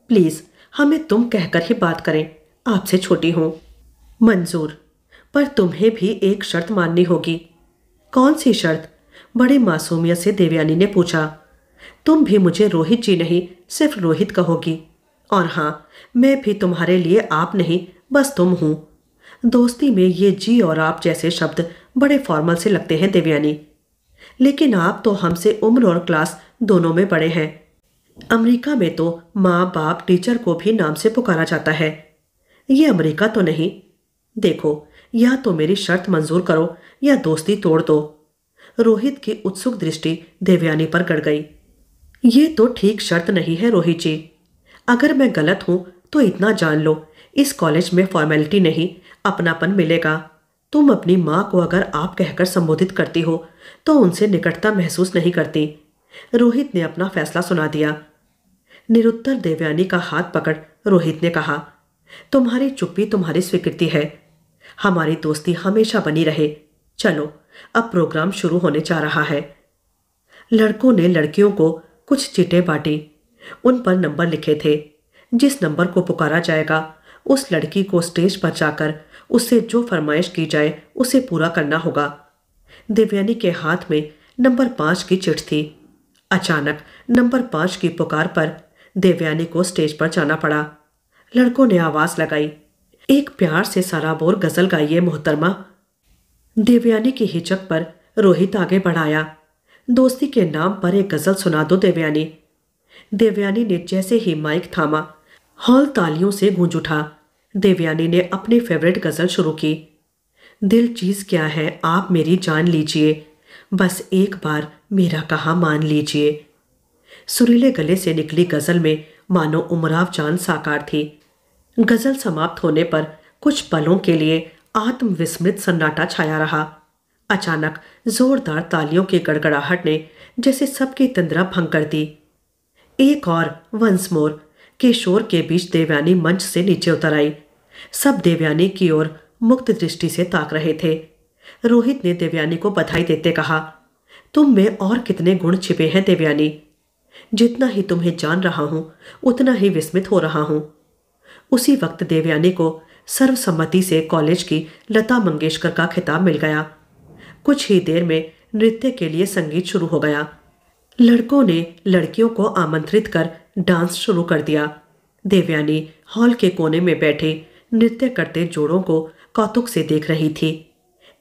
प्लीज हमें तुम कहकर ही बात करें आपसे छोटी हूं मंजूर पर तुम्हें भी एक शर्त माननी होगी कौन सी शर्त बड़ी मासूमियत से देवयानी ने पूछा तुम भी मुझे रोहित जी नहीं सिर्फ रोहित कहोगी और हाँ मैं भी तुम्हारे लिए आप नहीं बस तुम हूँ दोस्ती में ये जी और आप जैसे शब्द बड़े फॉर्मल से लगते हैं देवयानी लेकिन आप तो हमसे उम्र और क्लास दोनों में बड़े हैं अमेरिका में तो माँ बाप टीचर को भी नाम से पुकारा जाता है ये अमेरिका तो नहीं देखो या तो मेरी शर्त मंजूर करो या दोस्ती तोड़ दो रोहित की उत्सुक दृष्टि देवयानी पर गड़ गई ये तो ठीक शर्त नहीं है रोहित जी अगर मैं गलत हूं तो इतना जान लो इस कॉलेज में फॉर्मेलिटी नहीं अपनापन मिलेगा तुम अपनी माँ को अगर आप कहकर संबोधित करती हो तो उनसे निकटता महसूस नहीं करती रोहित ने अपना फैसला सुना दिया निरुत्तर देवयानी का हाथ पकड़ रोहित ने कहा तुम्हारी चुप्पी तुम्हारी स्वीकृति है हमारी दोस्ती हमेशा बनी रहे चलो अब प्रोग्राम शुरू होने जा रहा है लड़कों ने लड़कियों को कुछ चिटे बांटी उन पर नंबर लिखे थे जिस नंबर को पुकारा जाएगा उस लड़की को स्टेज पर जाकर उससे जो फरमाइश की जाए उसे पूरा करना होगा देवयानी के हाथ में नंबर पांच की चिट थी अचानक नंबर पांच की पुकार पर देवयानी को स्टेज पर जाना पड़ा लड़कों ने आवाज़ लगाई एक प्यार से सराबोर गज़ल गाइए मोहतरमा देवयानी की हिचक पर रोहित आगे बढ़ाया दोस्ती के नाम पर एक गजल सुना दो देवयानी देवयानी ने जैसे ही माइक थामा हॉल तालियों से गूंज उठा देवयानी ने अपनी फेवरेट गजल शुरू की दिल चीज क्या है आप मेरी जान लीजिए बस एक बार मेरा कहा मान लीजिए सुरीले गले से निकली गजल में मानो उमराव जान साकार थी गजल समाप्त होने पर कुछ पलों के लिए आत्मविस्मृत सन्नाटा छाया रहा अचानक जोरदार तालियों के गड़गड़ाहट ने जैसे सबकी तंद्रा भंग कर दी एक और वंस मोर किशोर के के बीच देवयानी मंच से नीचे उतर आई सब देवयानी की ओर मुक्त दृष्टि से ताक रहे थे रोहित ने देवयानी को बधाई देते कहा तुम में और कितने गुण छिपे हैं देवयानी जितना ही तुम्हें जान रहा हूं उतना ही विस्मित हो रहा हूं उसी वक्त देवयानी को सर्वसम्मति से कॉलेज की लता मंगेशकर का खिताब मिल गया कुछ ही देर में नृत्य के लिए संगीत शुरू हो गया लड़कों ने लड़कियों को आमंत्रित कर डांस शुरू कर दिया देवयानी हॉल के कोने में बैठे नृत्य करते जोड़ों को कौतुक से देख रही थी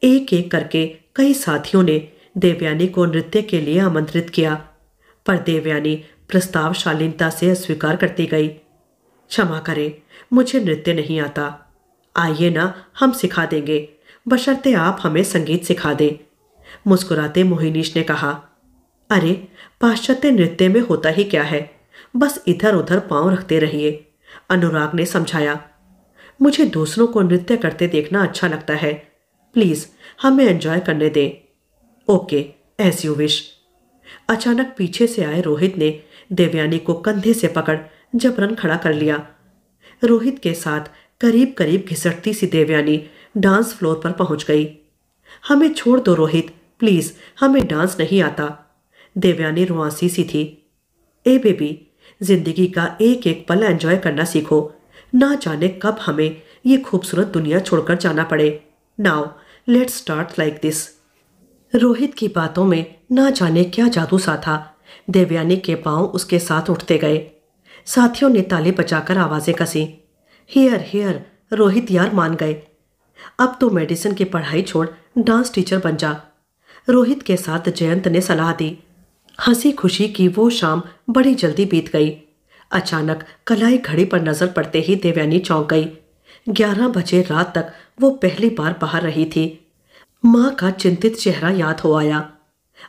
एक एक करके कई साथियों ने देवयानी को नृत्य के लिए आमंत्रित किया पर देवयानी प्रस्ताव शालीनता से अस्वीकार करती गई क्षमा करें मुझे नृत्य नहीं आता आइए ना हम सिखा देंगे बशर्ते आप हमें संगीत सिखा दें मुस्कुराते मोहिनीश ने कहा अरे पाश्चात्य नृत्य में होता ही क्या है बस इधर उधर पांव रखते रहिए अनुराग ने समझाया मुझे दूसरों को नृत्य करते देखना अच्छा लगता है प्लीज़ हमें एंजॉय करने दें ओके एज यू विश अचानक पीछे से आए रोहित ने देवयानी को कंधे से पकड़ जबरन खड़ा कर लिया रोहित के साथ करीब करीब घिसटती सी देवयानी डांस फ्लोर पर पहुंच गई हमें छोड़ दो रोहित प्लीज हमें डांस नहीं आता देवयानी रुआसी सी थी ए बेबी जिंदगी का एक एक पल एंजॉय करना सीखो ना जाने कब हमें ये खूबसूरत दुनिया छोड़कर जाना पड़े now let's start like this Rohit की बातों में ना जाने क्या जादू सा था देवयानी के पांव उसके साथ उठते गए साथियों ने ताले बजाकर आवाज़ें कसी हेयर हेयर रोहित यार मान गए अब तो मेडिसिन की पढ़ाई छोड़ डांस टीचर बन जा रोहित के साथ जयंत ने सलाह दी हंसी खुशी की वो शाम बड़ी जल्दी बीत गई अचानक कलाई घड़ी पर नजर पड़ते ही देवयानी चौंक गई ग्यारह बजे रात तक वो पहली बार बाहर रही थी माँ का चिंतित चेहरा याद हो आया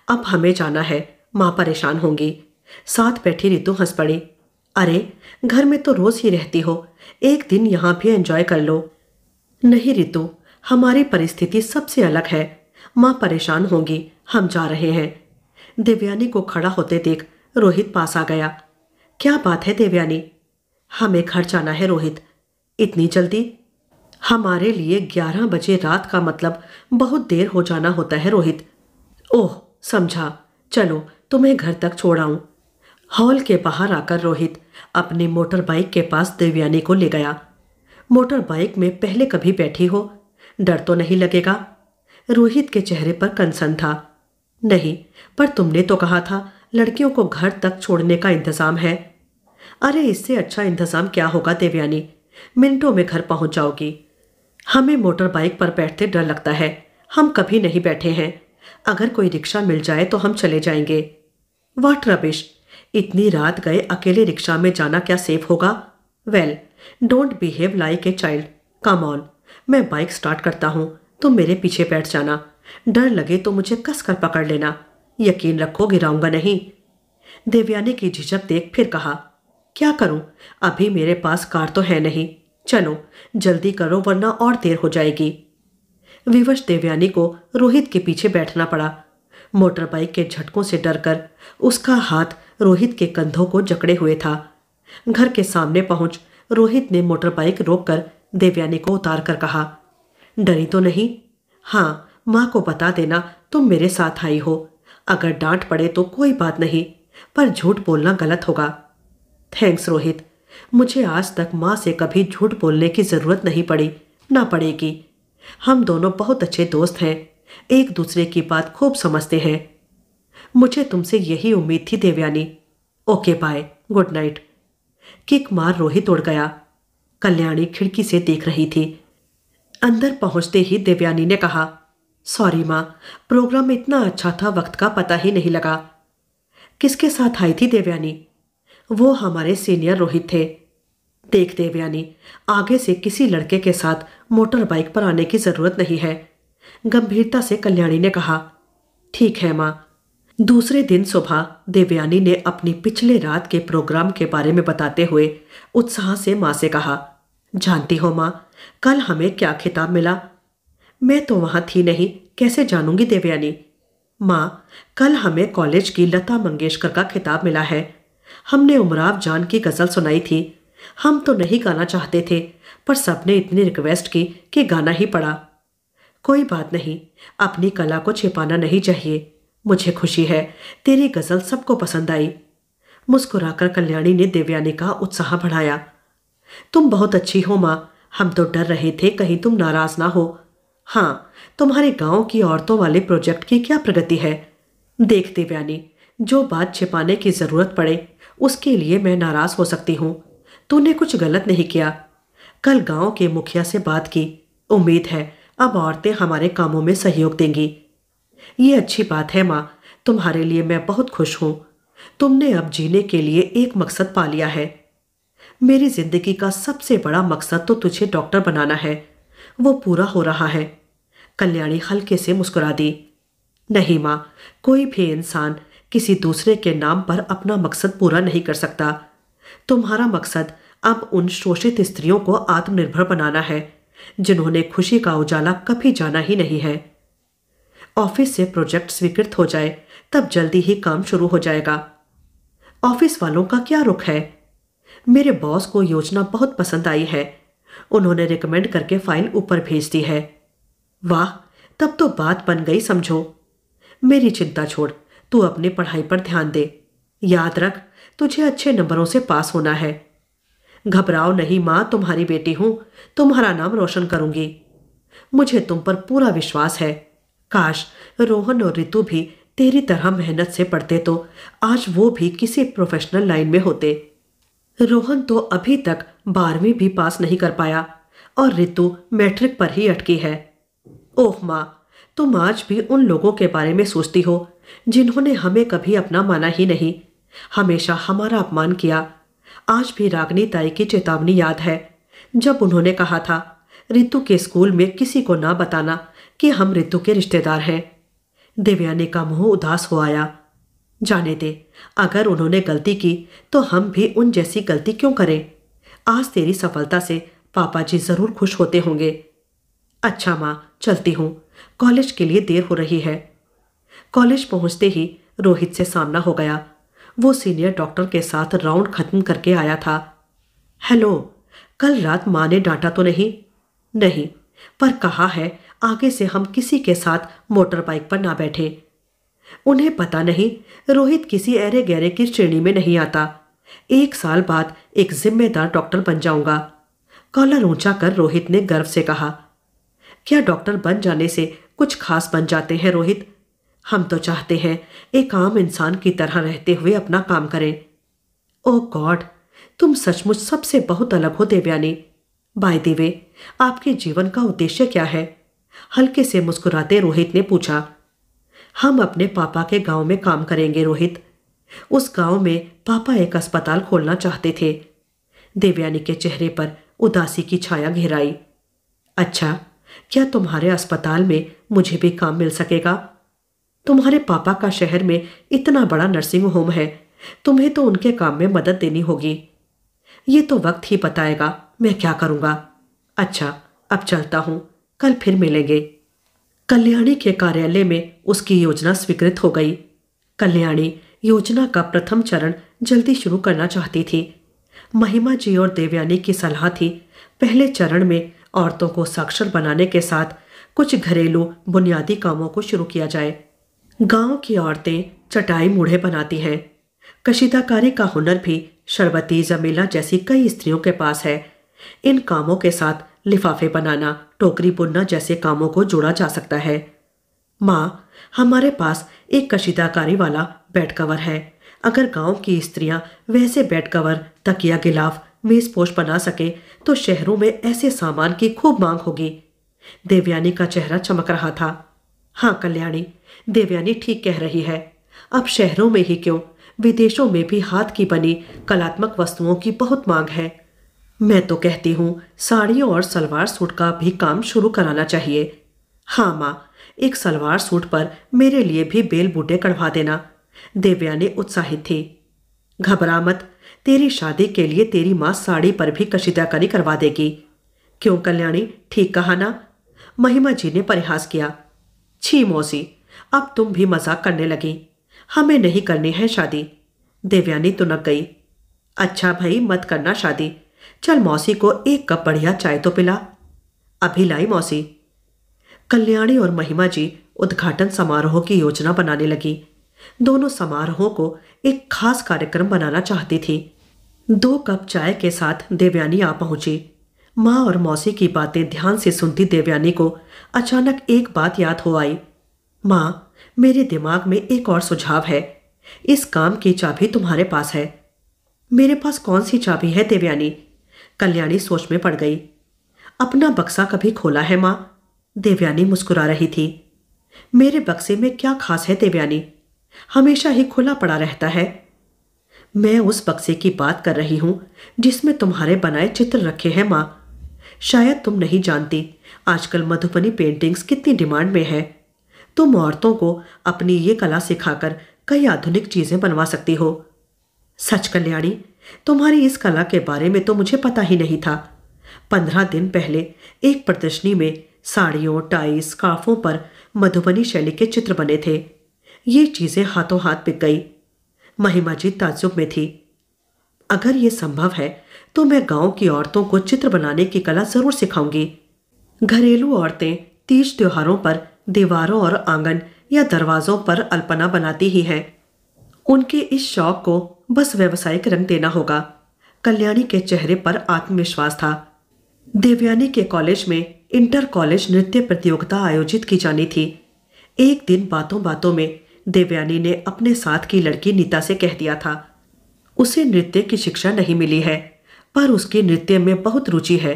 अब हमें जाना है माँ परेशान होंगी साथ बैठी रितु हंस पड़ी अरे घर में तो रोज ही रहती हो एक दिन यहाँ भी एंजॉय कर लो नहीं रितु हमारी परिस्थिति सबसे अलग है माँ परेशान होंगी हम जा रहे हैं देवयानी को खड़ा होते देख रोहित पास आ गया क्या बात है देवयानी हमें घर जाना है रोहित इतनी जल्दी हमारे लिए ग्यारह बजे रात का मतलब बहुत देर हो जाना होता है रोहित ओह समझा चलो तुम्हें घर तक छोड़ हॉल के बाहर आकर रोहित अपने मोटर बाइक के पास देवयानी को ले गया मोटर बाइक में पहले कभी बैठी हो डर तो नहीं लगेगा रोहित के चेहरे पर कंसर्न था नहीं पर तुमने तो कहा था लड़कियों को घर तक छोड़ने का इंतज़ाम है अरे इससे अच्छा इंतज़ाम क्या होगा देवयानी मिनटों में घर पहुंच जाओगी हमें मोटर बाइक पर बैठते डर लगता है हम कभी नहीं बैठे हैं अगर कोई रिक्शा मिल जाए तो हम चले जाएंगे वाट रबिश इतनी रात गए अकेले रिक्शा में जाना क्या सेफ होगा well don't behave like a child come on मैं बाइक स्टार्ट करता हूँ तुम मेरे पीछे बैठ जाना डर लगे तो मुझे कस कर पकड़ लेना यकीन रखो गिराऊंगा नहीं देवयानी की झिझक देख फिर कहा क्या करूं अभी मेरे पास कार तो है नहीं चलो जल्दी करो वरना और देर हो जाएगी विवश देवयानी को रोहित के पीछे बैठना पड़ा मोटर बाइक के झटकों से डरकर उसका हाथ रोहित के कंधों को जकड़े हुए था घर के सामने पहुंच रोहित ने मोटर बाइक रोककर देवयानी को उतार कर कहा डरी तो नहीं हाँ माँ को बता देना तुम मेरे साथ आई हो अगर डांट पड़े तो कोई बात नहीं पर झूठ बोलना गलत होगा थैंक्स रोहित मुझे आज तक माँ से कभी झूठ बोलने की ज़रूरत नहीं पड़ी ना पड़ेगी हम दोनों बहुत अच्छे दोस्त हैं एक दूसरे की बात खूब समझते हैं मुझे तुमसे यही उम्मीद थी Devyani okay bye good night kick मार रोहित उड़ गया कल्याणी खिड़की से देख रही थी अंदर पहुंचते ही देवयानी ने कहा सॉरी माँ प्रोग्राम इतना अच्छा था वक्त का पता ही नहीं लगा किसके साथ आई थी देवयानी वो हमारे सीनियर रोहित थे देख देवयानी आगे से किसी लड़के के साथ मोटर बाइक पर आने की ज़रूरत नहीं है गंभीरता से कल्याणी ने कहा ठीक है माँ दूसरे दिन सुबह देवयानी ने अपनी पिछले रात के प्रोग्राम के बारे में बताते हुए उत्साह से माँ से कहा जानती हो माँ कल हमें क्या खिताब मिला मैं तो वहां थी नहीं कैसे जानूंगी देवयानी माँ कल हमें कॉलेज की लता मंगेशकर का खिताब मिला है हमने उमराव जान की गज़ल सुनाई थी हम तो नहीं गाना चाहते थे पर सबने इतनी रिक्वेस्ट की कि गाना ही पड़ा कोई बात नहीं अपनी कला को छिपाना नहीं चाहिए मुझे खुशी है तेरी गज़ल सबको पसंद आई मुस्कुराकर कल्याणी ने देवयानी का उत्साह बढ़ाया तुम बहुत अच्छी हो माँ हम तो डर रहे थे कहीं तुम नाराज ना हो हाँ तुम्हारे गांव की औरतों वाले प्रोजेक्ट की क्या प्रगति है देख देवयानी जो बात छिपाने की ज़रूरत पड़े उसके लिए मैं नाराज़ हो सकती हूँ तूने कुछ गलत नहीं किया कल गांव के मुखिया से बात की उम्मीद है अब औरतें हमारे कामों में सहयोग देंगी ये अच्छी बात है माँ तुम्हारे लिए मैं बहुत खुश हूँ तुमने अब जीने के लिए एक मकसद पा लिया है मेरी जिंदगी का सबसे बड़ा मकसद तो तुझे डॉक्टर बनाना है वो पूरा हो रहा है कल्याणी हल्के से मुस्कुरा दी नहीं माँ कोई भी इंसान किसी दूसरे के नाम पर अपना मकसद पूरा नहीं कर सकता तुम्हारा मकसद अब उन शोषित स्त्रियों को आत्मनिर्भर बनाना है जिन्होंने खुशी का उजाला कभी जाना ही नहीं है ऑफिस से प्रोजेक्ट स्वीकृत हो जाए तब जल्दी ही काम शुरू हो जाएगा ऑफिस वालों का क्या रुख है मेरे बॉस को योजना बहुत पसंद आई है उन्होंने रिकमेंड करके फाइल ऊपर भेज दी है वाह तब तो बात बन गई समझो मेरी चिंता छोड़ तू अपनी पढ़ाई पर ध्यान दे याद रख तुझे अच्छे नंबरों से पास होना है घबराओ नहीं माँ तुम्हारी बेटी हूं तुम्हारा नाम रोशन करूंगी मुझे तुम पर पूरा विश्वास है काश रोहन और ऋतु भी तेरी तरह मेहनत से पढ़ते तो आज वो भी किसी प्रोफेशनल लाइन में होते रोहन तो अभी तक बारहवीं भी पास नहीं कर पाया और ऋतु मैट्रिक पर ही अटकी है ओह माँ तुम आज भी उन लोगों के बारे में सोचती हो जिन्होंने हमें कभी अपना माना ही नहीं हमेशा हमारा अपमान किया आज भी रागनी ताई की चेतावनी याद है जब उन्होंने कहा था रितु के स्कूल में किसी को ना बताना कि हम रितु के रिश्तेदार हैं देवयानी का मुंह उदास हो आया जाने दे अगर उन्होंने गलती की तो हम भी उन जैसी गलती क्यों करें आज तेरी सफलता से पापा जी ज़रूर खुश होते होंगे अच्छा माँ चलती हूँ कॉलेज के लिए देर हो रही है कॉलेज पहुँचते ही रोहित से सामना हो गया वो सीनियर डॉक्टर के साथ राउंड खत्म करके आया था हेलो कल रात माँ ने डांटा तो नहीं नहीं पर कहा है आगे से हम किसी के साथ मोटर बाइक पर ना बैठें उन्हें पता नहीं रोहित किसी ऐरे गहरे की श्रेणी में नहीं आता एक साल बाद एक जिम्मेदार डॉक्टर बन जाऊंगा कॉलर ऊंचा कर रोहित ने गर्व से कहा क्या डॉक्टर बन जाने से कुछ खास बन जाते हैं रोहित हम तो चाहते हैं एक आम इंसान की तरह रहते हुए अपना काम करें ओ गॉड तुम सचमुच सबसे बहुत अलग हो देवयानी बाय देवे आपके जीवन का उद्देश्य क्या है हल्के से मुस्कुराते रोहित ने पूछा हम अपने पापा के गांव में काम करेंगे रोहित उस गांव में पापा एक अस्पताल खोलना चाहते थे देवयानी के चेहरे पर उदासी की छाया घेराई अच्छा क्या तुम्हारे अस्पताल में मुझे भी काम मिल सकेगा तुम्हारे पापा का शहर में इतना बड़ा नर्सिंग होम है तुम्हें तो उनके काम में मदद देनी होगी ये तो वक्त ही बताएगा मैं क्या करूँगा अच्छा अब चलता हूँ कल फिर मिलेंगे कल्याणी के कार्यालय में उसकी योजना स्वीकृत हो गई कल्याणी योजना का प्रथम चरण जल्दी शुरू करना चाहती थी महिमा जी और देवयानी की सलाह थी पहले चरण में औरतों को साक्षर बनाने के साथ कुछ घरेलू बुनियादी कामों को शुरू किया जाए गांव की औरतें चटाई मुढ़े बनाती हैं कशीदाकारी का हुनर भी शरबती जमीला जैसी कई स्त्रियों के पास है इन कामों के साथ लिफाफे बनाना टोकरी बुनना जैसे कामों को जोड़ा जा सकता है माँ हमारे पास एक कशीदाकारी वाला बेड कवर है अगर गांव की स्त्रियां वैसे बेड कवर तकिया गिलाफ मेजपोश बना सकें तो शहरों में ऐसे सामान की खूब मांग होगी देवयानी का चेहरा चमक रहा था हाँ कल्याणी देवयानी ठीक कह रही है अब शहरों में ही क्यों विदेशों में भी हाथ की बनी कलात्मक वस्तुओं की बहुत मांग है मैं तो कहती हूँ साड़ियों और सलवार सूट का भी काम शुरू कराना चाहिए हाँ माँ एक सलवार सूट पर मेरे लिए भी बेल बूटे कढ़वा देना देवयानी उत्साहित थी घबरा मत तेरी शादी के लिए तेरी माँ साड़ी पर भी कशीदाकारी करवा देगी क्यों कल्याणी ठीक कहा ना महिमा जी ने परिहास किया छी मौसी अब तुम भी मजाक करने लगी हमें नहीं करनी है शादी देवयानी तुनक गई अच्छा भाई मत करना शादी चल मौसी को एक कप बढ़िया चाय तो पिला अभी लाई मौसी कल्याणी और महिमा जी उद्घाटन समारोह की योजना बनाने लगी दोनों समारोहों को एक खास कार्यक्रम बनाना चाहती थी दो कप चाय के साथ देवयानी आ पहुंची माँ और मौसी की बातें ध्यान से सुनती देवयानी को अचानक एक बात याद हो आई माँ मेरे दिमाग में एक और सुझाव है इस काम की चाबी तुम्हारे पास है मेरे पास कौन सी चाबी है देवयानी कल्याणी सोच में पड़ गई अपना बक्सा कभी खोला है माँ देवयानी मुस्कुरा रही थी मेरे बक्से में क्या खास है देवयानी हमेशा ही खुला पड़ा रहता है मैं उस बक्से की बात कर रही हूँ जिसमें तुम्हारे बनाए चित्र रखे हैं माँ शायद तुम नहीं जानती आजकल मधुबनी पेंटिंग्स कितनी डिमांड में है तुम औरतों को अपनी ये कला सिखाकर कई आधुनिक चीज़ें बनवा सकती हो सच कल्याणी तुम्हारी इस कला के बारे में तो मुझे पता ही नहीं था पंद्रह दिन पहले एक प्रदर्शनी में साड़ियों टाई स्काफों पर मधुबनी शैली के चित्र बने थे ये चीज़ें हाथों हाथ बिक गई महिमा जी ताजुब में थी अगर ये संभव है तो मैं गांव की औरतों को चित्र बनाने की कला ज़रूर सिखाऊंगी घरेलू औरतें तीज त्योहारों पर दीवारों और आंगन या दरवाजों पर अल्पना बनाती ही है उनके इस शौक को बस व्यवसायिक रंग देना होगा कल्याणी के चेहरे पर आत्मविश्वास था देवयानी के कॉलेज में इंटर कॉलेज नृत्य प्रतियोगिता आयोजित की जानी थी एक दिन बातों बातों में देवयानी ने अपने साथ की लड़की नीता से कह दिया था उसे नृत्य की शिक्षा नहीं मिली है पर उसकी नृत्य में बहुत रुचि है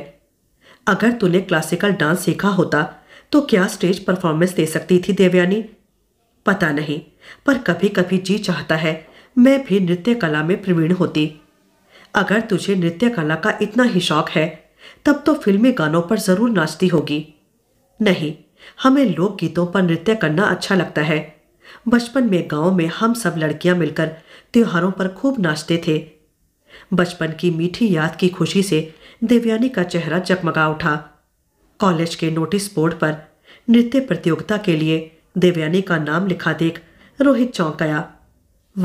अगर तूने क्लासिकल डांस सीखा होता तो क्या स्टेज परफॉर्मेंस दे सकती थी देवयानी पता नहीं पर कभी कभी जी चाहता है मैं भी नृत्य कला में प्रवीण होती अगर तुझे नृत्य कला का इतना ही शौक है तब तो फिल्मी गानों पर ज़रूर नाचती होगी नहीं हमें लोकगीतों पर नृत्य करना अच्छा लगता है बचपन में गांव में हम सब लड़कियां मिलकर त्योहारों पर खूब नाचते थे बचपन की मीठी याद की खुशी से देवयानी का चेहरा जगमगा उठा कॉलेज के नोटिस बोर्ड पर नृत्य प्रतियोगिता के लिए देवयानी का नाम लिखा देख रोहित चौंक गया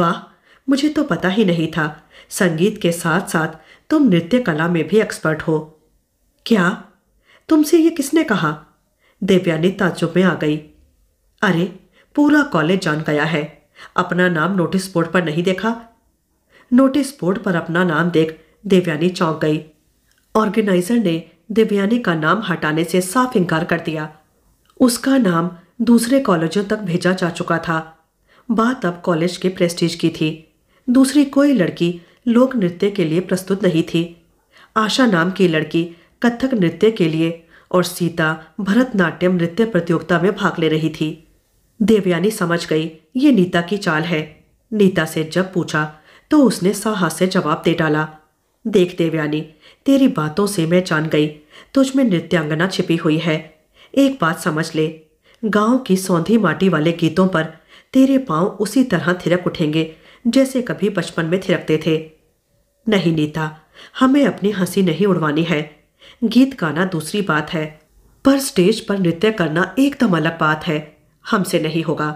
वाह मुझे तो पता ही नहीं था संगीत के साथ साथ तुम नृत्य कला में भी एक्सपर्ट हो क्या तुमसे ये किसने कहा देवयानी ताजुब में आ गई अरे पूरा कॉलेज जान गया है अपना नाम नोटिस बोर्ड पर नहीं देखा नोटिस बोर्ड पर अपना नाम देख देवयानी चौंक गई ऑर्गेनाइजर ने देवयानी का नाम हटाने से साफ इनकार कर दिया उसका नाम दूसरे कॉलेजों तक भेजा जा चुका था बात अब कॉलेज के प्रेस्टीज की थी दूसरी कोई लड़की लोक नृत्य के लिए प्रस्तुत नहीं थी आशा नाम की लड़की कथक नृत्य के लिए और सीता भरतनाट्यम नृत्य प्रतियोगिता में भाग ले रही थी देवयानी समझ गई ये नीता की चाल है नीता से जब पूछा तो उसने साहस से जवाब दे डाला देख देवयानी तेरी बातों से मैं जान गई तुझ में नृत्यांगना छिपी हुई है एक बात समझ ले गांव की सौंधी माटी वाले गीतों पर तेरे पांव उसी तरह थिरक उठेंगे जैसे कभी बचपन में थिरकते थे नहीं नीता हमें अपनी हंसी नहीं उड़वानी है गीत गाना दूसरी बात है पर स्टेज पर नृत्य करना एकदम अलग बात है हमसे नहीं होगा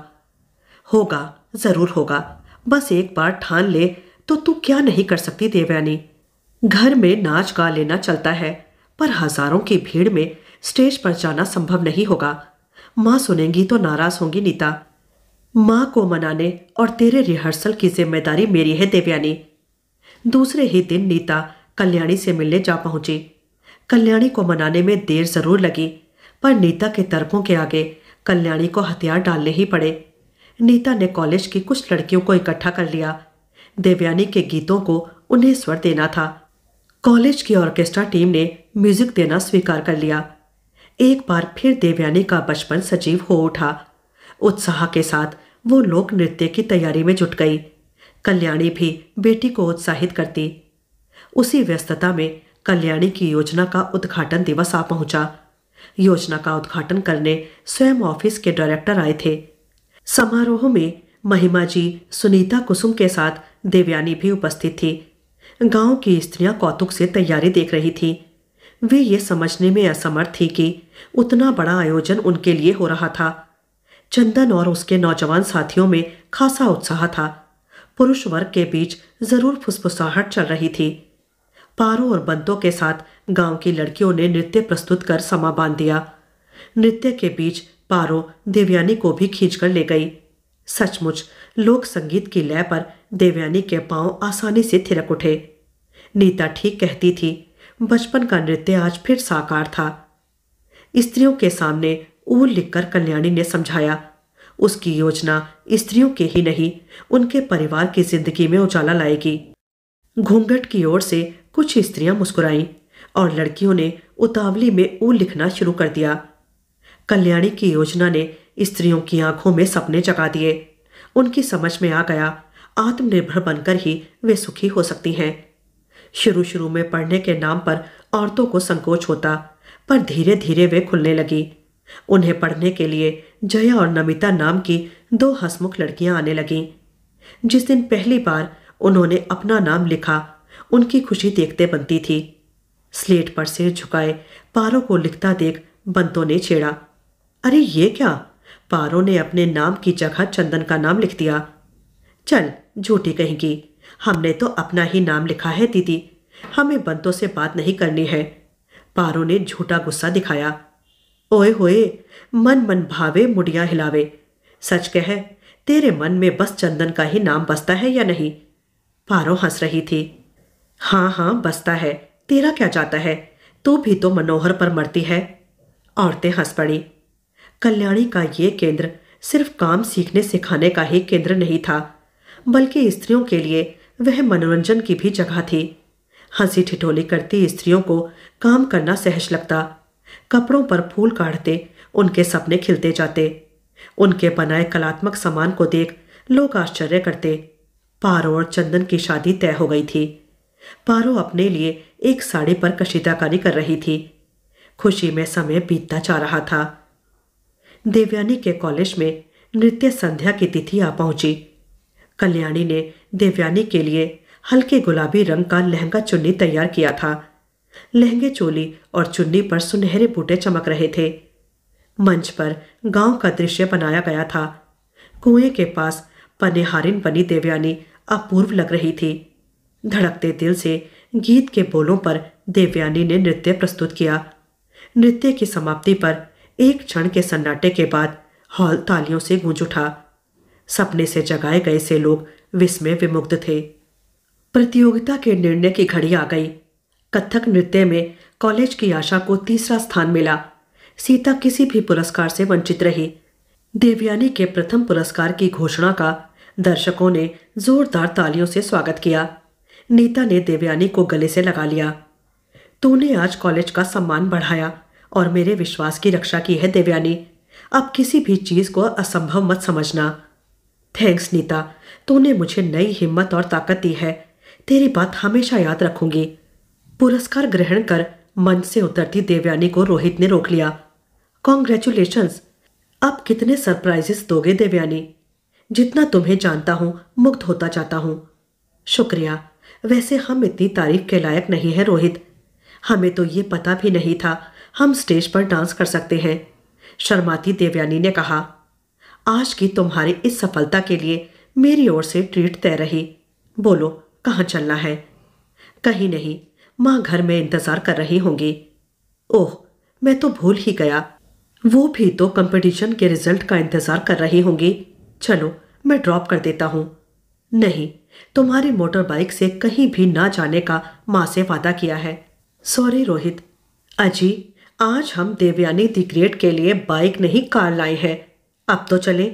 होगा ज़रूर होगा बस एक बार ठान ले तो तू क्या नहीं कर सकती देवयानी घर में नाच गा लेना चलता है पर हजारों की भीड़ में स्टेज पर जाना संभव नहीं होगा माँ सुनेंगी तो नाराज होंगी नीता माँ को मनाने और तेरे रिहर्सल की जिम्मेदारी मेरी है देवयानी दूसरे ही दिन नीता कल्याणी से मिलने जा पहुंची कल्याणी को मनाने में देर जरूर लगी पर नीता के तर्कों के आगे कल्याणी को हथियार डालने ही पड़े नीता ने कॉलेज की कुछ लड़कियों को इकट्ठा कर लिया देवयानी के गीतों को उन्हें स्वर देना था कॉलेज की ऑर्केस्ट्रा टीम ने म्यूजिक देना स्वीकार कर लिया एक बार फिर देवयानी का बचपन सजीव हो उठा उत्साह के साथ वो लोक नृत्य की तैयारी में जुट गई कल्याणी भी बेटी को उत्साहित करती उसी व्यस्तता में कल्याणी की योजना का उद्घाटन दिवस आ पहुंचा योजना का उद्घाटन करने स्वयं ऑफिस के डायरेक्टर आए थे समारोह में महिमा जी सुनीता कुसुम के साथ देवयानी भी उपस्थित थी गांव की स्त्रियां कौतुक से तैयारी देख रही थी वे ये समझने में असमर्थ थी कि उतना बड़ा आयोजन उनके लिए हो रहा था चंदन और उसके नौजवान साथियों में खासा उत्साह था पुरुष वर्ग के बीच जरूर फुसफुसाहट चल रही थी पारो और बंतों के साथ गांव की लड़कियों ने नृत्य प्रस्तुत कर समा बांध दिया नृत्य के बीच पारो देवयानी को भी खींचकर ले गई सचमुच लोक संगीत की लय पर देवयानी के पांव आसानी से थिरक उठे नीता ठीक कहती थी बचपन का नृत्य आज फिर साकार था स्त्रियों के सामने ऊल लिखकर कल्याणी ने समझाया उसकी योजना स्त्रियों के ही नहीं उनके परिवार की जिंदगी में उजाला लाएगी घूंघट की ओर से कुछ स्त्रियां मुस्कुराई और लड़कियों ने उतावली में ऊ लिखना शुरू कर दिया कल्याणी की योजना ने स्त्रियों की आंखों में सपने जगा दिए उनकी समझ में आ गया आत्मनिर्भर बनकर ही वे सुखी हो सकती हैं शुरू शुरू में पढ़ने के नाम पर औरतों को संकोच होता पर धीरे धीरे वे खुलने लगी उन्हें पढ़ने के लिए जया और नमिता नाम की दो हसमुख लड़कियां आने लगीं जिस दिन पहली बार उन्होंने अपना नाम लिखा उनकी खुशी देखते बनती थी स्लेट पर सिर झुकाए पारों को लिखता देख बंतों ने छेड़ा अरे ये क्या पारो ने अपने नाम की जगह चंदन का नाम लिख दिया चल झूठी कहेंगी हमने तो अपना ही नाम लिखा है दीदी हमें बंतों से बात नहीं करनी है पारो ने झूठा गुस्सा दिखाया ओए होए मन मन भावे मुड़िया हिलावे सच कह तेरे मन में बस चंदन का ही नाम बसता है या नहीं पारो हंस रही थी हाँ हाँ बसता है तेरा क्या जाता है तू तो भी तो मनोहर पर मरती है औरतें हंस पड़ी कल्याणी का ये केंद्र सिर्फ काम सीखने सिखाने का ही केंद्र नहीं था बल्कि स्त्रियों के लिए वह मनोरंजन की भी जगह थी हंसी ठिठोली करती स्त्रियों को काम करना सहज लगता कपड़ों पर फूल काढ़ते उनके सपने खिलते जाते उनके बनाए कलात्मक सामान को देख लोग आश्चर्य करते पारो और चंदन की शादी तय हो गई थी पारो अपने लिए एक साड़ी पर कशीदाकारी कर रही थी खुशी में समय बीतता जा रहा था देवयानी के कॉलेज में नृत्य संध्या की तिथि आ पहुंची कल्याणी ने देवयानी के लिए हल्के गुलाबी रंग का लहंगा चुन्नी तैयार किया था लहंगे चोली और चुन्नी पर सुनहरे बूटे चमक रहे थे मंच पर गांव का दृश्य बनाया गया था कुएं के पास पनेहारिन बनी देवयानी अपूर्व लग रही थी धड़कते दिल से गीत के बोलों पर देवयानी ने नृत्य प्रस्तुत किया नृत्य की समाप्ति पर एक क्षण के सन्नाटे के बाद हॉल तालियों से गूंज उठा सपने से जगाए गए से लोग विस्मय विमुग्ध थे प्रतियोगिता के निर्णय की घड़ी आ गई कथक नृत्य में कॉलेज की आशा को तीसरा स्थान मिला सीता किसी भी पुरस्कार से वंचित रही देवयानी के प्रथम पुरस्कार की घोषणा का दर्शकों ने जोरदार तालियों से स्वागत किया नीता ने देवयानी को गले से लगा लिया तूने आज कॉलेज का सम्मान बढ़ाया और मेरे विश्वास की रक्षा की है देवयानी अब किसी भी चीज को असंभव मत समझना थैंक्स नीता तूने मुझे नई हिम्मत और ताकत दी है तेरी बात हमेशा याद रखूंगी पुरस्कार ग्रहण कर मन से उतरती देवयानी को रोहित ने रोक लिया कॉन्ग्रेचुलेशंस अब कितने सरप्राइजेस दोगे देवयानी जितना तुम्हें जानता हूं मुक्त होता जाता हूं शुक्रिया वैसे हम इतनी तारीफ के लायक नहीं है रोहित हमें तो ये पता भी नहीं था हम स्टेज पर डांस कर सकते हैं शर्माती देवयानी ने कहा आज की तुम्हारी इस सफलता के लिए मेरी ओर से ट्रीट तय रही बोलो कहाँ चलना है कहीं नहीं माँ घर में इंतज़ार कर रही होंगी ओह मैं तो भूल ही गया वो भी तो कंपटीशन के रिजल्ट का इंतज़ार कर रही होंगी चलो मैं ड्रॉप कर देता हूँ नहीं तुम्हारी मोटर बाइक से कहीं भी ना जाने का माँ से वादा किया है सॉरी रोहित अजी आज हम देवयानी दी ग्रेट के लिए बाइक नहीं कार लाए हैं अब तो चले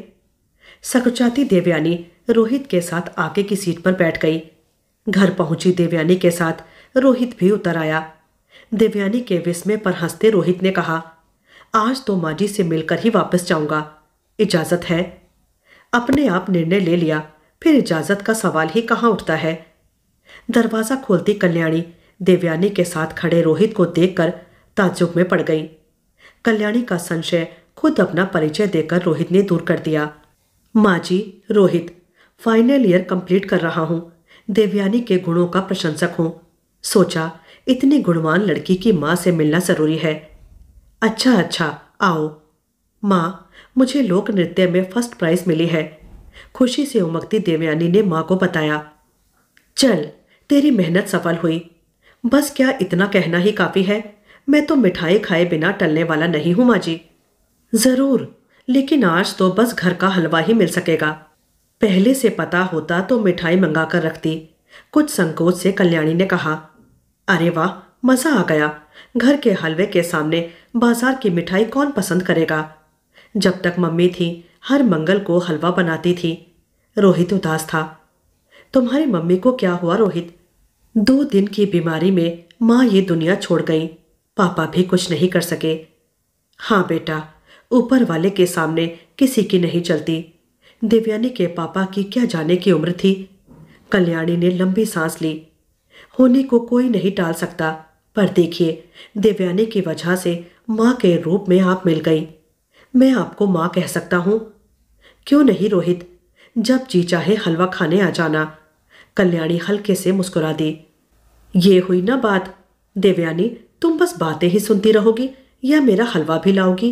सकुचाती देवयानी रोहित के साथ आगे की सीट पर बैठ गई घर पहुंची देवयानी के साथ रोहित भी उतर आया देवयानी के विस्मय पर हंसते रोहित ने कहा आज तो माँ जी से मिलकर ही वापस जाऊंगा इजाजत है अपने आप निर्णय ले लिया फिर इजाजत का सवाल ही कहाँ उठता है दरवाजा खोलती कल्याणी देवयानी के साथ खड़े रोहित को देखकर ताजुब में पड़ गई कल्याणी का संशय खुद अपना परिचय देकर रोहित ने दूर कर दिया माँ जी रोहित फाइनल ईयर कंप्लीट कर रहा हूँ देवयानी के गुणों का प्रशंसक हूँ सोचा इतनी गुणवान लड़की की माँ से मिलना ज़रूरी है अच्छा अच्छा आओ माँ मुझे लोक नृत्य में फर्स्ट प्राइज मिली है खुशी से उमकती देवयानी ने माँ को बताया चल तेरी मेहनत सफल हुई बस क्या इतना कहना ही काफ़ी है मैं तो मिठाई खाए बिना टलने वाला नहीं हूं माँ जी ज़रूर लेकिन आज तो बस घर का हलवा ही मिल सकेगा पहले से पता होता तो मिठाई मंगा कर रखती कुछ संकोच से कल्याणी ने कहा अरे वाह मज़ा आ गया घर के हलवे के सामने बाजार की मिठाई कौन पसंद करेगा जब तक मम्मी थी हर मंगल को हलवा बनाती थी रोहित उदास था तुम्हारी मम्मी को क्या हुआ रोहित दो दिन की बीमारी में माँ ये दुनिया छोड़ गई पापा भी कुछ नहीं कर सके हाँ बेटा ऊपर वाले के सामने किसी की नहीं चलती देवयानी के पापा की क्या जाने की उम्र थी कल्याणी ने लंबी सांस ली होने को कोई नहीं टाल सकता पर देखिए देवयानी की वजह से माँ के रूप में आप मिल गई मैं आपको माँ कह सकता हूँ क्यों नहीं रोहित जब जी चाहे हलवा खाने आ जाना कल्याणी हल्के से मुस्कुरा दी ये हुई ना बात देवयानी तुम बस बातें ही सुनती रहोगी या मेरा हलवा भी लाओगी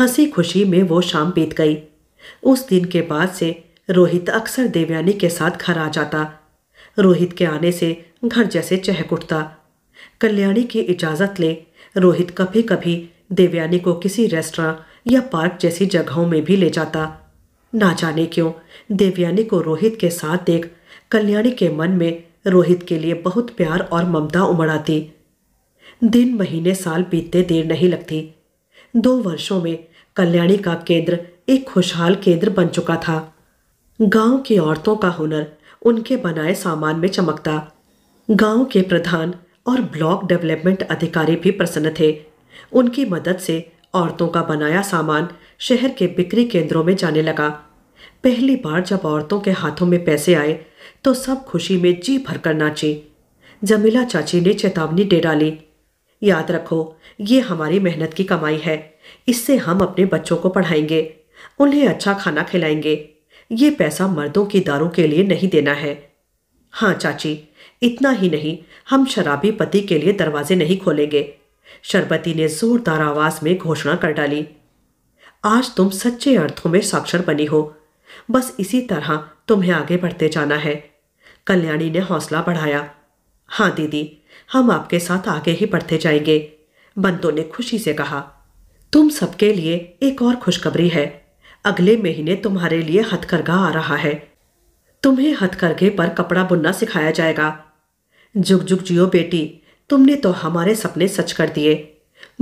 हंसी खुशी में वो शाम बीत गई उस दिन के बाद से रोहित अक्सर देवयानी के साथ घर आ जाता रोहित के आने से घर जैसे चहक उठता कल्याणी की इजाज़त ले रोहित कभी कभी देवयानी को किसी रेस्टोरा या पार्क जैसी जगहों में भी ले जाता ना जाने क्यों देवयानी को रोहित के साथ देख कल्याणी के मन में रोहित के लिए बहुत प्यार और ममता उमड़ आती दिन महीने साल बीतते देर नहीं लगती दो वर्षों में कल्याणी का केंद्र एक खुशहाल केंद्र बन चुका था गांव की औरतों का हुनर उनके बनाए सामान में चमकता गांव के प्रधान और ब्लॉक डेवलपमेंट अधिकारी भी प्रसन्न थे उनकी मदद से औरतों का बनाया सामान शहर के बिक्री केंद्रों में जाने लगा पहली बार जब औरतों के हाथों में पैसे आए तो सब खुशी में जी भरकर नाचे नाची जमीला चाची ने चेतावनी दे डाली याद रखो ये हमारी मेहनत की कमाई है इससे हम अपने बच्चों को पढ़ाएंगे उन्हें अच्छा खाना खिलाएंगे ये पैसा मर्दों की दारों के लिए नहीं देना है हाँ चाची इतना ही नहीं हम शराबी पति के लिए दरवाजे नहीं खोलेंगे शरबती ने जोरदार आवाज में घोषणा कर डाली आज तुम सच्चे अर्थों में साक्षर बनी हो बस इसी तरह तुम्हें आगे बढ़ते जाना है कल्याणी ने हौसला बढ़ाया हाँ दीदी हम आपके साथ आगे ही बढ़ते जाएंगे बंतो ने खुशी से कहा तुम सबके लिए एक और खुशखबरी है अगले महीने तुम्हारे लिए हथकरघा आ रहा है तुम्हें हथकरघे पर कपड़ा बुनना सिखाया जाएगा जुग जुग जियो बेटी तुमने तो हमारे सपने सच कर दिए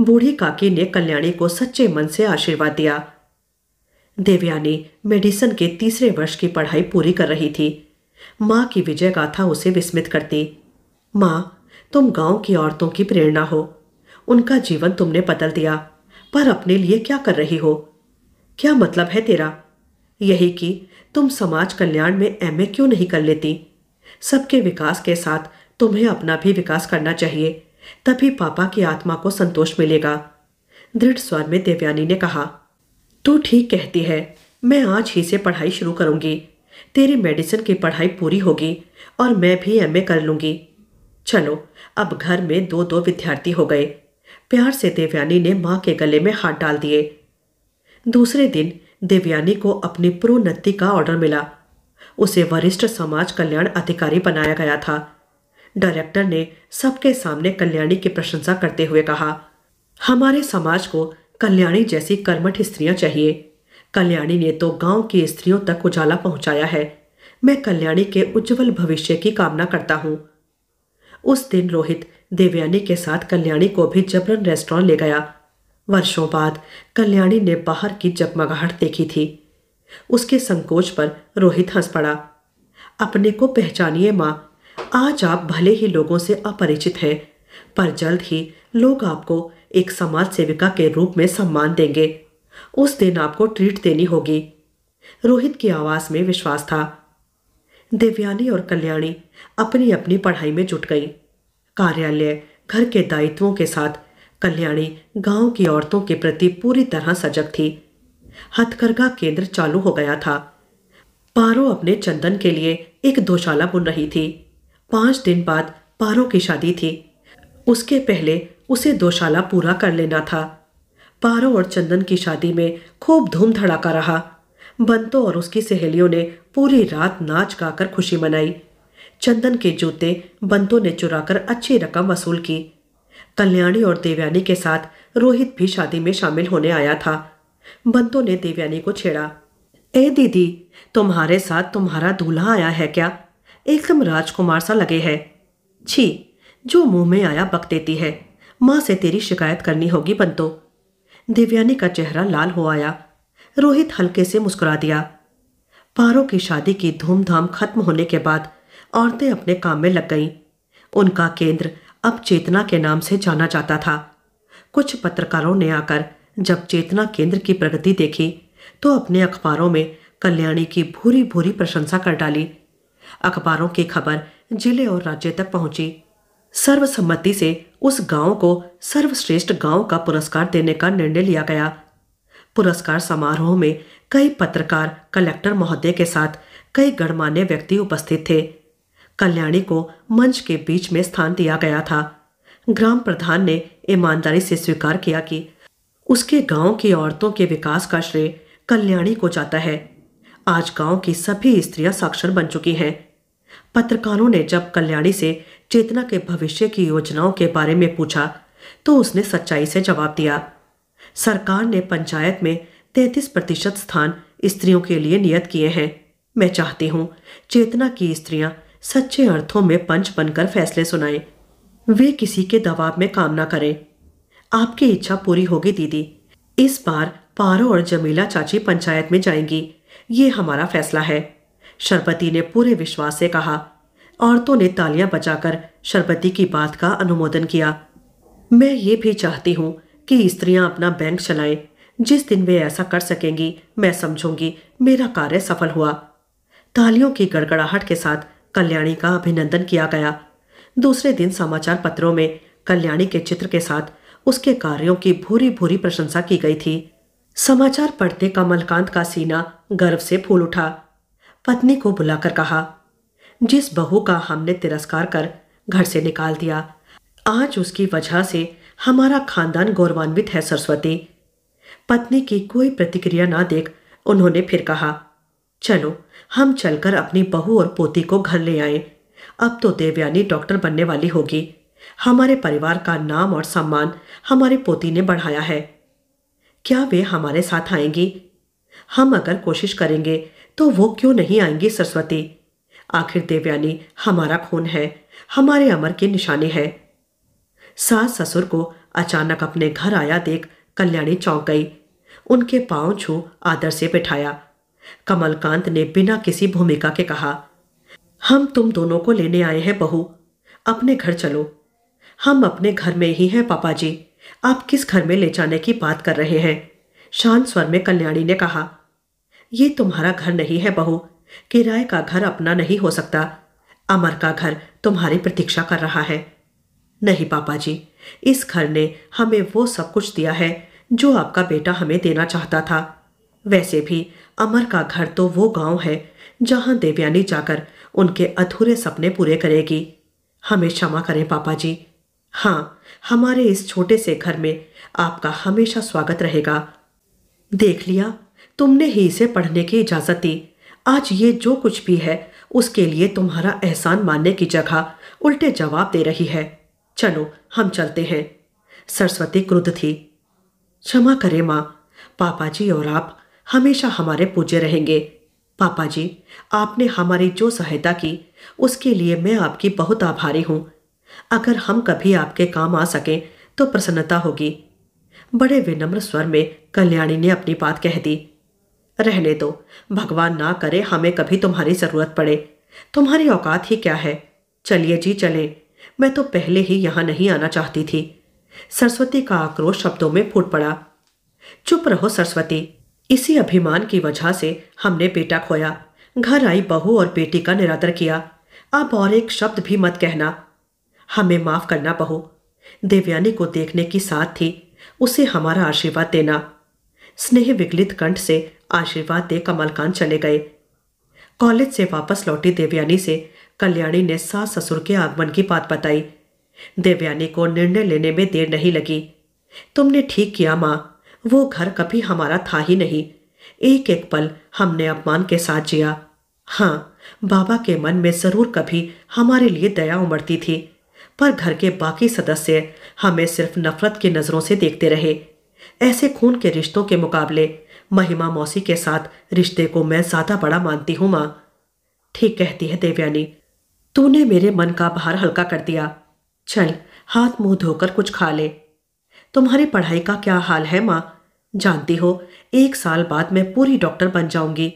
बूढ़ी काकी ने कल्याणी को सच्चे मन से आशीर्वाद दिया देवयानी मेडिसन के तीसरे वर्ष की पढ़ाई पूरी कर रही थी माँ की विजय गाथा उसे विस्मित करती माँ तुम गांव की औरतों की प्रेरणा हो उनका जीवन तुमने बदल दिया पर अपने लिए क्या कर रही हो क्या मतलब है तेरा यही कि तुम समाज कल्याण में एमए क्यों नहीं कर लेती सबके विकास के साथ तुम्हें अपना भी विकास करना चाहिए तभी पापा की आत्मा को संतोष मिलेगा दृढ़ स्वर में देवयानी ने कहा तू ठीक कहती है मैं आज ही से पढ़ाई शुरू करूंगी तेरी मेडिसिन की पढ़ाई पूरी होगी और मैं भी एमए कर लूंगी चलो अब घर में दो दो विद्यार्थी हो गए प्यार से देवयानी ने माँ के गले में हाथ डाल दिए दूसरे दिन देवयानी को अपनी प्रोन्नति का ऑर्डर मिला उसे वरिष्ठ समाज कल्याण अधिकारी बनाया गया था डायरेक्टर ने सबके सामने कल्याणी की प्रशंसा करते हुए कहा हमारे समाज को कल्याणी जैसी कर्मठ स्त्रियां चाहिए कल्याणी ने तो गांव की स्त्रियों तक उजाला पहुंचाया है मैं कल्याणी के उज्जवल भविष्य की कामना करता हूँ उस दिन रोहित देवयानी के साथ कल्याणी को भी जबरन रेस्टोरेंट ले गया वर्षों बाद कल्याणी ने बाहर की जगमगाहट देखी थी उसके संकोच पर रोहित हंस पड़ा अपने को पहचानिए माँ आज आप भले ही लोगों से अपरिचित हैं पर जल्द ही लोग आपको एक समाज सेविका के रूप में सम्मान देंगे उस दिन आपको ट्रीट देनी होगी रोहित की आवाज में विश्वास था देवयानी और कल्याणी अपनी अपनी पढ़ाई में जुट गई कार्यालय घर के दायित्वों के साथ कल्याणी गांव की औरतों के प्रति पूरी तरह सजग थी हथकरघा केंद्र चालू हो गया था पारो अपने चंदन के लिए एक दोशाला बुन रही थी पांच दिन बाद पारो की शादी थी उसके पहले उसे दोशाला पूरा कर लेना था पारो और चंदन की शादी में खूब धूम धड़ाका रहा बंतो और उसकी सहेलियों ने पूरी रात नाच गाकर खुशी मनाई चंदन के जूते बंतो ने चुराकर अच्छी रकम वसूल की कल्याणी और देवयानी के साथ रोहित भी शादी में शामिल होने आया था बंतो ने देवयानी को छेड़ा ए दीदी तुम्हारे साथ तुम्हारा दूल्हा आया है क्या एकदम राजकुमार सा लगे है छी जो मुंह में आया बक देती है माँ से तेरी शिकायत करनी होगी बंतो देवयानी का चेहरा लाल हो आया रोहित हल्के से मुस्कुरा दिया पारो की शादी की धूमधाम खत्म होने के बाद औरतें अपने काम में लग गईं उनका केंद्र अब चेतना के नाम से जाना जाता था कुछ पत्रकारों ने आकर जब चेतना केंद्र की प्रगति देखी तो अपने अखबारों में कल्याणी की भूरी भूरी प्रशंसा कर डाली अखबारों की खबर जिले और राज्य तक पहुंची सर्वसम्मति से उस गांव को सर्वश्रेष्ठ गांव का पुरस्कार देने का निर्णय लिया गया पुरस्कार समारोह में कई पत्रकार कलेक्टर महोदय के साथ कई गणमान्य व्यक्ति उपस्थित थे कल्याणी को मंच के बीच में स्थान दिया गया था ग्राम प्रधान ने ईमानदारी से स्वीकार किया कि उसके गांव की औरतों के विकास का श्रेय कल्याणी को जाता है आज गांव की सभी स्त्रियां साक्षर बन चुकी हैं पत्रकारों ने जब कल्याणी से चेतना के भविष्य की योजनाओं के बारे में पूछा तो उसने सच्चाई से जवाब दिया सरकार ने पंचायत में 33 प्रतिशत स्थान स्त्रियों के लिए नियत किए हैं मैं चाहती हूँ चेतना की स्त्रियाँ सच्चे अर्थों में पंच बनकर फैसले सुनाएं वे किसी के दबाव में काम ना करें आपकी इच्छा पूरी होगी दीदी इस बार पारो और जमीला चाची पंचायत में जाएंगी ये हमारा फैसला है शरबती ने पूरे विश्वास से कहा औरतों ने तालियां बजाकर शरबती की बात का अनुमोदन किया मैं ये भी चाहती हूँ कि स्त्रियां अपना बैंक चलाएं जिस दिन वे ऐसा कर सकेंगी मैं समझूंगी मेरा कार्य सफल हुआ तालियों की गड़गड़ाहट के साथ कल्याणी का अभिनंदन किया गया दूसरे दिन समाचार पत्रों में कल्याणी के चित्र के साथ उसके कार्यों की भूरी भूरी प्रशंसा की गई थी समाचार पढ़ते कमलकांत का सीना गर्व से फूल उठा पत्नी को बुलाकर कहा जिस बहू का हमने तिरस्कार कर घर से निकाल दिया आज उसकी वजह से हमारा खानदान गौरवान्वित है सरस्वती पत्नी की कोई प्रतिक्रिया ना देख उन्होंने फिर कहा चलो हम चलकर अपनी बहू और पोती को घर ले आए अब तो देवयानी डॉक्टर बनने वाली होगी हमारे परिवार का नाम और सम्मान हमारे पोती ने बढ़ाया है क्या वे हमारे साथ आएंगी हम अगर कोशिश करेंगे तो वो क्यों नहीं आएंगी सरस्वती आखिर देवयानी हमारा खून है हमारे अमर की निशानी है सास ससुर को अचानक अपने घर आया देख कल्याणी चौंक गई उनके पांव छू आदर से बिठाया कमलकांत ने बिना किसी भूमिका के कहा हम तुम दोनों को लेने आए हैं बहू अपने घर चलो हम अपने घर में ही हैं पापा जी आप किस घर में ले जाने की बात कर रहे हैं शांत स्वर में कल्याणी ने कहा ये तुम्हारा घर नहीं है बहू किराए का घर अपना नहीं हो सकता अमर का घर तुम्हारी प्रतीक्षा कर रहा है नहीं पापा जी इस घर ने हमें वो सब कुछ दिया है जो आपका बेटा हमें देना चाहता था वैसे भी अमर का घर तो वो गांव है जहां देवयानी जाकर उनके अधूरे सपने पूरे करेगी हमें क्षमा करें पापा जी हाँ हमारे इस छोटे से घर में आपका हमेशा स्वागत रहेगा देख लिया तुमने ही इसे पढ़ने की इजाज़त दी आज ये जो कुछ भी है उसके लिए तुम्हारा एहसान मानने की जगह उल्टे जवाब दे रही है चलो हम चलते हैं सरस्वती क्रुद्ध थी क्षमा करें माँ पापा जी और आप हमेशा हमारे पूज्य रहेंगे पापा जी आपने हमारी जो सहायता की उसके लिए मैं आपकी बहुत आभारी हूँ अगर हम कभी आपके काम आ सकें तो प्रसन्नता होगी बड़े विनम्र स्वर में कल्याणी ने अपनी बात कह दी रहने दो भगवान ना करे हमें कभी तुम्हारी ज़रूरत पड़े तुम्हारी औकात ही क्या है चलिए जी चलें मैं तो पहले ही यहां नहीं आना चाहती थी सरस्वती का आक्रोश शब्दों में फूट पड़ा चुप रहो सरस्वती इसी अभिमान की वजह से हमने बेटा खोया घर आई बहू और बेटी का निरादर किया अब और एक शब्द भी मत कहना हमें माफ करना बहू देवयानी को देखने की साथ थी उसे हमारा आशीर्वाद देना स्नेह विगलित कंठ से आशीर्वाद दे कमलकांत चले गए कॉलेज से वापस लौटी देवयानी से कल्याणी ने सास ससुर के आगमन की बात बताई देवयानी को निर्णय लेने में देर नहीं लगी तुमने ठीक किया माँ वो घर कभी हमारा था ही नहीं एक एक पल हमने अपमान के साथ जिया हाँ बाबा के मन में ज़रूर कभी हमारे लिए दया उमड़ती थी पर घर के बाकी सदस्य हमें सिर्फ नफरत की नज़रों से देखते रहे ऐसे खून के रिश्तों के मुकाबले महिमा मौसी के साथ रिश्ते को मैं ज़्यादा बड़ा मानती हूँ माँ ठीक कहती है देवयानी तूने मेरे मन का भार हल्का कर दिया चल हाथ मुंह धोकर कुछ खा ले तुम्हारी पढ़ाई का क्या हाल है माँ जानती हो एक साल बाद मैं पूरी डॉक्टर बन जाऊंगी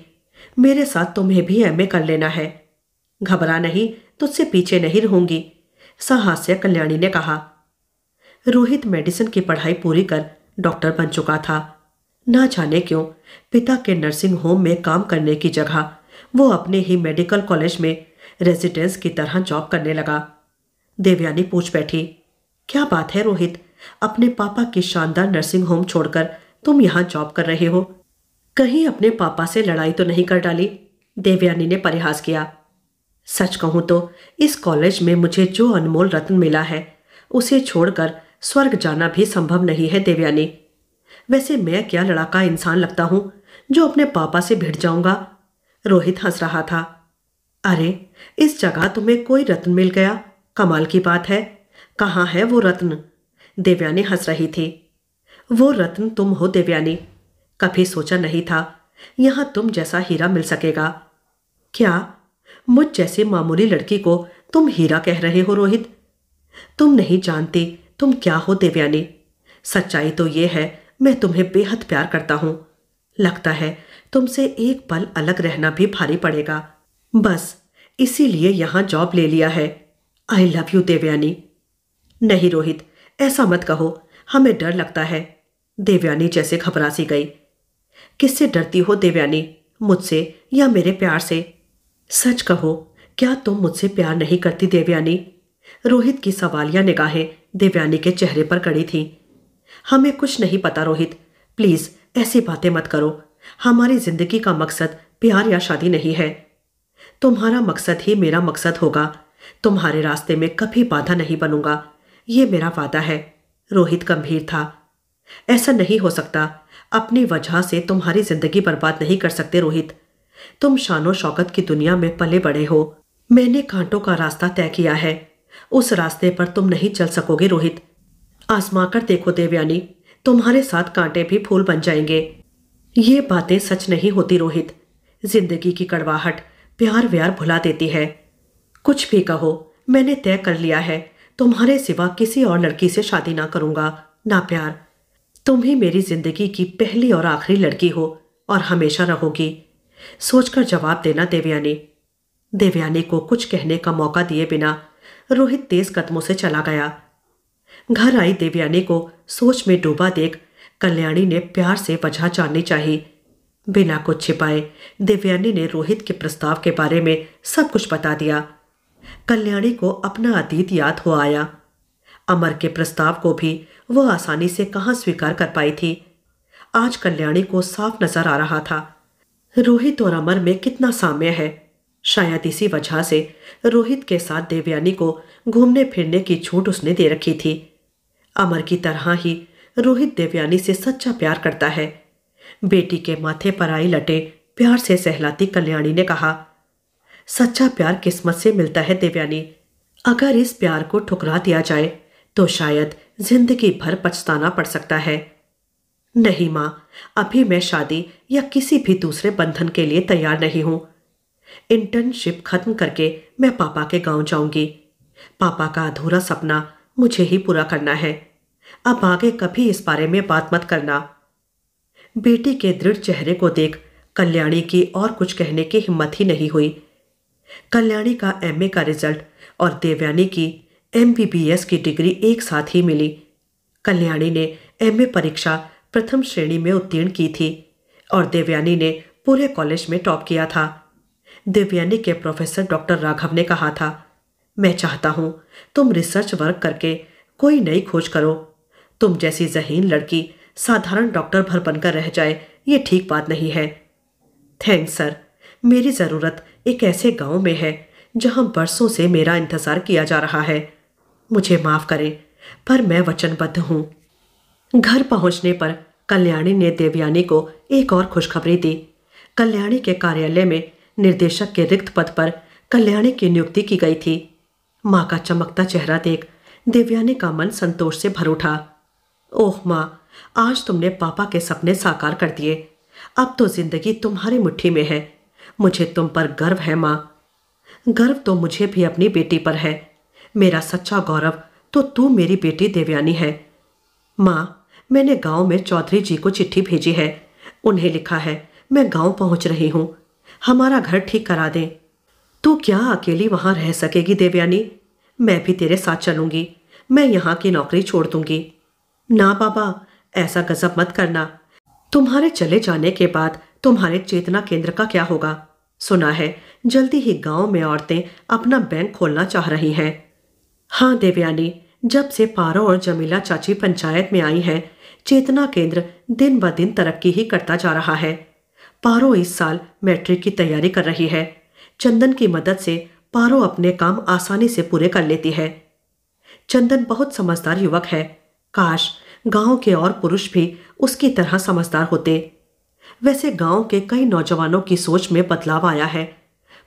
मेरे साथ तुम्हें भी एमए कर लेना है घबरा नहीं तुझसे पीछे नहीं रहूंगी सहास्य कल्याणी ने कहा रोहित मेडिसिन की पढ़ाई पूरी कर डॉक्टर बन चुका था ना जाने क्यों पिता के नर्सिंग होम में काम करने की जगह वो अपने ही मेडिकल कॉलेज में रेजिडेंस की तरह जॉब करने लगा देवयानी पूछ बैठी क्या बात है रोहित अपने पापा की शानदार नर्सिंग होम छोड़कर तुम यहाँ जॉब कर रहे हो कहीं अपने पापा से लड़ाई तो नहीं कर डाली देवयानी ने परिहास किया सच कहूँ तो इस कॉलेज में मुझे जो अनमोल रत्न मिला है उसे छोड़कर स्वर्ग जाना भी संभव नहीं है देवयानी वैसे मैं क्या लड़ाका इंसान लगता हूँ जो अपने पापा से भिड़ जाऊंगा रोहित हंस रहा था अरे इस जगह तुम्हें कोई रत्न मिल गया कमाल की बात है कहाँ है वो रत्न देवयानी हंस रही थी वो रत्न तुम हो देवयानी कभी सोचा नहीं था यहाँ तुम जैसा हीरा मिल सकेगा क्या मुझ जैसी मामूली लड़की को तुम हीरा कह रहे हो रोहित तुम नहीं जानती तुम क्या हो देवयानी सच्चाई तो ये है मैं तुम्हें बेहद प्यार करता हूं लगता है तुमसे एक पल अलग रहना भी भारी पड़ेगा बस इसीलिए यहां जॉब ले लिया है आई लव यू देवयानी नहीं रोहित ऐसा मत कहो हमें डर लगता है देवयानी जैसे घबरा सी गई किससे डरती हो देवयानी मुझसे या मेरे प्यार से सच कहो क्या तुम मुझसे प्यार नहीं करती देवयानी रोहित की सवालिया निगाहें देवयानी के चेहरे पर कड़ी थीं हमें कुछ नहीं पता रोहित प्लीज़ ऐसी बातें मत करो हमारी जिंदगी का मकसद प्यार या शादी नहीं है तुम्हारा मकसद ही मेरा मकसद होगा तुम्हारे रास्ते में कभी बाधा नहीं बनूंगा ये मेरा वादा है रोहित गंभीर था ऐसा नहीं हो सकता अपनी वजह से तुम्हारी जिंदगी बर्बाद नहीं कर सकते रोहित तुम शानो शौकत की दुनिया में पले बड़े हो मैंने कांटों का रास्ता तय किया है उस रास्ते पर तुम नहीं चल सकोगे रोहित आजमाकर कर देखो देवयानी तुम्हारे साथ कांटे भी फूल बन जाएंगे ये बातें सच नहीं होती रोहित जिंदगी की कड़वाहट प्यार व्यार भुला देती है कुछ भी कहो मैंने तय कर लिया है तुम्हारे सिवा किसी और लड़की से शादी ना करूंगा ना प्यार तुम ही मेरी जिंदगी की पहली और आखिरी लड़की हो और हमेशा रहोगी सोचकर जवाब देना देवयानी देवयानी को कुछ कहने का मौका दिए बिना रोहित तेज कदमों से चला गया घर आई देवयानी को सोच में डूबा देख कल्याणी ने प्यार से वजह जाननी चाहिए बिना कुछ छिपाए दिव्यानी ने रोहित के प्रस्ताव के बारे में सब कुछ बता दिया कल्याणी को अपना अतीत याद हो आया अमर के प्रस्ताव को भी वह आसानी से कहाँ स्वीकार कर पाई थी आज कल्याणी को साफ नजर आ रहा था रोहित और अमर में कितना साम्य है शायद इसी वजह से रोहित के साथ देवयानी को घूमने फिरने की छूट उसने दे रखी थी अमर की तरह ही रोहित देवयानी से सच्चा प्यार करता है बेटी के माथे पर आई लटे प्यार से सहलाती कल्याणी ने कहा सच्चा प्यार किस्मत से मिलता है देवयानी अगर इस प्यार को ठुकरा दिया जाए तो शायद जिंदगी भर पछताना पड़ सकता है नहीं माँ अभी मैं शादी या किसी भी दूसरे बंधन के लिए तैयार नहीं हूँ इंटर्नशिप खत्म करके मैं पापा के गांव जाऊंगी पापा का अधूरा सपना मुझे ही पूरा करना है अब आगे कभी इस बारे में बात मत करना बेटी के दृढ़ चेहरे को देख कल्याणी की और कुछ कहने की हिम्मत ही नहीं हुई कल्याणी का एमए का रिजल्ट और देवयानी की एमबीबीएस की डिग्री एक साथ ही मिली कल्याणी ने एमए परीक्षा प्रथम श्रेणी में उत्तीर्ण की थी और देवयानी ने पूरे कॉलेज में टॉप किया था देवयानी के प्रोफेसर डॉक्टर राघव ने कहा था मैं चाहता हूँ तुम रिसर्च वर्क करके कोई नई खोज करो तुम जैसी जहीन लड़की साधारण डॉक्टर भर बनकर रह जाए ये ठीक बात नहीं है थैंक्स सर मेरी ज़रूरत एक ऐसे गांव में है जहां बरसों से मेरा इंतज़ार किया जा रहा है मुझे माफ़ करें पर मैं वचनबद्ध हूँ घर पहुंचने पर कल्याणी ने देवयानी को एक और खुशखबरी दी कल्याणी के कार्यालय में निर्देशक के रिक्त पद पर कल्याणी की नियुक्ति की गई थी माँ का चमकता चेहरा देख देवयानी का मन संतोष से भर उठा ओह माँ आज तुमने पापा के सपने साकार कर दिए अब तो जिंदगी तुम्हारी मुट्ठी में है मुझे तुम पर गर्व है माँ गर्व तो मुझे भी अपनी बेटी पर है मेरा सच्चा गौरव तो तू मेरी बेटी देवयानी है माँ मैंने गांव में चौधरी जी को चिट्ठी भेजी है उन्हें लिखा है मैं गांव पहुंच रही हूँ हमारा घर ठीक करा दें तू क्या अकेली वहां रह सकेगी देवयानी मैं भी तेरे साथ चलूंगी मैं यहाँ की नौकरी छोड़ दूंगी ना बाबा ऐसा गजब मत करना तुम्हारे चले जाने के बाद तुम्हारे चेतना केंद्र का क्या होगा सुना है जल्दी ही गांव में औरतें अपना बैंक खोलना चाह रही हैं हाँ देवयानी जब से पारो और जमीला चाची पंचायत में आई हैं चेतना केंद्र दिन ब दिन तरक्की ही करता जा रहा है पारो इस साल मैट्रिक की तैयारी कर रही है चंदन की मदद से पारो अपने काम आसानी से पूरे कर लेती है चंदन बहुत समझदार युवक है काश गांव के और पुरुष भी उसकी तरह समझदार होते वैसे गांव के कई नौजवानों की सोच में बदलाव आया है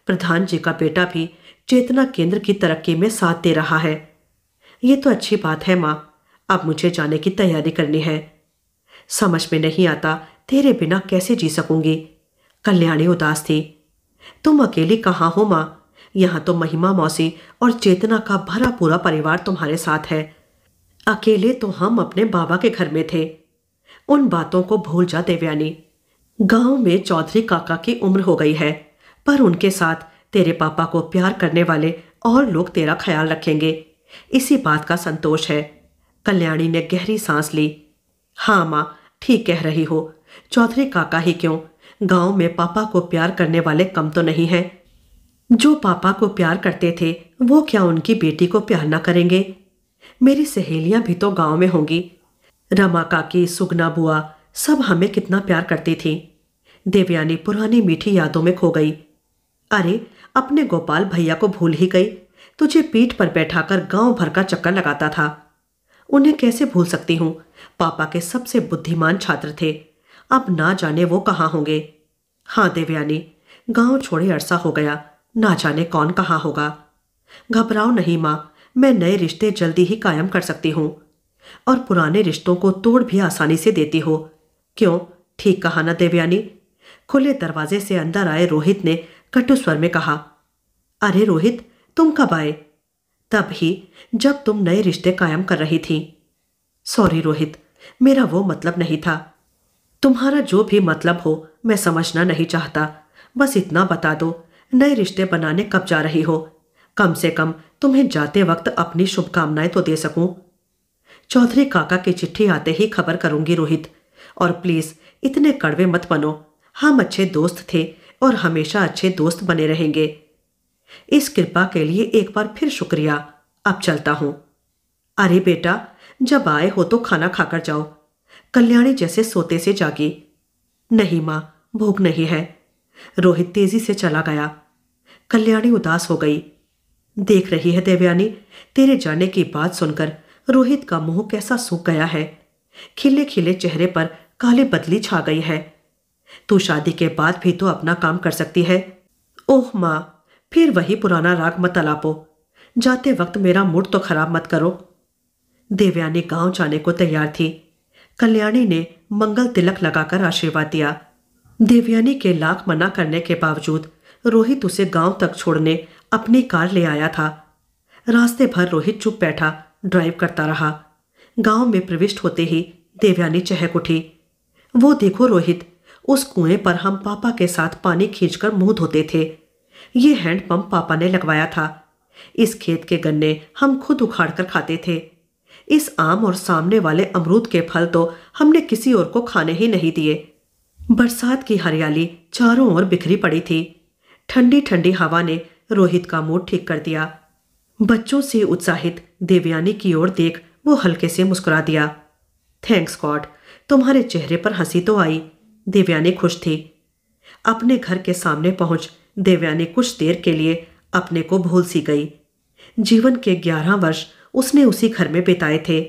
प्रधान जी का बेटा भी चेतना केंद्र की तरक्की में साथ दे रहा है ये तो अच्छी बात है माँ अब मुझे जाने की तैयारी करनी है समझ में नहीं आता तेरे बिना कैसे जी सकूंगी कल्याणी उदास थी तुम अकेली कहाँ हो माँ यहाँ तो महिमा मौसी और चेतना का भरा पूरा परिवार तुम्हारे साथ है अकेले तो हम अपने बाबा के घर में थे उन बातों को भूल जा देवयानी गांव में चौधरी काका की उम्र हो गई है पर उनके साथ तेरे पापा को प्यार करने वाले और लोग तेरा ख्याल रखेंगे इसी बात का संतोष है कल्याणी ने गहरी सांस ली हाँ माँ ठीक कह रही हो चौधरी काका ही क्यों गांव में पापा को प्यार करने वाले कम तो नहीं हैं जो पापा को प्यार करते थे वो क्या उनकी बेटी को प्यार ना करेंगे मेरी सहेलियां भी तो गांव में होंगी रमा काकी सुगना बुआ सब हमें कितना प्यार करती थी देवयानी पुरानी मीठी यादों में खो गई अरे अपने गोपाल भैया को भूल ही गई तुझे पीठ पर बैठाकर गांव भर का चक्कर लगाता था उन्हें कैसे भूल सकती हूँ पापा के सबसे बुद्धिमान छात्र थे अब ना जाने वो कहाँ होंगे हाँ देवयानी गांव छोड़े अरसा हो गया ना जाने कौन कहाँ होगा घबराओ नहीं माँ मैं नए रिश्ते जल्दी ही कायम कर सकती हूँ और पुराने रिश्तों को तोड़ भी आसानी से देती हो क्यों ठीक कहा ना देवयानी खुले दरवाजे से अंदर आए रोहित ने कटु स्वर में कहा अरे रोहित तुम कब आए तब ही जब तुम नए रिश्ते कायम कर रही थी सॉरी रोहित मेरा वो मतलब नहीं था तुम्हारा जो भी मतलब हो मैं समझना नहीं चाहता बस इतना बता दो नए रिश्ते बनाने कब जा रही हो कम से कम तुम्हें जाते वक्त अपनी शुभकामनाएं तो दे सकूं चौधरी काका की चिट्ठी आते ही खबर करूंगी रोहित और प्लीज इतने कड़वे मत बनो हम अच्छे दोस्त थे और हमेशा अच्छे दोस्त बने रहेंगे इस कृपा के लिए एक बार फिर शुक्रिया अब चलता हूं अरे बेटा जब आए हो तो खाना खाकर जाओ कल्याणी जैसे सोते से जागी नहीं माँ भूख नहीं है रोहित तेजी से चला गया कल्याणी उदास हो गई देख रही है देवयानी तेरे जाने की बात सुनकर रोहित का मुंह कैसा सूख गया है खिले खिले चेहरे पर काली बदली छा गई है तू शादी के बाद भी तो अपना काम कर सकती है ओह माँ फिर वही पुराना राग मत अलापो जाते वक्त मेरा मूड तो खराब मत करो देवयानी गांव जाने को तैयार थी कल्याणी ने मंगल तिलक लगाकर आशीर्वाद दिया देवयानी के लाख मना करने के बावजूद रोहित उसे गांव तक छोड़ने अपनी कार ले आया था रास्ते भर रोहित चुप बैठा ड्राइव करता रहा गांव में प्रविष्ट होते ही देवयानी चहक उठी वो देखो रोहित उस कुएं पर हम पापा के साथ पानी खींचकर मुंह धोते थे ये हैंडपम्प पापा ने लगवाया था इस खेत के गन्ने हम खुद उखाड़ कर खाते थे इस आम और सामने वाले अमरूद के फल तो हमने किसी और को खाने ही नहीं दिए बरसात की हरियाली चारों ओर बिखरी पड़ी थी ठंडी ठंडी हवा ने रोहित का मूड ठीक कर दिया बच्चों से उत्साहित देवयानी की ओर देख वो हल्के से मुस्कुरा दिया थैंक्स गॉड तुम्हारे चेहरे पर हंसी तो आई देवयानी खुश थी अपने घर के सामने पहुंच देवयानी कुछ देर के लिए अपने को भूल सी गई जीवन के ग्यारह वर्ष उसने उसी घर में बिताए थे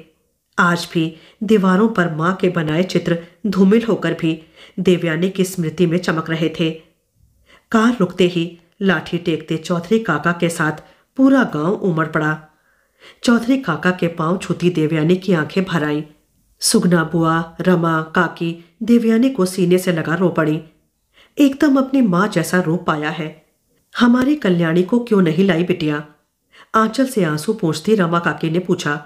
आज भी दीवारों पर माँ के बनाए चित्र धूमिल होकर भी देवयानी की स्मृति में चमक रहे थे कार रुकते ही लाठी टेकते चौधरी काका के साथ पूरा गांव उमड़ पड़ा चौधरी काका के पांव छूती देवयानी की आंखें भर आई सुगना बुआ रमा काकी देवयानी को सीने से लगा रो पड़ी एकदम अपनी माँ जैसा रो पाया है हमारी कल्याणी को क्यों नहीं लाई बिटिया आंचल से आंसू पूछती रमा काकी ने पूछा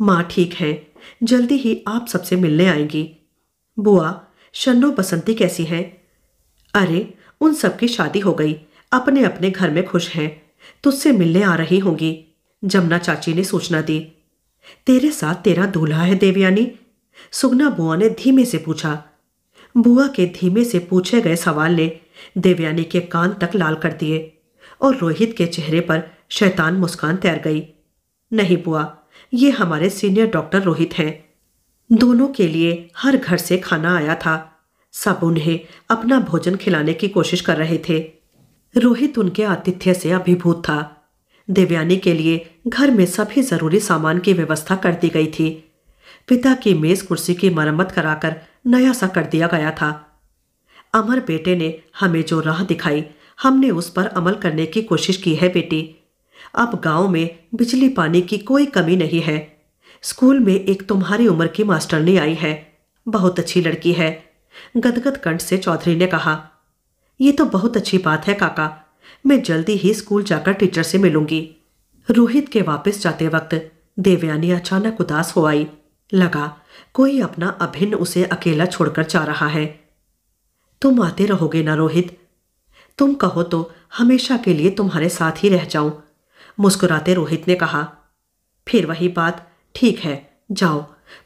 माँ ठीक है जल्दी ही आप सबसे मिलने आएंगी बुआ शन्नो बसंती कैसी है अरे उन सबकी शादी हो गई अपने अपने घर में खुश हैं तुझसे मिलने आ रही होंगी जमुना चाची ने सूचना दी तेरे साथ तेरा दूल्हा है देवयानी सुगना बुआ ने धीमे से पूछा बुआ के धीमे से पूछे गए सवाल ने देवयानी के कान तक लाल कर दिए और रोहित के चेहरे पर शैतान मुस्कान तैर गई नहीं बुआ ये हमारे सीनियर डॉक्टर रोहित हैं दोनों के लिए हर घर से खाना आया था सब उन्हें अपना भोजन खिलाने की कोशिश कर रहे थे रोहित उनके आतिथ्य से अभिभूत था देवयानी के लिए घर में सभी जरूरी सामान की व्यवस्था कर दी गई थी पिता की मेज कुर्सी की मरम्मत कराकर नया सा कर दिया गया था अमर बेटे ने हमें जो राह दिखाई हमने उस पर अमल करने की कोशिश की है बेटी अब गांव में बिजली पानी की कोई कमी नहीं है स्कूल में एक तुम्हारी उम्र की मास्टरनी आई है बहुत अच्छी लड़की है गदगद कंठ से चौधरी ने कहा ये तो बहुत अच्छी बात है काका मैं जल्दी ही स्कूल जाकर टीचर से मिलूंगी रोहित के वापस जाते वक्त देवयानी अचानक उदास हो आई लगा कोई अपना अभिन्न उसे अकेला छोड़कर जा रहा है तुम आते रहोगे ना रोहित तुम कहो तो हमेशा के लिए तुम्हारे साथ ही रह जाऊं मुस्कुराते रोहित ने कहा फिर वही बात ठीक है जाओ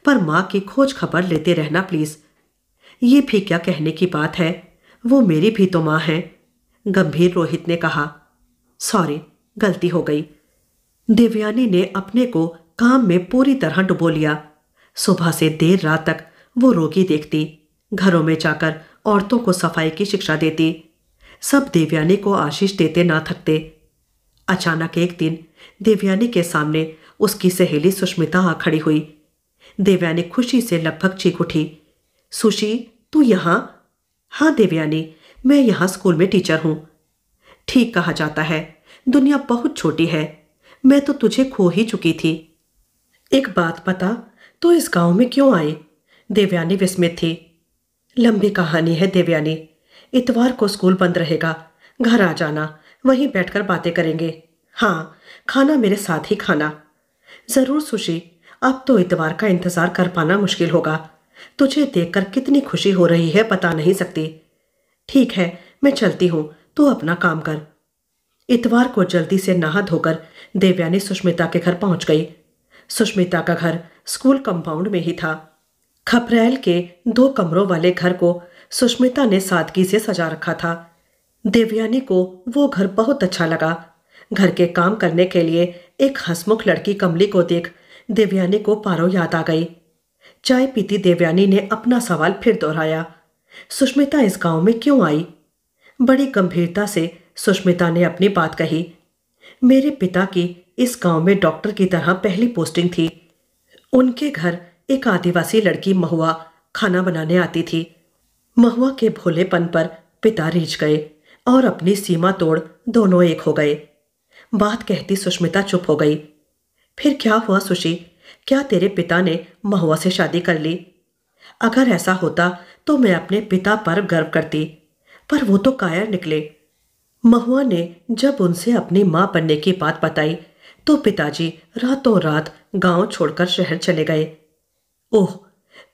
पर मां की खोज खबर लेते रहना प्लीज ये भी क्या कहने की बात है वो मेरी भी तो माँ है गंभीर रोहित ने कहा सॉरी गलती हो गई देवयानी ने अपने को काम में पूरी तरह डुबो लिया सुबह से देर रात तक वो रोगी देखती घरों में जाकर औरतों को सफाई की शिक्षा देती सब देवयानी को आशीष देते ना थकते अचानक एक दिन देवयानी के सामने उसकी सहेली सुष्मिता आ खड़ी हुई देवयानी खुशी से लगभग चीख उठी सुशी तू यहां हाँ देवयानी मैं यहाँ स्कूल में टीचर हूँ ठीक कहा जाता है दुनिया बहुत छोटी है मैं तो तुझे खो ही चुकी थी एक बात पता तो इस गांव में क्यों आई देवयानी विस्मित थी लंबी कहानी है देवयानी इतवार को स्कूल बंद रहेगा घर आ जाना वहीं बैठकर बातें करेंगे हाँ खाना मेरे साथ ही खाना ज़रूर सुशी अब तो इतवार का इंतज़ार कर पाना मुश्किल होगा तुझे देखकर कितनी खुशी हो रही है पता नहीं सकती ठीक है मैं चलती हूँ तू अपना काम कर इतवार को जल्दी से नहा धोकर देवयानी सुष्मिता के घर पहुंच गई सुष्मिता का घर स्कूल कंपाउंड में ही था खपरेल के दो कमरों वाले घर को सुष्मिता ने सादगी से सजा रखा था देवयानी को वो घर बहुत अच्छा लगा घर के काम करने के लिए एक हंसमुख लड़की कमली को देख देवयानी को पारो याद आ गई चाय पीती देवयानी ने अपना सवाल फिर दोहराया सुष्मिता इस गांव में क्यों आई बड़ी गंभीरता से सुष्मिता ने अपनी बात कही मेरे पिता की इस गांव में डॉक्टर की तरह पहली पोस्टिंग थी उनके घर एक आदिवासी लड़की महुआ खाना बनाने आती थी महुआ के भोलेपन पर पिता रीझ गए और अपनी सीमा तोड़ दोनों एक हो गए बात कहती सुष्मिता चुप हो गई फिर क्या हुआ सुशी क्या तेरे पिता ने महुआ से शादी कर ली अगर ऐसा होता तो मैं अपने पिता पर गर्व करती पर वो तो कायर निकले महुआ ने जब उनसे अपनी माँ बनने की बात बताई तो पिताजी रातों रात गांव छोड़कर शहर चले गए ओह